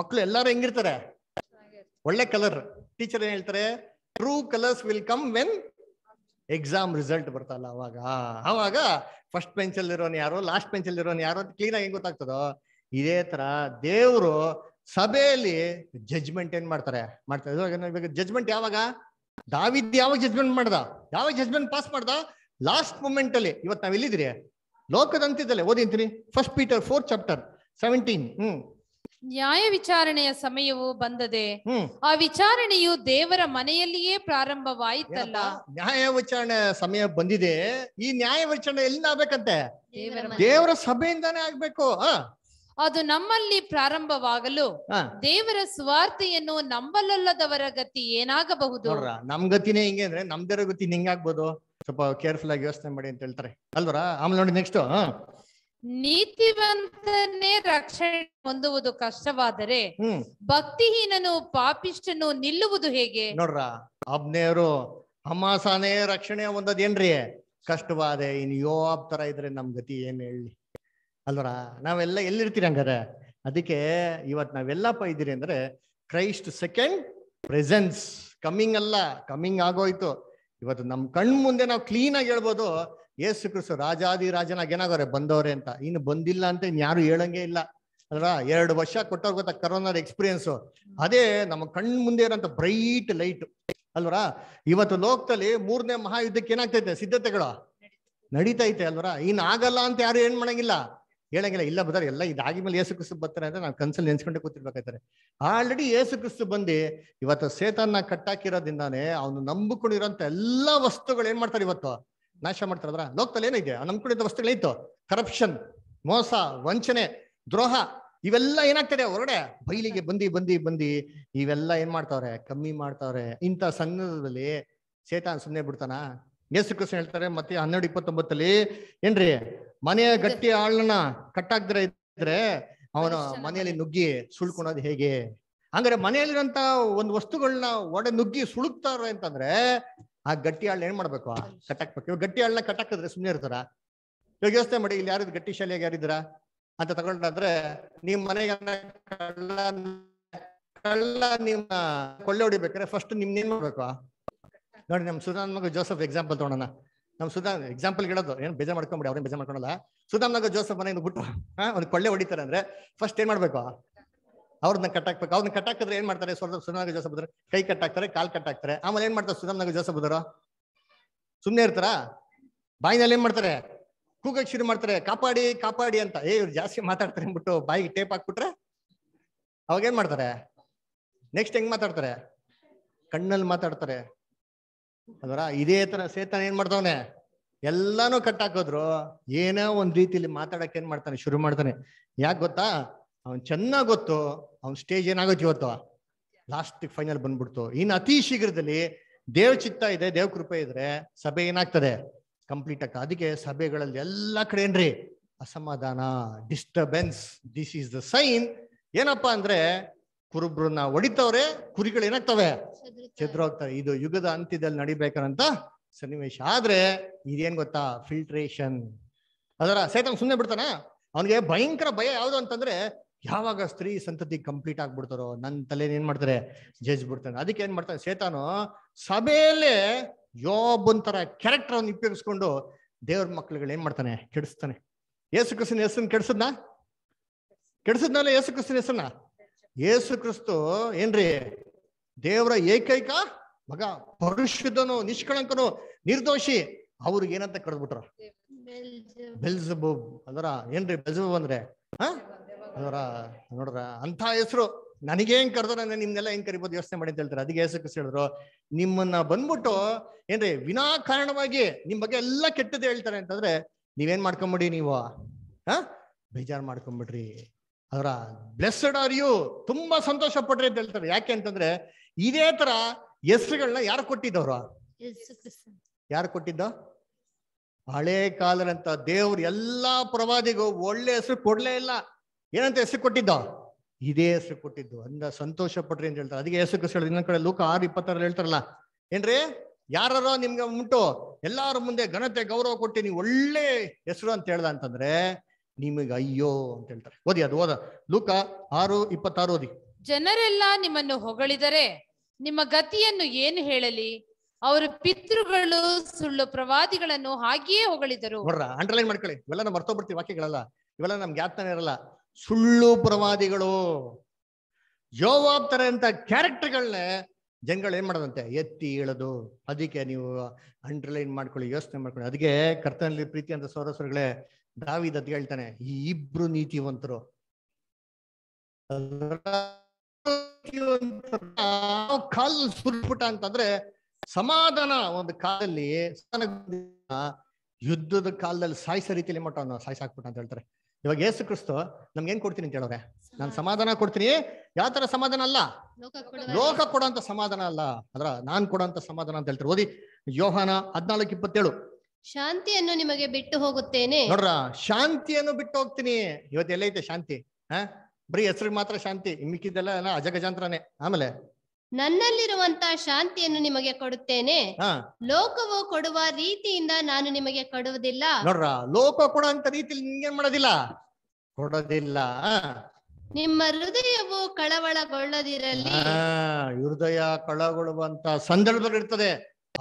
ಮಕ್ಳು ಎಲ್ಲಾರು ಹೆಂಗಿರ್ತಾರೆ ಒಳ್ಳೆ ಕಲರ್ ಟೀಚರ್ ಏನ್ ಹೇಳ್ತಾರೆ true colours will come when exam result ಬರ್ತಲ್ಲ ಅವಾಗ ಅವಾಗ ಫಸ್ಟ್ ಬೆಂಚ್ ಅಲ್ಲಿ ಇರೋನ್ ಯಾರೋ ಲಾಸ್ಟ್ ಬೆಂಚ್ ಅಲ್ಲಿ ಇರೋನ್ ಯಾರೋ ಕ್ಲೀನ್ ಆಗಿ ಗೊತ್ತಾಗ್ತದೋ ಇದೇ ತರ ದೇವ್ರು ಸಭೆಯಲ್ಲಿ ಜಜ್ಮೆಂಟ್ ಏನ್ ಮಾಡ್ತಾರೆ ಮಾಡ್ತಾರೆ ಜಜ್ಮೆಂಟ್ ಯಾವಾಗ ದಾವಿದ್ ಯಾವಾಗ ಜಜ್ಮೆಂಟ್ ಮಾಡ್ದ ಯಾವಾಗ ಜಜ್ಮೆಂಟ್ ಪಾಸ್ ಮಾಡ್ದ ಲಾಸ್ಟ್ ಮೂಮೆಂಟ್ ಅಲ್ಲಿ ಇವತ್ತು ನಾವ್ ಎಲ್ಲಿದ್ದೀರಿ ಲೋಕದಂತಿದ್ದಲ್ಲೇ ಓದಿಂತೀನಿ first Peter four chapter seventeen hmm ನ್ಯಾಯ ವಿಚಾರಣೆಯ ಸಮಯವು ಬಂದದೆ ಆ ವಿಚಾರಣೆಯು ದೇವರ ಮನೆಯಲ್ಲಿಯೇ ಪ್ರಾರಂಭವಾಯಿತಲ್ಲ ನ್ಯಾಯ ವಿಚಾರಣೆ ಸಮಯ ಬಂದಿದೆ ಈ ನ್ಯಾಯ ವಿಚಾರಣೆ ಎಲ್ಲಿಂದ ಆಗ್ಬೇಕಂತೆ ದೇವರ ಸಭೆಯಿಂದಾನೇ ಆಗ್ಬೇಕು ಅದು ನಮ್ಮಲ್ಲಿ ಪ್ರಾರಂಭವಾಗಲು ದೇವರ ಸ್ವಾರ್ಥೆಯನ್ನು ನಂಬಲಲ್ಲದವರ ಗತಿ ಏನಾಗಬಹುದು ನಮ್ ಗತಿನೇ ಹಿಂಗೆ ಅಂದ್ರೆ ನಮ್ದರ ಗತಿ ಹಿಂಗಾಗ್ಬೋದು ಸ್ವಲ್ಪ ಕೇರ್ಫುಲ್ ಆಗಿ ಯೋಚನೆ ಮಾಡಿ ಅಂತ ಹೇಳ್ತಾರೆ ಅಲ್ವರ ಆಮೇಲೆ ನೋಡಿ ನೆಕ್ಸ್ಟ್ ನೀತಿವಂತನೇ ರಕ್ಷಣೆ ಹೊಂದುವುದು ಕಷ್ಟವಾದರೆ ಭಕ್ತಿಹೀನನು ಪಾಪಿಷ್ಟನು ನಿಲ್ಲುವುದು ಹೇಗೆ ನೋಡ್ರ ಅಬ್ನೇರು ಹಮಾಸಾನೇ ರಕ್ಷಣೆ ಏನ್ರಿ ಕಷ್ಟವಾದೆ ಇನ್ ಯೋಬ್ ತರ ಇದ್ರೆ ನಮ್ ಗತಿ ಏನ್ ಹೇಳಿ ಅಲ್ವರ ನಾವೆಲ್ಲ ಎಲ್ಲಿರ್ತೀರಿ ಹಂಗಾರೆ ಅದಕ್ಕೆ ಇವತ್ ನಾವೆಲ್ಲಪ್ಪ ಇದ್ದೀರಿ ಅಂದ್ರೆ ಕ್ರೈಸ್ಟ್ ಸೆಕೆಂಡ್ ಪ್ರೆಸೆನ್ಸ್ ಕಮ್ಮಿಂಗ್ ಅಲ್ಲ ಕಮ್ಮಿಂಗ್ ಆಗೋಯ್ತು ಇವತ್ತು ನಮ್ಮ ಕಣ್ಣು ಮುಂದೆ ನಾವು ಕ್ಲೀನ್ ಆಗಿ ಹೇಳ್ಬೋದು ಏಸು ಕ್ರಿಸ್ತು ರಾಜಾದಿ ರಾಜನಾಗ ಏನಾಗೋರೆ ಬಂದವ್ರೆ ಅಂತ ಇನ್ನು ಬಂದಿಲ್ಲ ಅಂತ ಯಾರು ಹೇಳಂಗೆ ಇಲ್ಲ ಅಲ್ವ ಎರಡು ವರ್ಷ ಕೊಟ್ಟವ್ರು ಗೊತ್ತಾ ಕರೋನಾದ ಎಕ್ಸ್ಪೀರಿಯನ್ಸು ಅದೇ ನಮ್ಮ ಕಣ್ಣು ಮುಂದೆ ಇರೋಂಥ ಬ್ರೈಟ್ ಲೈಟ್ ಅಲ್ವರಾ ಇವತ್ತು ಲೋಕದಲ್ಲಿ ಮೂರನೇ ಮಹಾಯುದ್ಧಕ್ಕೆ ಏನಾಗ್ತೈತೆ ಸಿದ್ಧತೆಗಳು ನಡೀತೈತೆ ಅಲ್ವರ ಇನ್ ಆಗಲ್ಲ ಅಂತ ಯಾರು ಏನ್ ಮಾಡಂಗಿಲ್ಲ ಹೇಳಂಗಿಲ್ಲ ಇಲ್ಲ ಬರ್ತಾರೆ ಎಲ್ಲ ಇದಾಗಿ ಮೇಲೆ ಏಸು ಕ್ರಿಸ್ತು ಬರ್ತಾರೆ ಅಂದ್ರೆ ನಾವು ಕನ್ಸಲ್ಲಿ ನೆನ್ಸ್ಕೊಂಡೆ ಕೂತಿರ್ಬೇಕಾಯ್ತಾರೆ ಆಲ್ರೆಡಿ ಏಸು ಕ್ರಿಸ್ತು ಬಂದು ಇವತ್ತು ಸೇತನ್ನ ಕಟ್ಟಾಕಿರೋದ್ರಿಂದಾನೇ ಅವನು ನಂಬಿಕೊಂಡಿರೋಂಥ ಎಲ್ಲ ವಸ್ತುಗಳು ಏನ್ ಮಾಡ್ತಾರೆ ಇವತ್ತು ನಾಶ ಮಾಡ್ತಾರದ್ರ ಲೋಕದಲ್ಲಿ ಏನಿದೆ ನಂಬ್ಕೊಂಡಿದ್ದ ವಸ್ತುಗಳಿತ್ತು ಕರಪ್ಷನ್ ಮೋಸ ವಂಚನೆ ದ್ರೋಹ ಇವೆಲ್ಲ ಏನಾಗ್ತದೆ ಹೊರಡೆ ಬೈಲಿಗೆ ಬಂದಿ ಬಂದಿ ಬಂದಿ ಇವೆಲ್ಲ ಏನ್ ಮಾಡ್ತಾವ್ರೆ ಕಮ್ಮಿ ಮಾಡ್ತಾವ್ರೆ ಇಂಥ ಸಂಘದಲ್ಲಿ ಸೇತಾನ್ ಸುಮ್ಮನೆ ಬಿಡ್ತಾನ ಯೇಸು ಕೃಷ್ಣ ಹೇಳ್ತಾರೆ ಮತ್ತೆ ಹನ್ನೆರಡು ಇಪ್ಪತ್ತೊಂಬತ್ತಲ್ಲಿ ಏನ್ರಿ ಮನೆಯ ಗಟ್ಟಿ ಆಳನ್ನ ಕಟ್ಟಾಗ್ದಿರ ಇದ್ರೆ ಅವನು ಮನೆಯಲ್ಲಿ ನುಗ್ಗಿ ಸುಳ್ಕೊಳೋದು ಹೇಗೆ ಹಂಗಾರೆ ಮನೆಯಲ್ಲಿರಂತ ಒಂದು ವಸ್ತುಗಳನ್ನ ಒಡೆ ನುಗ್ಗಿ ಸುಳುಕ್ತಾರೆ ಅಂತಂದ್ರೆ ಆ ಗಟ್ಟಿ ಆಳ್ ಏನ್ ಮಾಡ್ಬೇಕು ಕಟ್ಟಾಕ್ಬೇಕು ಇವಾಗ ಗಟ್ಟಿ ಆಳನ್ನ ಕಟ್ಟಾಕಿದ್ರೆ ಸುಮ್ಮನೆ ಇರ್ತಾರ ಇವಾಗ ಯೋಚನೆ ಮಾಡಿ ಇಲ್ಲಿ ಯಾರು ಗಟ್ಟಿ ಶಾಲೆಯಾಗ ಯಾರಿದ್ರ ಅಂತ ತಗೊಂಡ್ರೆ ನಿಮ್ ಮನೆಗನ್ನ ಕಳ್ಳ ನಿಮ್ಮ ಕೊಳ್ಳೆ ಹೊಡಿಬೇಕಾದ್ರೆ ಫಸ್ಟ್ ನಿಮ್ನೇನ್ ಮಾಡ್ಬೇಕು ನೋಡಿ ನಮ್ಮ ಸುಧಾನ್ ಮಗ ಜೋಸಫ್ ಎಕ್ಸಾಂಪಲ್ ತೊಗೊಳೋಣ ನಮ್ಮ ಸುಧಾನ್ ಎಕ್ಸಾಂಪಲ್ ಹೇಳೋದು ಏನು ಬೇಜಾರು ಮಾಡ್ಕೊಂಬಿಡಿ ಅವ್ರೇನು ಬೇಜಾರು ಮಾಡ್ಕೊಳಲ್ಲ ಸುಧಾಮ್ ನಗ ಜೋಸಫ್ ಮನೆಯಿಂದ ಬಿಟ್ಟು ಹಾಂ ಒಂದು ಕೊಳ್ಳೆ ಹೊಡಿತಾರೆ ಅಂದ್ರೆ ಫಸ್ಟ್ ಏನು ಮಾಡಬೇಕು ಅವ್ರನ್ನ ಹಾಕ್ಬೇಕು ಅವ್ರನ್ನ ಹಾಕಿದ್ರೆ ಏನು ಮಾಡ್ತಾರೆ ಸುಧಾನ್ ಸುಧಾನ್ ಜೋಸಫ್ ಬದ್ರು ಕೈ ಹಾಕ್ತಾರೆ ಕಾಲ್ ಕಟ್ಟಾಕ್ತಾರೆ ಆಮೇಲೆ ಏನು ಮಾಡ್ತಾರೆ ಸುಧಾಮ್ ನಗ ಜೋಸಫ್ ಸುಮ್ಮನೆ ಇರ್ತಾರ ಬಾಯಿನಲ್ಲಿ ಏನು ಮಾಡ್ತಾರೆ ಕೂಗಕ್ಕೆ ಶುರು ಮಾಡ್ತಾರೆ ಕಾಪಾಡಿ ಕಾಪಾಡಿ ಅಂತ ಏ ಇವ್ರು ಜಾಸ್ತಿ ಮಾತಾಡ್ತಾರೆ ಅಂದ್ಬಿಟ್ಟು ಬಾಯಿಗೆ ಟೇಪ್ ಹಾಕ್ಬಿಟ್ರೆ ಅವಾಗ ಏನ್ ಮಾಡ್ತಾರೆ ನೆಕ್ಸ್ಟ್ ಹೆಂಗ್ ಮಾತಾಡ್ತಾರೆ ಕಣ್ಣಲ್ಲಿ ಮಾತಾಡ್ತಾರೆ ಅದರ ಇದೇ ತರ ಸೇತನ ಏನ್ ಮಾಡ್ತಾವನೆ ಎಲ್ಲಾನು ಕಟ್ ಹಾಕಿದ್ರು ಏನೋ ಒಂದ್ ರೀತಿಲಿ ಮಾತಾಡಕ್ ಏನ್ ಮಾಡ್ತಾನೆ ಶುರು ಮಾಡ್ತಾನೆ ಯಾಕೆ ಗೊತ್ತಾ ಅವನ್ ಚೆನ್ನಾಗ್ ಗೊತ್ತು ಅವ್ನ್ ಸ್ಟೇಜ್ ಏನಾಗುತ್ತೆ ಇವತ್ತು ಲಾಸ್ಟ್ ಫೈನಲ್ ಬಂದ್ಬಿಡ್ತು ಇನ್ ಅತಿ ಶೀಘ್ರದಲ್ಲಿ ದೇವ್ ಚಿತ್ತ ಇದೆ ದೇವ್ ಕೃಪೆ ಇದ್ರೆ ಸಭೆ ಏನಾಗ್ತದೆ ಕಂಪ್ಲೀಟ್ ಆಗ್ತದೆ ಅದಕ್ಕೆ ಸಭೆಗಳಲ್ಲಿ ಎಲ್ಲಾ ಕಡೆ ಏನ್ರಿ ಅಸಮಾಧಾನ disturbance this is the sign ಏನಪ್ಪಾ ಅಂದ್ರೆ ಕುರುಬ್ರನ್ನ ಹೊಡಿತವ್ರೆ ಕುರಿಗಳು ಏನಾಗ್ತವೆ ಹೋಗ್ತವೆ ಇದು ಯುಗದ ಅಂತ್ಯದಲ್ಲಿ ನಡಿಬೇಕಂತ ಸನ್ನಿವೇಶ ಆದ್ರೆ ಇದೇನ್ ಗೊತ್ತಾ ಫಿಲ್ಟ್ರೇಷನ್ ಅದರ ಸೈತನ್ ಸುಮ್ಮನೆ ಬಿಡ್ತಾನ ಅವನಿಗೆ ಭಯಂಕರ ಭಯ ಯಾವುದು ಅಂತಂದ್ರೆ ಯಾವಾಗ ಸ್ತ್ರೀ ಸಂತತಿ ಕಂಪ್ಲೀಟ್ ಆಗ್ಬಿಡ್ತಾರೋ ನನ್ನ ತಲೆ ಏನ್ ಮಾಡ್ತಾರೆ ಜಜ್ ಬಿಡ್ತಾನೆ ಅದಕ್ಕೆ ಏನ್ ಮಾಡ್ತಾನೆ ಸೇತಾನು ಸಭೆಯಲ್ಲೇ ಯೋಬೊಂಥರ ತರ ಕ್ಯಾರೆಕ್ಟರ್ ಅವ್ನು ಉಪಯೋಗಿಸ್ಕೊಂಡು ದೇವ್ರ ಮಕ್ಳುಗಳು ಏನ್ ಮಾಡ್ತಾನೆ ಕೆಡಿಸ್ತಾನೆ ಯೇಸು ಕ್ರಿಸ್ತನ ಹೆಸರನ್ನ ಕೆಡ್ಸದ್ನಾ ಕೆಡ್ಸದ್ನಲ್ಲ ಯೇಸು ಕ್ರಿಸ್ತನ ಹೆಸರನ್ನ ಯೇಸು ಕ್ರಿಸ್ತು ಏನ್ರಿ ದೇವರ ಏಕೈಕ ಮಗ ಪರಿಶುದ್ಧನು ನಿಷ್ಕಳಂಕನು ನಿರ್ದೋಷಿ ಅವ್ರಿಗೆ ಏನಂತ ಕರೆದ್ಬಿಟ್ರ ಬೆಲ್ಜಬೂಬ್ ಅಂದ್ರ ಏನ್ರಿ ಬೆಲ್ಜಬೂಬ್ ಅಂದ್ರೆ ಅದರ ನೋಡ್ರ ಅಂತ ಹೆಸರು ನನಗೇನ್ ಕರೆದ್ರು ಅಂದ್ರೆ ನಿಮ್ನೆಲ್ಲ ಏನ್ ಕರಿಬೋದು ಯೋಚನೆ ಮಾಡಿ ಅಂತ ಹೇಳ್ತಾರೆ ಅದಕ್ಕೆ ಹೆಸರು ಕ್ರಿಸ್ತು ಹೇಳಿದ್ರು ನಿಮ್ಮನ್ನ ಬಂದ್ಬಿಟ್ಟು ಏನ್ರಿ ವಿನಾಕಾರಣವಾಗಿ ನಿಮ್ ಬಗ್ಗೆ ಎಲ್ಲ ಕೆಟ್ಟದ್ದು ಹೇಳ್ತಾರೆ ಅಂತಂದ್ರೆ ನೀವೇನ್ ಮಾಡ್ಕೊಂಬಿಡಿ ನೀವು ಹ ಬೇಜಾರ್ ಮಾಡ್ಕೊಂಬಿಡ್ರಿ ಅದರ ಬ್ಲೆಸ್ಡ್ ಆರ್ ಯು ತುಂಬಾ ಸಂತೋಷ ಪಟ್ರಿ ಅಂತ ಹೇಳ್ತಾರೆ ಯಾಕೆ ಅಂತಂದ್ರೆ ಇದೇ ತರ ಹೆಸರುಗಳನ್ನ ಯಾರು ಕೊಟ್ಟಿದ್ದವ್ರ ಯಾರು ಕೊಟ್ಟಿದ್ದ ಹಳೆ ಕಾಲದಂತ ದೇವ್ರ ಎಲ್ಲಾ ಪ್ರವಾದಿಗೂ ಒಳ್ಳೆ ಹೆಸರು ಕೊಡ್ಲೇ ಇಲ್ಲ ಏನಂತ ಹೆಸರು ಕೊಟ್ಟಿದ್ದ ಇದೇ ಹೆಸರು ಕೊಟ್ಟಿದ್ದು ಅಂದ ಸಂತೋಷ ಪಟ್ರಿ ಅಂತ ಹೇಳ್ತಾರೆ ಅದಕ್ಕೆ ಹೆಸರು ಕೃಷಿ ಇನ್ನೊಂದ್ ಕಡೆ ಲೂಕ ಆರು ಇಪ್ಪತ್ತಾರಲ್ಲಿ ಹೇಳ್ತಾರಲ್ಲ ಏನ್ರೀ ಯಾರೋ ನಿಮ್ಗೆ ಉಂಟು ಎಲ್ಲಾರ ಮುಂದೆ ಘನತೆ ಗೌರವ ಕೊಟ್ಟಿ ನೀವು ಒಳ್ಳೆ ಹೆಸರು ಅಂತ ಹೇಳ್ದ ಅಂತಂದ್ರೆ ನಿಮಗೆ ಅಯ್ಯೋ ಅಂತ ಹೇಳ್ತಾರೆ ಓದಿ ಅದು ಓದ ಲೂಕ ಆರು ಇಪ್ಪತ್ತಾರು ಓದಿ ಜನರೆಲ್ಲ ನಿಮ್ಮನ್ನು ಹೊಗಳಿದರೆ ನಿಮ್ಮ ಗತಿಯನ್ನು ಏನು ಹೇಳಲಿ ಅವರ ಪಿತೃಗಳು ಸುಳ್ಳು ಪ್ರವಾದಿಗಳನ್ನು ಹಾಗೆಯೇ ಹೊಗಳಿದರು ನೋಡ್ರ ಅಂಡರ್ಲೈನ್ ಮಾಡ್ಕೊಳ್ಳಿ ಇವೆಲ್ಲ ನಾವು ಮರ್ತೋಗ್ಬಿಡ್ತೀವಿ ವಾಕ್ಯಗಳಲ್ಲ ಇವೆಲ್ಲ ನಮ್ಗೆ ಯಾತನೆ ಇರಲ್ಲ ಸುಳ್ಳು ಪ್ರವಾದಿಗಳು ತರ ಅಂತ ಕ್ಯಾರೆಕ್ಟರ್ಗಳನ್ನೇ ಜನಗಳು ಏನು ಮಾಡೋದಂತೆ ಎತ್ತಿ ಇಳೋದು ಅದಕ್ಕೆ ನೀವು ಅಂಡರ್ಲೈನ್ ಮಾಡ್ಕೊಳ್ಳಿ ಯೋಚನೆ ಮಾಡ್ಕೊಳ್ಳಿ ಅದಕ್ಕೆ ಕರ್ತನಲ್ಲಿ ಪ್ರೀತಿ ಅಂತ ಸೌರಸ್ವರುಗಳೇ ದಾವಿದ್ ಅದ್ ಹೇಳ್ತಾನೆ ಈ ಇಬ್ರು ನೀತಿವಂತರು ಕಾಲ್ ಸುರ್ಬಿಟ ಅಂತಂದ್ರೆ ಸಮಾಧಾನ ಒಂದು ಕಾಲದಲ್ಲಿ ಯುದ್ಧದ ಕಾಲದಲ್ಲಿ ಸಾಯಿಸೋ ರೀತಿಯಲ್ಲಿ ಮಟ್ಟ ಸಾಯಿಸಾಕ್ಬಿಟ್ಟ ಅಂತ ಹೇಳ್ತಾರೆ ಇವಾಗ ಯೇಸು ಕ್ರಿಸ್ತು ನಮ್ಗೆ ಏನ್ ಕೊಡ್ತೀನಿ ಅಂತ ಹೇಳೋರೆ ನಾನು ಸಮಾಧಾನ ಕೊಡ್ತೀನಿ ಯಾವ ತರ ಸಮಾಧಾನ ಅಲ್ಲ ಲೋಕ ಕೊಡೋಂತ ಸಮಾಧಾನ ಅಲ್ಲ ಅದ್ರ ನಾನ್ ಕೊಡೋಂತ ಸಮಾಧಾನ ಅಂತ ಹೇಳ್ತಾರೆ ಓದಿ ಯೋಹಾನ ಹದ್ನಾಲ್ಕು ಇಪ್ಪತ್ತೇಳು ಶಾಂತಿಯನ್ನು ನಿಮಗೆ ಬಿಟ್ಟು ಹೋಗುತ್ತೇನೆ ನೋಡ್ರ ಶಾಂತಿಯನ್ನು ಬಿಟ್ಟು ಹೋಗ್ತೀನಿ ಇವತ್ತೆಲ್ಲ ಐತೆ ಶಾಂತಿ ಹ ಬರೀ ಹೆಸರು ಮಾತ್ರ ಶಾಂತಿ ಮಿಕ್ಕಿದ್ದೆಲ್ಲ ಅಜಗಜಾಂತ್ರನೇ ಆಮೇಲೆ ನನ್ನಲ್ಲಿರುವಂತ ಶಾಂತಿಯನ್ನು ನಿಮಗೆ ಕೊಡುತ್ತೇನೆ ಲೋಕವು ಕೊಡುವ ರೀತಿಯಿಂದ ನಾನು ನಿಮಗೆ ಕೊಡುವುದಿಲ್ಲ ನೋಡ್ರ ಲೋಕ ಕೊಡುವಂತ ರೀತಿಯಲ್ಲಿ ಮಾಡೋದಿಲ್ಲ ಕೊಡೋದಿಲ್ಲ ನಿಮ್ಮ ಹೃದಯವು ಕಳವಳಗೊಳ್ಳದಿರಲಿ ಹೃದಯ ಕಳಗೊಳ್ಳುವಂತ ಇರ್ತದೆ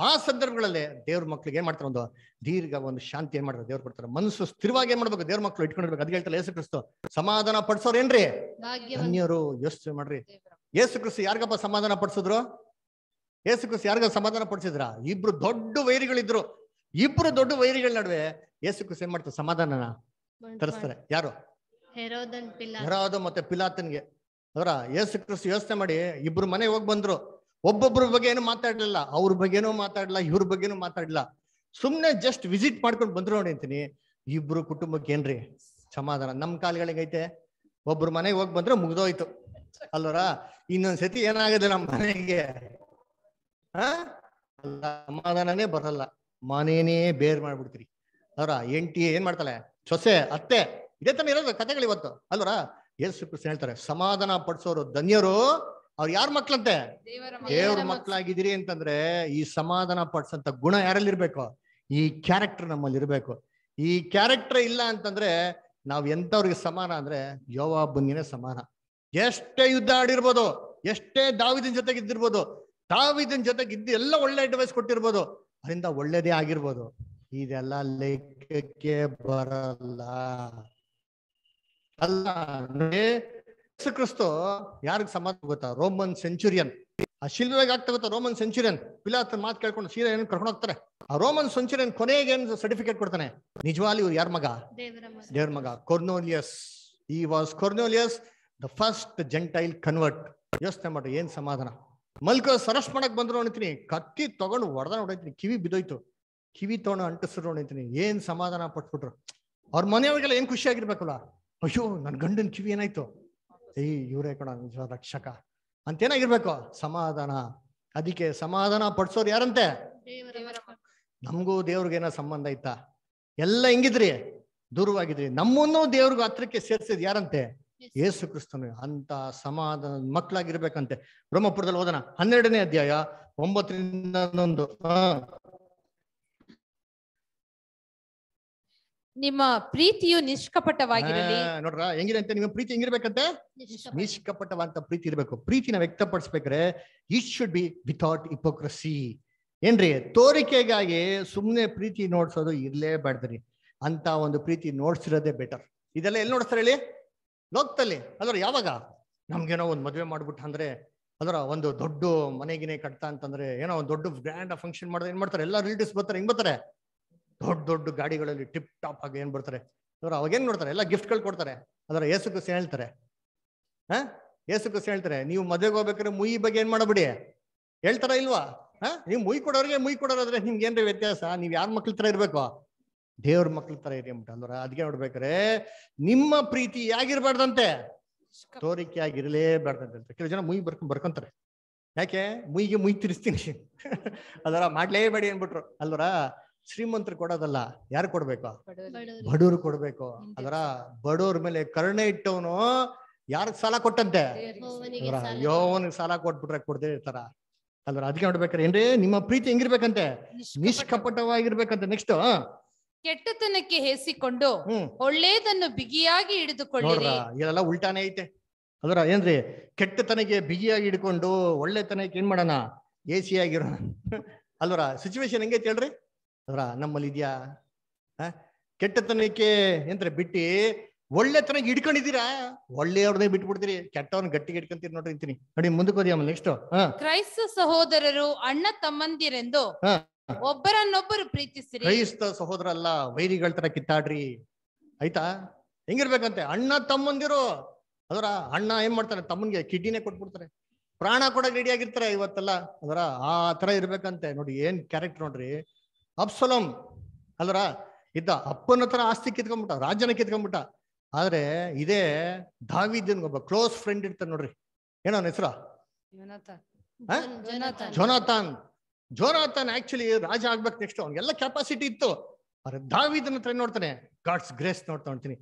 ಆ ಸಂದರ್ಭಗಳಲ್ಲಿ ದೇವ್ರ ಮಕ್ಳಿಗೆ ಏನ್ ಮಾಡ್ತಾರೆ ಒಂದು ದೀರ್ಘ ಒಂದು ಶಾಂತಿ ಏನ್ ಮಾಡ್ತಾರೆ ದೇವ್ರು ಕೊಡ್ತಾರೆ ಮನಸ್ಸು ಸ್ಥಿರವಾಗಿ ಏನ್ ಮಾಡ್ಬೇಕು ದೇವ್ರ ಮಕ್ಳು ಇಟ್ಕೊಂಡಿರ್ಬೇಕು ಅದ್ ಹೇಳ್ತಾರೆ ಯೇಸು ಕ್ರಿಸ್ತು ಸಮಾಧಾನ ಪಡಿಸೋರ್ ಏನ್ರಿ ಅನ್ಯರು ಯೋಚನೆ ಮಾಡ್ರಿ ಯೇಸು ಕ್ರಿಸ್ತು ಯಾರಿಗಪ್ಪ ಸಮಾಧಾನ ಪಡಿಸಿದ್ರು ಯೇಸು ಕ್ರಿಸ್ತು ಯಾರಿಗ ಸಮಾಧಾನ ಪಡಿಸಿದ್ರ ಇಬ್ರು ದೊಡ್ಡ ವೈರಿಗಳಿದ್ರು ಇಬ್ರು ದೊಡ್ಡ ವೈರಿಗಳ ನಡುವೆ ಯೇಸು ಕ್ರಿಸ್ತು ಏನ್ ಮಾಡ್ತಾರೆ ಸಮಾಧಾನನ ತರಿಸ್ತಾರೆ ಯಾರು ಹೆರೋದ ಮತ್ತೆ ಪಿಲಾತನ್ಗೆ ಅದರ ಯೇಸು ಕ್ರಿಸ್ತು ವ್ಯವಸ್ಥೆ ಮಾಡಿ ಇಬ್ರು ಮನೆಗೆ ಹೋಗಿ ಬಂದ್ರು ಒಬ್ಬೊಬ್ರು ಬಗ್ಗೆ ಏನು ಮಾತಾಡ್ಲಿಲ್ಲ ಅವ್ರ ಬಗ್ಗೆನೂ ಮಾತಾಡ್ಲಿಲ್ಲ ಇವ್ರ ಬಗ್ಗೆನೂ ಮಾತಾಡ್ಲಿಲ್ಲ ಸುಮ್ನೆ ಜಸ್ಟ್ ವಿಸಿಟ್ ಮಾಡ್ಕೊಂಡು ಬಂದ್ರು ನೋಡಿ ಅಂತೀನಿ ಇಬ್ರು ಕುಟುಂಬಕ್ಕೆ ಏನ್ರಿ ಸಮಾಧಾನ ನಮ್ ಕಾಲ್ಗಳಿಗೈತೆ ಒಬ್ರು ಮನೆಗೆ ಹೋಗಿ ಬಂದ್ರೆ ಮುಗ್ದೋಯ್ತು ಅಲ್ವರ ಸತಿ ಏನಾಗದೆ ನಮ್ಮ ಮನೆಗೆ ಸಮಾಧಾನನೇ ಬರಲ್ಲ ಮನೇನೇ ಬೇರ್ ಮಾಡ್ಬಿಡ್ತೀರಿ ಅವರ ಎಂಟಿ ಏನ್ ಮಾಡ್ತಾಳೆ ಸೊಸೆ ಅತ್ತೆ ಇದೇ ತರ ಇರೋದು ಕತೆಗಳು ಇವತ್ತು ಅಲ್ವರ ಯೇಸು ಕೃಷ್ಣ ಹೇಳ್ತಾರೆ ಸಮಾಧಾನ ಪಡಿಸೋರು ಧನ್ಯರು ಅವ್ರು ಯಾರ ಮಕ್ಳಂತೆ ದೇವ್ರ ಮಕ್ಳಾಗಿದ್ದೀರಿ ಅಂತಂದ್ರೆ ಈ ಸಮಾಧಾನ ಪಡಿಸಂತ ಗುಣ ಯಾರಲ್ಲಿ ಇರ್ಬೇಕು ಈ ಕ್ಯಾರೆಕ್ಟರ್ ನಮ್ಮಲ್ಲಿ ಇರ್ಬೇಕು ಈ ಕ್ಯಾರೆಕ್ಟರ್ ಇಲ್ಲ ಅಂತಂದ್ರೆ ನಾವ್ ಎಂತವ್ರಿಗೆ ಸಮಾನ ಅಂದ್ರೆ ಬುನ್ನಿನೇ ಸಮಾನ ಎಷ್ಟೇ ಯುದ್ಧ ಆಡಿರ್ಬೋದು ಎಷ್ಟೇ ದಾವಿದನ್ ಜೊತೆಗೆ ಇದ್ದಿರ್ಬೋದು ದಾವಿದನ್ ಜೊತೆಗೆ ಇದ್ದು ಎಲ್ಲ ಒಳ್ಳೆ ಅಡ್ವೈಸ್ ಕೊಟ್ಟಿರ್ಬೋದು ಅದರಿಂದ ಒಳ್ಳೇದೇ ಆಗಿರ್ಬೋದು ಇದೆಲ್ಲ ಲೆಕ್ಕಕ್ಕೆ ಬರಲ್ಲ ಅಲ್ಲ ಕ್ರಿಸ್ತು ಯಾರಿಗ ಸಮಾಧಾನ ಗೊತ್ತಾ ರೋಮನ್ ಸೆಂಚುರಿಯನ್ ಆ ಆಗ್ತಾ ಗೊತ್ತಾ ರೋಮನ್ ಸೆಂಚುರಿಯನ್ ಪಿಲಾತ್ ಮಾತು ಕೇಳ್ಕೊಂಡು ಸೀರೆ ಏನು ಕರ್ಕೊಂಡು ಹೋಗ್ತಾರೆ ಆ ರೋಮನ್ ಸೆಂಚುರಿಯನ್ ಕೊನೆಗೆ ಏನು ಸರ್ಟಿಫಿಕೇಟ್ ಕೊಡ್ತಾನೆ ನಿಜವಾಗ್ಲಿ ಇವ್ರು ಯಾರ ಮಗ ದೇವ್ರ ಮಗ ಕೊರ್ನೋಲಿಯಸ್ ಈ was Cornelius the first gentile convert ಯೋಚನೆ ಮಾಡ್ರಿ ಏನ್ ಸಮಾಧಾನ ಮಲ್ಕ ಸರಸ್ ಮಾಡಕ್ ಬಂದ್ರು ಅಣ್ತೀನಿ ಕತ್ತಿ ತಗೊಂಡು ಹೊಡೆದ ಹೊಡಿತೀನಿ ಕಿವಿ ಬಿದ್ದೋಯ್ತು ಕಿವಿ ತಗೊಂಡು ಅಂಟಿಸ್ರು ಅಣಿತೀನಿ ಏನ್ ಸಮಾಧಾನ ಪಟ್ಬಿಟ್ರು ಅವ್ರ ಮನೆಯವ್ರಿಗೆಲ್ಲ ಏನ್ ಖುಷಿ ಆಗಿರ್ಬೇಕಲ್ಲ ಅಯ್ಯೋ ನನ್ ಗಂಡನ್ ಕಿವಿ ಏನಾಯ್ತು ಏಯ್ ಇವರೇ ಕಣ ನಿಜ ರಕ್ಷಕ ಅಂತೇನಾಗಿರ್ಬೇಕು ಸಮಾಧಾನ ಅದಕ್ಕೆ ಸಮಾಧಾನ ಪಡ್ಸೋರ್ ಯಾರಂತೆ ನಮಗೂ ಏನೋ ಸಂಬಂಧ ಐತಾ ಎಲ್ಲ ಹೆಂಗಿದ್ರಿ ದೂರವಾಗಿದ್ರಿ ನಮ್ಮನ್ನು ದೇವ್ರಿಗೂ ಹತ್ರಕ್ಕೆ ಸೇರ್ಸಿದ್ ಯಾರಂತೆ ಯೇಸು ಕ್ರಿಸ್ತನು ಅಂತ ಸಮಾಧಾನ ಮಕ್ಕಳಾಗಿರ್ಬೇಕಂತೆ ಬ್ರಹ್ಮಪುರದಲ್ಲಿ ಓದೋಣ ಹನ್ನೆರಡನೇ ಅಧ್ಯಾಯ ಒಂಬತ್ತರಿಂದ ಹನ್ನೊಂದು ನಿಮ್ಮ ಪ್ರೀತಿಯು ನಿಷ್ಕಪಟವಾಗಿರಲಿ ನೋಡ್ರ ಅಂತ ನಿಮ್ಮ ಪ್ರೀತಿ ಹೆಂಗಿರ್ಬೇಕಂತೆ ನಿಷ್ಕಪಟವಾದಂತ ಪ್ರೀತಿ ಇರಬೇಕು ಪ್ರೀತಿನ ವ್ಯಕ್ತಪಡಿಸ್ಬೇಕ್ರೆ it should be without hypocrisy ಏನ್ರಿ ತೋರಿಕೆಗಾಗಿ ಸುಮ್ಮನೆ ಪ್ರೀತಿ ನೋಡ್ಸೋದು ಇರ್ಲೇಬಾರ್ದ್ರಿ ಅಂತ ಒಂದು ಪ್ರೀತಿ ನೋಡ್ಸಿರೋದೇ ಬೆಟರ್ ಇದೆಲ್ಲ ಎಲ್ಲಿ ನೋಡ್ತಾರೆ ಹೇಳಿ ಲೋಕದಲ್ಲಿ ಅದರ ಯಾವಾಗ ನಮ್ಗೇನೋ ಒಂದು ಮದುವೆ ಮಾಡ್ಬಿಟ್ಟ ಅಂದ್ರೆ ಅದರ ಒಂದು ದೊಡ್ಡ ಮನೆಗಿನೇ ಕಟ್ತಾ ಅಂತಂದ್ರೆ ಏನೋ ಒಂದು ದೊಡ್ಡ ಗ್ರ್ಯಾಂಡ್ ಫಂಕ್ಷನ್ ಮಾಡಿದ್ರೆ ಏನ್ ಮಾಡ್ತಾರೆ ಎಲ್ಲ ರಿಲೇಟಿವ್ಸ್ ಬರ್ತಾರೆ ಹೆಂಗ್ ಬರ್ತಾರೆ ದೊಡ್ಡ ದೊಡ್ಡ ಗಾಡಿಗಳಲ್ಲಿ ಟಿಪ್ ಟಾಪ್ ಆಗಿ ಏನ್ ಬರ್ತಾರೆ ಅದರ ಅವಾಗ ಏನ್ ನೋಡ್ತಾರೆ ಎಲ್ಲ ಗಳು ಕೊಡ್ತಾರೆ ಅದರ ಏಸು ಕಸ ಹೇಳ್ತಾರೆ ಹಾ ಏಸು ಸೇಳ್ತಾರೆ ಹೇಳ್ತಾರೆ ನೀವು ಮದುವೆಗೆ ಹೋಗ್ಬೇಕಾದ್ರೆ ಮುಯಿ ಬಗ್ಗೆ ಏನ್ ಮಾಡಬಿಡಿ ಹೇಳ್ತಾರ ಇಲ್ವಾ ಹಾ ನೀವು ಮುಯಿ ಕೊಡೋರಿಗೆ ಮುಯಿ ಕೊಡೋರಾದ್ರೆ ನಿಮ್ಗೆ ಏನ್ರಿ ವ್ಯತ್ಯಾಸ ನೀವ್ ಯಾರ ಮಕ್ಳ ತರ ಇರ್ಬೇಕು ದೇವ್ರ ಮಕ್ಳ ತರ ಇದೆ ಅಂದ್ರೆ ಅದಕ್ಕೆ ನೋಡ್ಬೇಕ್ರೆ ನಿಮ್ಮ ಪ್ರೀತಿ ಯಾಗಿರ್ಬಾರ್ದಂತೆ ತೋರಿಕೆ ಆಗಿರ್ಲೇಬಾರ್ದಂತೆ ಕೆಲವು ಜನ ಮುಯಿ ಬರ್ಕೊಂಡ್ ಬರ್ಕೊಂತಾರೆ ಯಾಕೆ ಮುಯಿಗೆ ಮುಯಿ ತಿರ್ಸ್ತೀನಿ ಅದರ ಮಾಡ್ಲೇಬೇಡಿ ಅನ್ಬಿಟ್ರು ಅಲ್ವರ ಶ್ರೀಮಂತರು ಕೊಡೋದಲ್ಲ ಯಾರು ಕೊಡ್ಬೇಕು ಬಡವ್ರು ಕೊಡ್ಬೇಕು ಅದರ ಬಡವ್ರ ಮೇಲೆ ಕರುಣೆ ಇಟ್ಟವನು ಯಾರ ಸಾಲ ಕೊಟ್ಟಂತೆ ಯೋವನಿಗೆ ಸಾಲ ಕೊಟ್ಬಿಟ್ರೆ ಕೊಡ್ದೇ ಇರ್ತಾರ ಅಲ್ವರ ಅದಕ್ಕೆ ನೋಡ್ಬೇಕಾರೆ ಏನ್ರಿ ನಿಮ್ಮ ಪ್ರೀತಿ ಹೆಂಗಿರ್ಬೇಕಂತೆ ನಿಷ್ಕಪಟವಾಗಿರ್ಬೇಕಂತೆ ನೆಕ್ಸ್ಟ್ ಕೆಟ್ಟತನಕ್ಕೆ ಹೇಸಿಕೊಂಡು ಒಳ್ಳೇದನ್ನು ಬಿಗಿಯಾಗಿ ಹಿಡಿದುಕೊಳ್ಳಿರಿ ಇದೆಲ್ಲ ಉಲ್ಟಾನೆ ಐತೆ ಅದರ ಏನ್ರಿ ಕೆಟ್ಟತನಕ್ಕೆ ಬಿಗಿಯಾಗಿ ಹಿಡ್ಕೊಂಡು ಒಳ್ಳೆತನಕ್ಕೆ ಏನ್ ಮಾಡೋಣ ಎ ಸಿ ಆಗಿರೋಣ ಅಲ್ವರ ಸಿಚುವೇಶನ್ ಹೆಂಗೈತಿ ಹೇಳ್ರಿ ಅದರ ನಮ್ಮಲ್ಲಿ ಇದೆಯಾ ಕೆಟ್ಟತನಕ್ಕೆ ಏನ್ರಿ ಬಿಟ್ಟು ಒಳ್ಳೆತನಕ್ಕೆ ಹಿಡ್ಕೊಂಡಿದ್ದೀರಾ ಒಳ್ಳೆಯವ್ರದೇ ಬಿಟ್ಬಿಡ್ತೀರಿ ಕೆಟ್ಟವನ್ನ ಗಟ್ಟಿಗೆ ಇಟ್ಕೊಂತೀರಿ ನೋಡ್ರಿ ಇಂತೀನಿ ನೋಡಿ ಮುಂದಕ್ಕೆ ಹೋದ್ಯಾಮಲ್ಲ ನೆಕ್ಸ್ಟ್ ಕ್ರೈಸ್ತ ಸಹೋದರರು ಅಣ್ಣ ತಮ್ಮಂದಿರೆಂದು ಒಬ್ಬರನ್ನೊಬ್ಬರು ಪ್ರೀತಿಸಿರಿ ಕ್ರೈಸ್ತ ಸಹೋದರ ಅಲ್ಲ ವೈರಿಗಳ ತರ ಕಿತ್ತಾಡ್ರಿ ಆಯ್ತಾ ಹೆಂಗಿರ್ಬೇಕಂತೆ ಅಣ್ಣ ತಮ್ಮಂದಿರು ಅದರ ಅಣ್ಣ ಏನ್ ಮಾಡ್ತಾರೆ ತಮ್ಮನ್ಗೆ ಕಿಡ್ನಿನೇ ಕೊಟ್ಬಿಡ್ತಾರೆ ಪ್ರಾಣ ಕೂಡ ರೆಡಿ ಆಗಿರ್ತಾರೆ ಇವತ್ತೆಲ್ಲ ಅದರ ಆ ತರ ಇರ್ಬೇಕಂತೆ ನೋಡಿ ಏನ್ ಕ್ಯಾರೆಕ್ಟರ್ ನೋಡ್ರಿ ಅಪ್ಸಲಂ ಅದರ ಇದ್ದ ಅಪ್ಪನ ಹತ್ರ ಆಸ್ತಿ ಕಿತ್ಕೊಂಡ್ಬಿಟ್ಟ ರಾಜನ ಕಿತ್ಕೊಂಡ್ಬಿಟ್ಟ ಆದ್ರೆ ಇದೇ ದಾವಿದನ್ ಒಬ್ಬ ಕ್ಲೋಸ್ ಫ್ರೆಂಡ್ ಇರ್ತಾನೆ ನೋಡ್ರಿ ಏನೋ ಹೆಸರ ಜೊನಾಥಾನ್ ಜೋನಾಥನ್ ಆಕ್ಚುಲಿ ರಾಜ ಆಗ್ಬೇಕು ನೆಕ್ಸ್ಟ್ ಎಲ್ಲ ಕೆಪಾಸಿಟಿ ಇತ್ತು ದಾವಿದನ ಹತ್ರ ನೋಡ್ತಾನೆ ಗಾಡ್ಸ್ ಗ್ರೇಸ್ ನೋಡ್ತಾ ನೋಡ್ತೀನಿ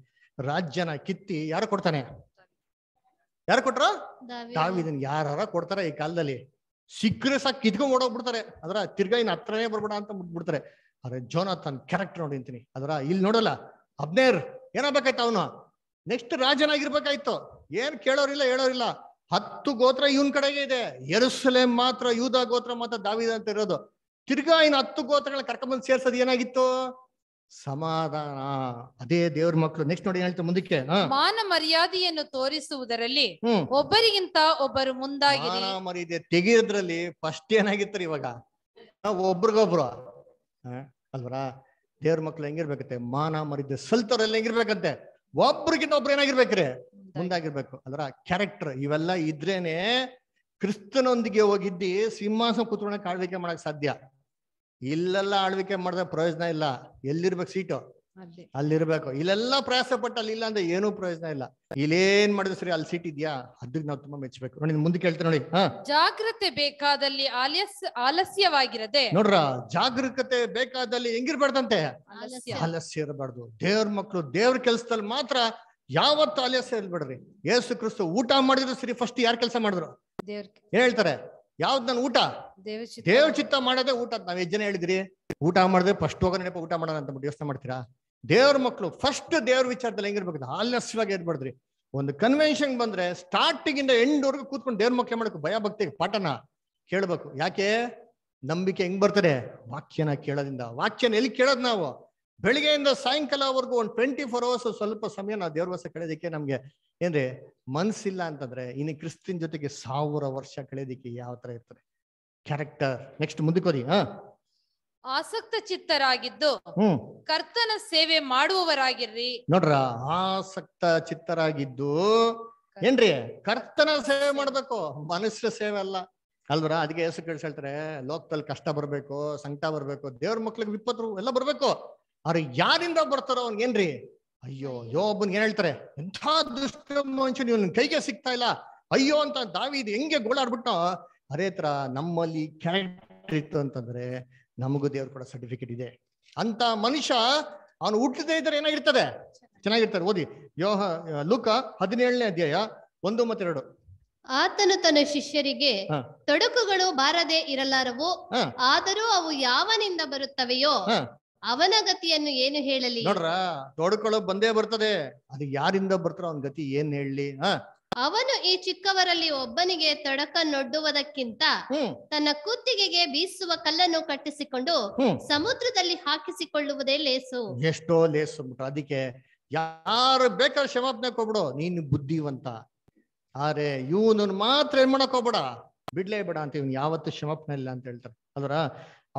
ರಾಜ್ಯನ ಕಿತ್ತಿ ಯಾರು ಕೊಡ್ತಾನೆ ಯಾರು ಕೊಟ್ರ ದಾವಿದನ್ ಯಾರ ಕೊಡ್ತಾರ ಈ ಕಾಲದಲ್ಲಿ ಸಿಕ್ಕರೆ ಸಾಕ್ ಕಿತ್ಕೊಂಡ್ ಓಡೋಗ್ಬಿಡ್ತಾರೆ ಅದರ ತಿರ್ಗಾಯಿನ ಹತ್ರನೇ ಬರ್ಬೇಡ ಅಂತ ಮುಟ್ಬಿಡ್ತಾರೆ ಅರೆ ಜೋನಾಥನ್ ಕ್ಯಾರೆಕ್ಟರ್ ನೋಡಿಂತೀನಿ ಅದರ ಇಲ್ಲಿ ನೋಡಲ್ಲ ಅಬ್ನೇರ್ ಏನಾಗ್ಬೇಕಾಯ್ತು ಅವನು ನೆಕ್ಸ್ಟ್ ರಾಜನಾಗಿರ್ಬೇಕಾಯ್ತು ಏನ್ ಕೇಳೋರಿಲ್ಲ ಹೇಳೋರಿಲ್ಲ ಹತ್ತು ಗೋತ್ರ ಇವನ್ ಕಡೆಗೆ ಇದೆ ಎರುಸಲೇಮ್ ಮಾತ್ರ ಯೂದ ಗೋತ್ರ ಮಾತ್ರ ದಾವಿದ ಅಂತ ಇರೋದು ತಿರ್ಗಾ ಇನ್ನು ಹತ್ತು ಗೋತ್ರಗಳನ್ನ ಕರ್ಕೊಂಡ್ಬಂದು ಸೇರ್ಸೋದು ಏನಾಗಿತ್ತು ಸಮಾಧಾನ ಅದೇ ದೇವ್ರ ಮಕ್ಕಳು ನೆಕ್ಸ್ಟ್ ನೋಡಿ ಹೇಳ್ತಾರೆ ಮುಂದಕ್ಕೆ ಮಾನ ಮರ್ಯಾದೆಯನ್ನು ತೋರಿಸುವುದರಲ್ಲಿ ಒಬ್ಬರಿಗಿಂತ ಒಬ್ಬರು ಮುಂದಾಗಿ ಮಾನ ಮರ್ಯಾದೆ ತೆಗಿಯೋದ್ರಲ್ಲಿ ಫಸ್ಟ್ ಏನಾಗಿತ್ತು ಇವಾಗ ಒಬ್ರಿಗೊಬ್ರು ಅಲ್ವರ ದೇವ್ರ ಮಕ್ಳು ಹೆಂಗಿರ್ಬೇಕಂತೆ ಮಾನ ಮರ್ಯಾದೆ ಸಲ್ತವ್ರಲ್ಲಿ ಹೆಂಗಿರ್ಬೇಕಂತೆ ಒಬ್ರಿಗಿಂತ ಒಬ್ರು ಏನಾಗಿರ್ಬೇಕ್ರಿ ಮುಂದಾಗಿರ್ಬೇಕು ಅದರ ಕ್ಯಾರೆಕ್ಟರ್ ಇವೆಲ್ಲ ಇದ್ರೇನೆ ಕ್ರಿಸ್ತನೊಂದಿಗೆ ಹೋಗಿದ್ದಿ ಸಿಂಹಾಸನ ಕೂತ್ಕೊಂಡಾಗ ಆಳ್ವಿಕೆ ಮಾಡಕ್ ಸಾಧ್ಯ ಇಲ್ಲೆಲ್ಲ ಆಳ್ವಿಕೆ ಮಾಡಿದ್ರೆ ಪ್ರಯೋಜನ ಇಲ್ಲ ಎಲ್ಲಿರ್ಬೇಕು ಸೀಟು ಅಲ್ಲಿರ್ಬೇಕು ಇಲ್ಲೆಲ್ಲಾ ಪ್ರಯಾಸ ಪಟ್ಟು ಅಲ್ಲಿ ಇಲ್ಲ ಅಂದ್ರೆ ಏನೂ ಪ್ರಯೋಜನ ಇಲ್ಲ ಇಲ್ಲೇನ್ ಮಾಡಿದ್ರೆ ಸರಿ ಅಲ್ಲಿ ಸೀಟ್ ಇದ್ಯಾ ಅದಕ್ಕೆ ನಾವು ತುಂಬಾ ಮೆಚ್ಚಬೇಕು ನೋಡಿ ಮುಂದೆ ಕೇಳ್ತೇನೆ ನೋಡಿ ಜಾಗ್ರತೆ ಬೇಕಾದಲ್ಲಿ ಆಲಸ್ಯ ಆಲಸ್ಯವಾಗಿರದೆ ನೋಡ್ರ ಜಾಗೃತೆ ಬೇಕಾದಲ್ಲಿ ಹೆಂಗಿರ್ಬಾರ್ದಂತೆ ಆಲಸ್ಯ ಇರಬಾರ್ದು ದೇವ್ರ ಮಕ್ಕಳು ದೇವ್ರ ಕೆಲಸದಲ್ಲಿ ಮಾತ್ರ ಯಾವತ್ತು ಆಲಸ್ಯ ಇಲ್ಬೇಡ್ರಿ ಯೇಸು ಕ್ರಿಸ್ತು ಊಟ ಮಾಡಿದ್ರು ಸರಿ ಫಸ್ಟ್ ಯಾರು ಕೆಲಸ ಮಾಡಿದ್ರು ಹೇಳ್ತಾರೆ ಯಾವ್ದು ನಾನು ಊಟ ದೇವ ಚಿತ್ತ ಮಾಡೋದೇ ಊಟ ನಾವ್ ಎಷ್ಟು ಜನ ಹೇಳಿದ್ರಿ ಊಟ ಮಾಡಿದ್ರೆ ಫಸ್ಟ್ ಹೋಗೋ ನೆನಪ ಊಟ ಮಾಡೋಣ ಅಂತ ಯೋಚನೆ ಮಾಡ್ತೀರಾ ದೇವ್ರ ಮಕ್ಕಳು ಫಸ್ಟ್ ದೇವ್ರ ವಿಚಾರದಲ್ಲಿ ಹೆಂಗಿರ್ಬೇಕು ಆಲಸ್ಯವಾಗಿ ಇರ್ಬಾರ್ದ್ರಿ ಒಂದು ಕನ್ವೆನ್ಷನ್ ಬಂದ್ರೆ ಸ್ಟಾರ್ಟಿಂಗ್ ಇಂದ ವರ್ಗ ಕೂತ್ಕೊಂಡು ದೇವ್ರ ಮಕ್ಕಳು ಮಾಡಬೇಕು ಭಯ ಭಕ್ತಿಗೆ ಪಾಠನ ಕೇಳ್ಬೇಕು ಯಾಕೆ ನಂಬಿಕೆ ಹೆಂಗ್ ಬರ್ತದೆ ವಾಕ್ಯನ ಕೇಳೋದ್ರಿಂದ ವಾಕ್ಯನ ಎಲ್ಲಿ ಕೇಳೋದ್ ನಾವು ಬೆಳಿಗ್ಗೆಯಿಂದ ಸಾಯಂಕಾಲವರೆಗೂ ಒಂದು ಟ್ವೆಂಟಿ ಫೋರ್ ಅವರ್ಸ್ ಸ್ವಲ್ಪ ಸಮಯ ನಾವು ದೇವ್ರ ವರ್ಷ ಕಳೆಯೋದಕ್ಕೆ ನಮ್ಗೆ ಏನ್ರಿ ಮನ್ಸಿಲ್ಲ ಅಂತಂದ್ರೆ ಇನ್ನು ಕ್ರಿಸ್ತಿನ ಜೊತೆಗೆ ಸಾವಿರ ವರ್ಷ ಕಳೆಯೋದಕ್ಕೆ ಯಾವ ತರ ಇರ್ತಾರೆ ಕ್ಯಾರೆಕ್ಟರ್ ನೆಕ್ಸ್ಟ್ ಮುಂದಕ್ಕೋದಿ ಹಾ ಆಸಕ್ತ ಚಿತ್ತರಾಗಿದ್ದು ಕರ್ತನ ಸೇವೆ ಮಾಡುವವರಾಗಿರ್ರಿ ನೋಡ್ರ ಆಸಕ್ತ ಚಿತ್ತರಾಗಿದ್ದು ಏನ್ರಿ ಕರ್ತನ ಸೇವೆ ಮಾಡ್ಬೇಕು ಮನುಷ್ಯ ಸೇವೆ ಅಲ್ಲ ಅಲ್ವರ ಅದಕ್ಕೆ ಹೆಸರು ಹೇಳ್ತಾರೆ ಲೋಕದಲ್ಲಿ ಕಷ್ಟ ಬರ್ಬೇಕು ಸಂಕಟ ಬರ್ಬೇಕು ದೇವ್ರ ಮಕ್ಳಿಗೆ ವಿಪತ್ತು ಎಲ್ಲ ಬರ್ಬೇಕು ಅರೆ ಯಾರಿಂದ ಬರ್ತಾರೋ ಏನ್ರಿ ಅಯ್ಯೋ ಯೋ ಒಬ್ಬನ್ ಏನ್ ಹೇಳ್ತಾರೆ ಎಂಥ ದುಷ್ಟ ಮನುಷ್ಯ ಕೈಗೆ ಸಿಗ್ತಾ ಇಲ್ಲ ಅಯ್ಯೋ ಅಂತ ದಾವಿ ಇದು ಹೆಂಗೆ ಗೋಳಾಡ್ಬಿಟ್ಟು ಅದೇ ತರ ನಮ್ಮಲ್ಲಿ ಕ್ಯಾರೆಕ್ಟರ್ ಇತ್ತು ಅಂತಂದ್ರೆ ನಮಗೂ ದೇವ್ರು ಕೂಡ ಸರ್ಟಿಫಿಕೇಟ್ ಇದೆ ಅಂತ ಮನುಷ್ಯ ಅವನು ಹುಟ್ಟದೇ ಇದ್ರೆ ಏನಾಗಿರ್ತದೆ ಚೆನ್ನಾಗಿರ್ತಾರೆ ಓದಿ ಯೋಹ ಲೂಕ ಹದಿನೇಳನೇ ಅಧ್ಯಾಯ ಒಂದು ಮತ್ತೆರಡು ಆತನು ತನ್ನ ಶಿಷ್ಯರಿಗೆ ತೊಡಕುಗಳು ಬಾರದೆ ಇರಲಾರವು ಆದರೂ ಅವು ಯಾವನಿಂದ ಬರುತ್ತವೆಯೋ ಅವನ ಗತಿಯನ್ನು ಏನು ಹೇಳಲಿ ನೋಡ್ರ ತೋಡ್ಕೊಳ್ಳೋ ಬಂದೇ ಬರ್ತದೆ ಅದು ಯಾರಿಂದ ಬರ್ತಾರ ಅವನ ಗತಿ ಏನ್ ಹೇಳಲಿ ಹ ಅವನು ಈ ಚಿಕ್ಕವರಲ್ಲಿ ಒಬ್ಬನಿಗೆ ತೊಡಕನ್ನೊಡ್ಡುವುದಕ್ಕಿಂತ ತನ್ನ ಕುತ್ತಿಗೆಗೆ ಬೀಸುವ ಕಲ್ಲನ್ನು ಕಟ್ಟಿಸಿಕೊಂಡು ಸಮುದ್ರದಲ್ಲಿ ಹಾಕಿಸಿಕೊಳ್ಳುವುದೇ ಲೇಸು ಎಷ್ಟೋ ಲೇಸು ಅದಕ್ಕೆ ಯಾರು ಬೇಕಾದ್ರೆ ಕ್ಷಮಾಪಣೆ ಕೊಬಿಡು ನೀನ್ ಬುದ್ಧಿವಂತ ಆದ್ರೆ ಇವನು ಮಾತ್ರ ಏನ್ ಮಾಡಕ್ ಹೋಗ್ಬೇಡ ಬಿಡ್ಲೇ ಬೇಡ ಅಂತ ಇವನ್ ಯಾವತ್ತು ಕ್ಷಮಾಪಣೆ ಇಲ್ಲ ಅಂತ ಹೇಳ್ತಾರೆ ಅದರ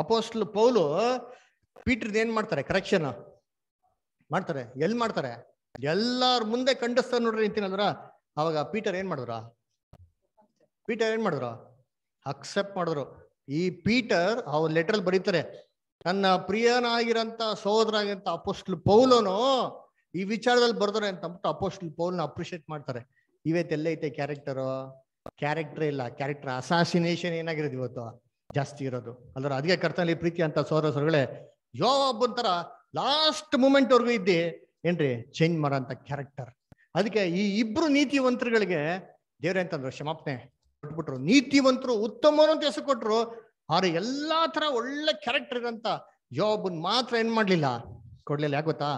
ಅಪೋಸ್ಟ್ಲು ಪೌಲು ಪೀಟ್ರದ್ದು ಏನ್ ಮಾಡ್ತಾರೆ ಕರೆಕ್ಷನ್ ಮಾಡ್ತಾರೆ ಎಲ್ ಮಾಡ್ತಾರೆ ಎಲ್ಲಾರ್ ಮುಂದೆ ಕಂಡಸ್ತಾರ ನೋಡ್ರಿ ನಿಂತೀನಲ್ರ ಅವಾಗ ಪೀಟರ್ ಏನ್ ಮಾಡಿದ್ರ ಪೀಟರ್ ಏನ್ ಮಾಡಿದ್ರು ಅಕ್ಸೆಪ್ಟ್ ಮಾಡಿದ್ರು ಈ ಪೀಟರ್ ಅವ್ರ ಲೆಟರ್ ಬರೀತಾರೆ ತನ್ನ ಪ್ರಿಯನಾಗಿರಂತ ಆಗಿರಂತ ಅಪೋಸ್ಟ್ಲ್ ಪೌಲನು ಈ ವಿಚಾರದಲ್ಲಿ ಬರ್ತಾರೆ ಅಂತ ಅಂದ್ಬಿಟ್ಟು ಅಪೋಸ್ಟ್ಲ್ ಪೌಲ್ನ ಅಪ್ರಿಷಿಯೇಟ್ ಮಾಡ್ತಾರೆ ಇವತ್ತೆಲ್ಲ ಐತೆ ಕ್ಯಾರೆಕ್ಟರು ಕ್ಯಾರೆಕ್ಟರ್ ಇಲ್ಲ ಕ್ಯಾರೆಕ್ಟರ್ ಅಸಾಸಿನೇಷನ್ ಏನಾಗಿರೋದು ಇವತ್ತು ಜಾಸ್ತಿ ಇರೋದು ಅಲ್ಲರ ಅದಕ್ಕೆ ಕರ್ತನಲ್ಲಿ ಪ್ರೀತಿ ಅಂತ ಸೋದರ ಸೊರಗಳೇ ಒಂಥರ ಲಾಸ್ಟ್ ಮೂಮೆಂಟ್ವರೆಗೂ ಇದ್ದಿ ಏನ್ರಿ ಚೇಂಜ್ ಮಾಡೋಂಥ ಕ್ಯಾರೆಕ್ಟರ್ ಅದಕ್ಕೆ ಈ ಇಬ್ರು ನೀತಿವಂತರುಗಳಿಗೆ ದೇವ್ರೆ ಅಂತಂದ್ರು ಕ್ಷಮಾಪಣೆ ಕೊಟ್ಬಿಟ್ರು ನೀತಿವಂತರು ಉತ್ತಮರು ಅಂತ ಹೆಸರು ಕೊಟ್ರು ಆದ್ರೆ ಎಲ್ಲಾ ತರ ಒಳ್ಳೆ ಕ್ಯಾರೆಕ್ಟರ್ ಯೋ ಹಬ್ಬನ್ ಮಾತ್ರ ಏನ್ ಮಾಡ್ಲಿಲ್ಲ ಕೊಡ್ಲಿಲ್ಲ ಯಾಕೆ ಗೊತ್ತಾ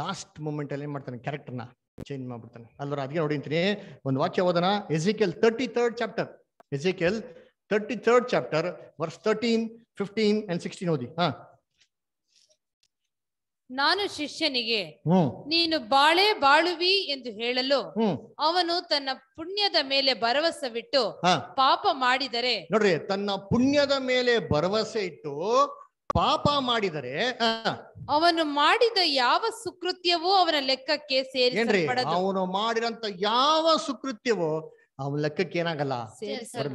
ಲಾಸ್ಟ್ ಮೂಮೆಂಟ್ ಅಲ್ಲಿ ಏನ್ ಮಾಡ್ತಾನೆ ಕ್ಯಾರೆಕ್ಟರ್ನ ಚೇಂಜ್ ಮಾಡ್ಬಿಡ್ತಾನೆ ಅಲ್ವರ ಅದಕ್ಕೆ ನೋಡಿಂತೀನಿ ಒಂದು ವಾಕ್ಯ ಓದೋಣ Ezekiel thirty third chapter Ezekiel thirty third chapter verse thirteen fifteen and sixteen ಓದಿ ಹಾ ನಾನು ಶಿಷ್ಯನಿಗೆ ನೀನು ಬಾಳೆ ಬಾಳುವಿ ಎಂದು ಹೇಳಲು ಅವನು ತನ್ನ ಪುಣ್ಯದ ಮೇಲೆ ಭರವಸೆ ಬಿಟ್ಟು ಪಾಪ ಮಾಡಿದರೆ ನೋಡ್ರಿ ತನ್ನ ಪುಣ್ಯದ ಮೇಲೆ ಭರವಸೆ ಇಟ್ಟು ಪಾಪ ಮಾಡಿದರೆ ಅವನು ಮಾಡಿದ ಯಾವ ಸುಕೃತ್ಯವೂ ಅವನ ಲೆಕ್ಕಕ್ಕೆ ಸೇರಿ ಅವನು ಮಾಡಿದಂತ ಯಾವ ಸುಕೃತ್ಯವೋ ಅವನ ಲೆಕ್ಕಕ್ಕೆ ಏನಾಗಲ್ಲ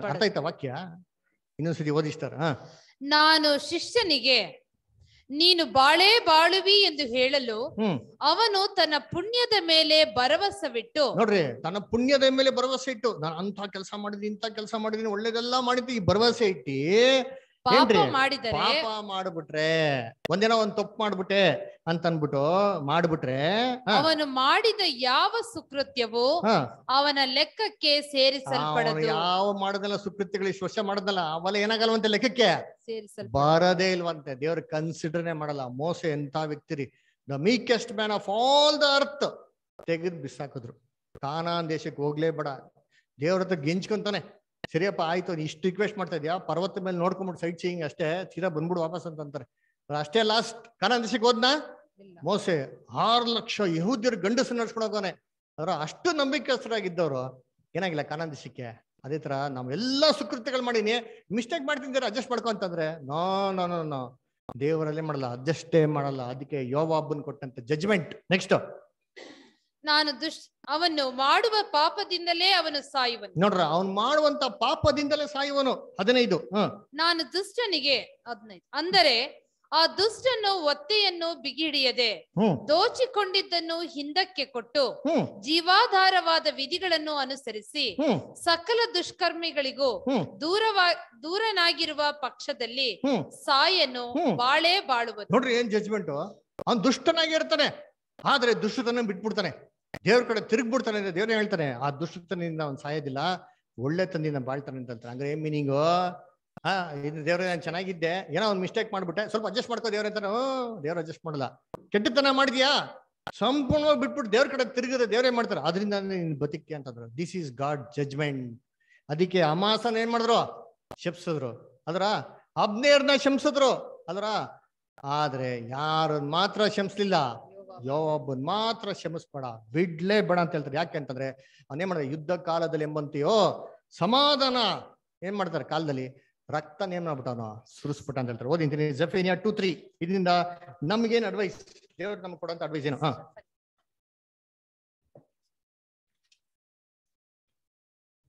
ಅರ್ಥ ಆಯ್ತಾ ವಾಕ್ಯ ಇನ್ನೊಂದ್ಸತಿ ಓದಿಸ್ತಾರ ನಾನು ಶಿಷ್ಯನಿಗೆ ನೀನು ಬಾಳೆ ಬಾಳುವಿ ಎಂದು ಹೇಳಲು ಅವನು ತನ್ನ ಪುಣ್ಯದ ಮೇಲೆ ಬಿಟ್ಟು ನೋಡ್ರಿ ತನ್ನ ಪುಣ್ಯದ ಮೇಲೆ ಭರವಸೆ ಇಟ್ಟು ನಾನು ಅಂತ ಕೆಲಸ ಮಾಡಿದ್ವಿ ಇಂತ ಕೆಲಸ ಮಾಡಿದೀನಿ ಒಳ್ಳೇದೆಲ್ಲ ಮಾಡಿದ್ವಿ ಈ ಭರವಸೆ ಇಟ್ಟಿ ಪಾಪ ಮಾಡಿದರೆ ಮಾಡ್ಬಿಟ್ರೆ ಒಂದಿನ ಒಂದ್ ತಪ್ಪು ಮಾಡ್ಬಿಟ್ಟೆ ಅಂತ ಮಾಡ್ಬಿಟ್ರೆ ಅವನು ಮಾಡಿದ ಯಾವ ಸುಕೃತ್ಯವು ಅವನ ಲೆಕ್ಕಕ್ಕೆ ಸೇರಿಸಲ್ಪಡದು ಯಾವ ಮಾಡದಲ್ಲ ಸುಕೃತ್ಯಗಳು ಇಷ್ಟು ವರ್ಷ ಅವಲ್ಲ ಏನಾಗಲ್ಲ ಏನಾಗಲ್ವಂತೆ ಲೆಕ್ಕಕ್ಕೆ ಬರದೇ ಇಲ್ವಂತೆ ದೇವ್ರ ಕನ್ಸಿಡರ್ನೆ ಮಾಡಲ್ಲ ಮೋಸ ಎಂತ ವ್ಯಕ್ತಿ ರೀ the meekest man of all the earth ತೆಗೆದು ಬಿಸಾಕಿದ್ರು ಕಾನಾನ್ ದೇಶಕ್ಕೆ ಹೋಗ್ಲೇ ಬೇಡ ದೇವ್ರ ಹತ್ರ ಗೆಂಚ್ಕೊಂತಾನೆ ಸರಿಯಪ್ಪ ಆಯ್ತು ಇಷ್ಟು ರಿಕ್ವೆಸ್ಟ್ ಮಾಡ್ತಾ ಇದೆಯಾ ಪರ್ವತ ಮೇಲೆ ನೋಡ್ಕೊಂಡ್ಬಿಟ್ಟು ಸೈಟ್ ಸೀಯಿಂಗ್ ಅಷ್ಟೇ ಸೀದಾ ಬಂದ್ಬಿಡು ವಾಪಸ್ ಅಂತಂತಾರೆ ಅಷ್ಟೇ ಲಾಸ್ಟ್ ಕಾನಾನ್ ಹೋದ್ನಾ ಮೋಸೆ ಆರು ಲಕ್ಷ ಯಹೂದ್ಯರು ಗಂಡಸು ನಡ್ಸ್ಕೊಂಡೋಗೋನೆ ಅದರ ಅಷ್ಟು ನಂಬಿಕೆಸ್ತರಾಗಿದ್ದವರು ಏನಾಗಿಲ್ಲ ಕಾನಾನ್ ಅದೇ ತರ ನಾವೆಲ್ಲಾ ಸುಕೃತ್ಯಗಳು ಮಾಡೀನಿ ಮಿಸ್ಟೇಕ್ ಮಾಡ್ತಿದ್ದೀರ ಅಡ್ಜಸ್ಟ್ ಮಾಡ್ಕೊ ಅಂತಂದ್ರೆ ನೋ ನೋ ನೋ ನೋ ದೇವರಲ್ಲೇ ಮಾಡಲ್ಲ ಅಡ್ಜಸ್ಟೇ ಮಾಡಲ್ಲ ಅದಕ್ಕೆ ಯೋವಾಬನ್ ಕೊಟ್ಟಂತ ಜಜ್ಮೆಂಟ್ ನೆಕ್ಸ್ಟ್ ನಾನು ದುಷ್ಟ ಅವನು ಮಾಡುವ ಪಾಪದಿಂದಲೇ ಅವನು ಸಾಯುವನು ನೋಡ್ರ ಅವನು ಮಾಡುವಂತ ಪಾಪದಿಂದಲೇ ಸಾಯುವನು ಹದಿನೈದು ನಾನು ದುಷ್ಟನಿಗೆ ಹದಿನೈದು ಅಂದರೆ ಆ ದುಷ್ಟನು ಒತ್ತೆಯನ್ನು ಬಿಗಿಹಿಡಿಯದೆ ದೋಚಿಕೊಂಡಿದ್ದನ್ನು ಹಿಂದಕ್ಕೆ ಕೊಟ್ಟು ಜೀವಾಧಾರವಾದ ವಿಧಿಗಳನ್ನು ಅನುಸರಿಸಿ ಸಕಲ ದುಷ್ಕರ್ಮಿಗಳಿಗೂ ದೂರವಾ ದೂರನಾಗಿರುವ ಪಕ್ಷದಲ್ಲಿ ಸಾಯನ್ನು ಬಾಳೆ ಬಾಳುವುದು ನೋಡ್ರಿ ಏನ್ ಜಜ್ಮೆಂಟ್ ಅವ್ನು ದುಷ್ಟನಾಗಿರ್ತಾನೆ ಆದ್ರೆ ದುಷ್ಟತನ ಬಿಟ್ಬಿಡ್ತಾನೆ ದೇವ್ರ ಕಡೆ ತಿರುಗ್ಬಿಡ್ತಾನೆ ಅಂದ್ರೆ ದೇವ್ರೇ ಹೇಳ್ತಾನೆ ಆ ದುಷ್ಟತನದಿಂದ ಅವ್ನು ಸಾಯೋದಿಲ್ಲ ಒಳ್ಳೆ ತಂದಿನ ಬಾಳ್ತಾನೆ ಅಂತ ಅಂದ್ರೆ ಮೀನಿಂಗು ಹಾ ಇದು ದೇವ್ರೆ ನಾನು ಚೆನ್ನಾಗಿದ್ದೆ ಏನೋ ಒಂದು ಮಿಸ್ಟೇಕ್ ಮಾಡ್ಬಿಟ್ಟೆ ಸ್ವಲ್ಪ ಅಡ್ಜಸ್ಟ್ ಮಾಡ್ಕೋ ದೇವ್ರ ಓ ದೇವ್ರ ಅಡ್ಜಸ್ಟ್ ಮಾಡಲ್ಲ ಕೆಟ್ಟತನ ಮಾಡಿದ್ಯಾ ಸಂಪೂರ್ಣವಾಗಿ ಬಿಟ್ಬಿಟ್ಟು ದೇವ್ರ ಕಡೆ ತಿರುಗಿದ್ರೆ ದೇವ್ರೇ ಮಾಡ್ತಾರೆ ಅದರಿಂದ ನೀನ್ ಬದುಕಿ ಅಂತಂದ್ರು ದಿಸ್ ಈಸ್ ಗಾಡ್ ಜಜ್ಮೆಂಟ್ ಅದಕ್ಕೆ ಅಮಾಸನ ಏನ್ ಮಾಡಿದ್ರು ಶಪ್ಸಿದ್ರು ಅದರ ಅಬ್ನೇರ್ನ ಶಂಸಿದ್ರು ಅದರ ಆದ್ರೆ ಯಾರನ್ನ ಮಾತ್ರ ಶಂಸಲಿಲ್ಲ ಯೋಬನ್ ಮಾತ್ರ ಬಿಡ್ಲೇ ಬೇಡ ಅಂತ ಹೇಳ್ತಾರೆ ಯಾಕೆ ಅಂತಂದ್ರೆ ಅವನೇ ಮಾಡಿದ್ರೆ ಯುದ್ಧ ಕಾಲದಲ್ಲಿ ಎಂಬಂತೆಯೋ ಸಮಾಧಾನ ಏನ್ ಮಾಡ್ತಾರೆ ಕಾಲದಲ್ಲಿ ರಕ್ತ ನೇಮ್ ಮಾಡ್ಬಿಟ್ಟವನು ಸುರಿಸ್ಬಿಟ್ಟ ಅಂತ ಹೇಳ್ತಾರೆ ಓದಿಂತೀನಿ ಜಫೇನಿಯಾ ಟೂ ತ್ರೀ ಇದರಿಂದ ನಮ್ಗೇನು ಅಡ್ವೈಸ್ ದೇವ್ರು ನಮ್ಗೆ ಕೊಡೋಂತ ಅಡ್ವೈಸ್ ಏನು ಹಾ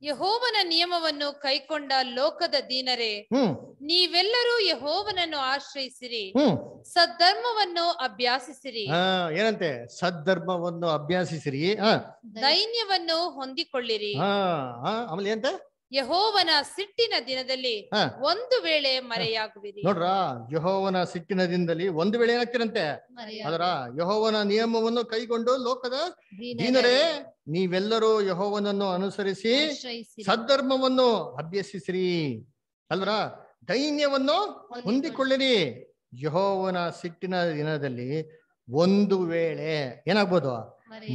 ಯಹೋವನ ನಿಯಮವನ್ನು ಕೈಕೊಂಡ ಲೋಕದ ದೀನರೇ ನೀವೆಲ್ಲರೂ ಯಹೋವನನ್ನು ಆಶ್ರಯಿಸಿರಿ ಸದ್ಧರ್ಮವನ್ನು ಅಭ್ಯಾಸಿಸಿರಿ ಏನಂತೆ ಸದ್ಧರ್ಮವನ್ನು ಅಭ್ಯಾಸಿಸಿರಿ ದೈನ್ಯವನ್ನು ಹೊಂದಿಕೊಳ್ಳಿರಿ ಆಮೇಲೆ ಯಹೋವನ ಸಿಟ್ಟಿನ ದಿನದಲ್ಲಿ ಒಂದು ವೇಳೆ ಮರೆಯಾಗುವಿರಿ ನೋಡ್ರ ಯಹೋವನ ಸಿಟ್ಟಿನ ದಿನದಲ್ಲಿ ಒಂದು ವೇಳೆ ಏನಾಗ್ತಿರಂತೆ ಅದರ ಯಹೋವನ ನಿಯಮವನ್ನು ಕೈಗೊಂಡು ಲೋಕದ ದೀನರೇ ನೀವೆಲ್ಲರೂ ಯಹೋವನನ್ನು ಅನುಸರಿಸಿ ಸದ್ಧರ್ಮವನ್ನು ಅಭ್ಯಸಿಸಿರಿ ಅಲ್ರ ದೈನ್ಯವನ್ನು ಹೊಂದಿಕೊಳ್ಳಿರಿ ಯಹೋವನ ಸಿಟ್ಟಿನ ದಿನದಲ್ಲಿ ಒಂದು ವೇಳೆ ಏನಾಗ್ಬೋದು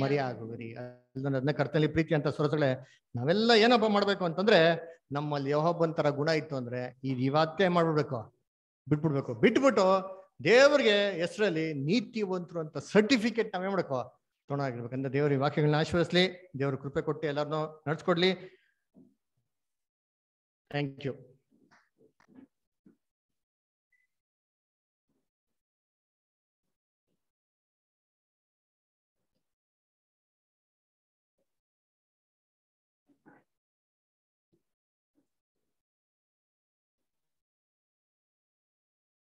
ಮರೆಯಾಗುವಿರಿ ಅದನ್ನ ಅದನ್ನ ಕರ್ತನಲ್ಲಿ ಪ್ರೀತಿ ಅಂತ ಸುರಸಗಳೇ ನಾವೆಲ್ಲ ಏನಪ್ಪ ಮಾಡ್ಬೇಕು ಅಂತಂದ್ರೆ ನಮ್ಮಲ್ಲಿ ಯಾವೊಬ್ಬನ ತರ ಗುಣ ಇತ್ತು ಅಂದ್ರೆ ಈ ಇವತ್ತೇ ಮಾಡ್ಬಿಡ್ಬೇಕು ಬಿಟ್ಬಿಡ್ಬೇಕು ಬಿಟ್ಬಿಟ್ಟು ದೇವ್ರಿಗೆ ಹೆಸರಲ್ಲಿ ನೀತಿವಂತರು ಅಂತ ಸರ್ಟಿಫಿಕೇಟ್ ನಾವೇ ಮಾಡ್ಕೋ ಅಂದ್ರೆ ದೇವ್ರಿಗೆ ವಾಕ್ಯಗಳನ್ನ ಆಶ್ವಾಸಲಿ ದೇವ್ರ ಕೃಪೆ ಕೊಟ್ಟು ಎಲ್ಲರನ್ನೂ ನಡ್ಸ್ಕೊಡ್ಲಿ ಥ್ಯಾಂಕ್ ಯು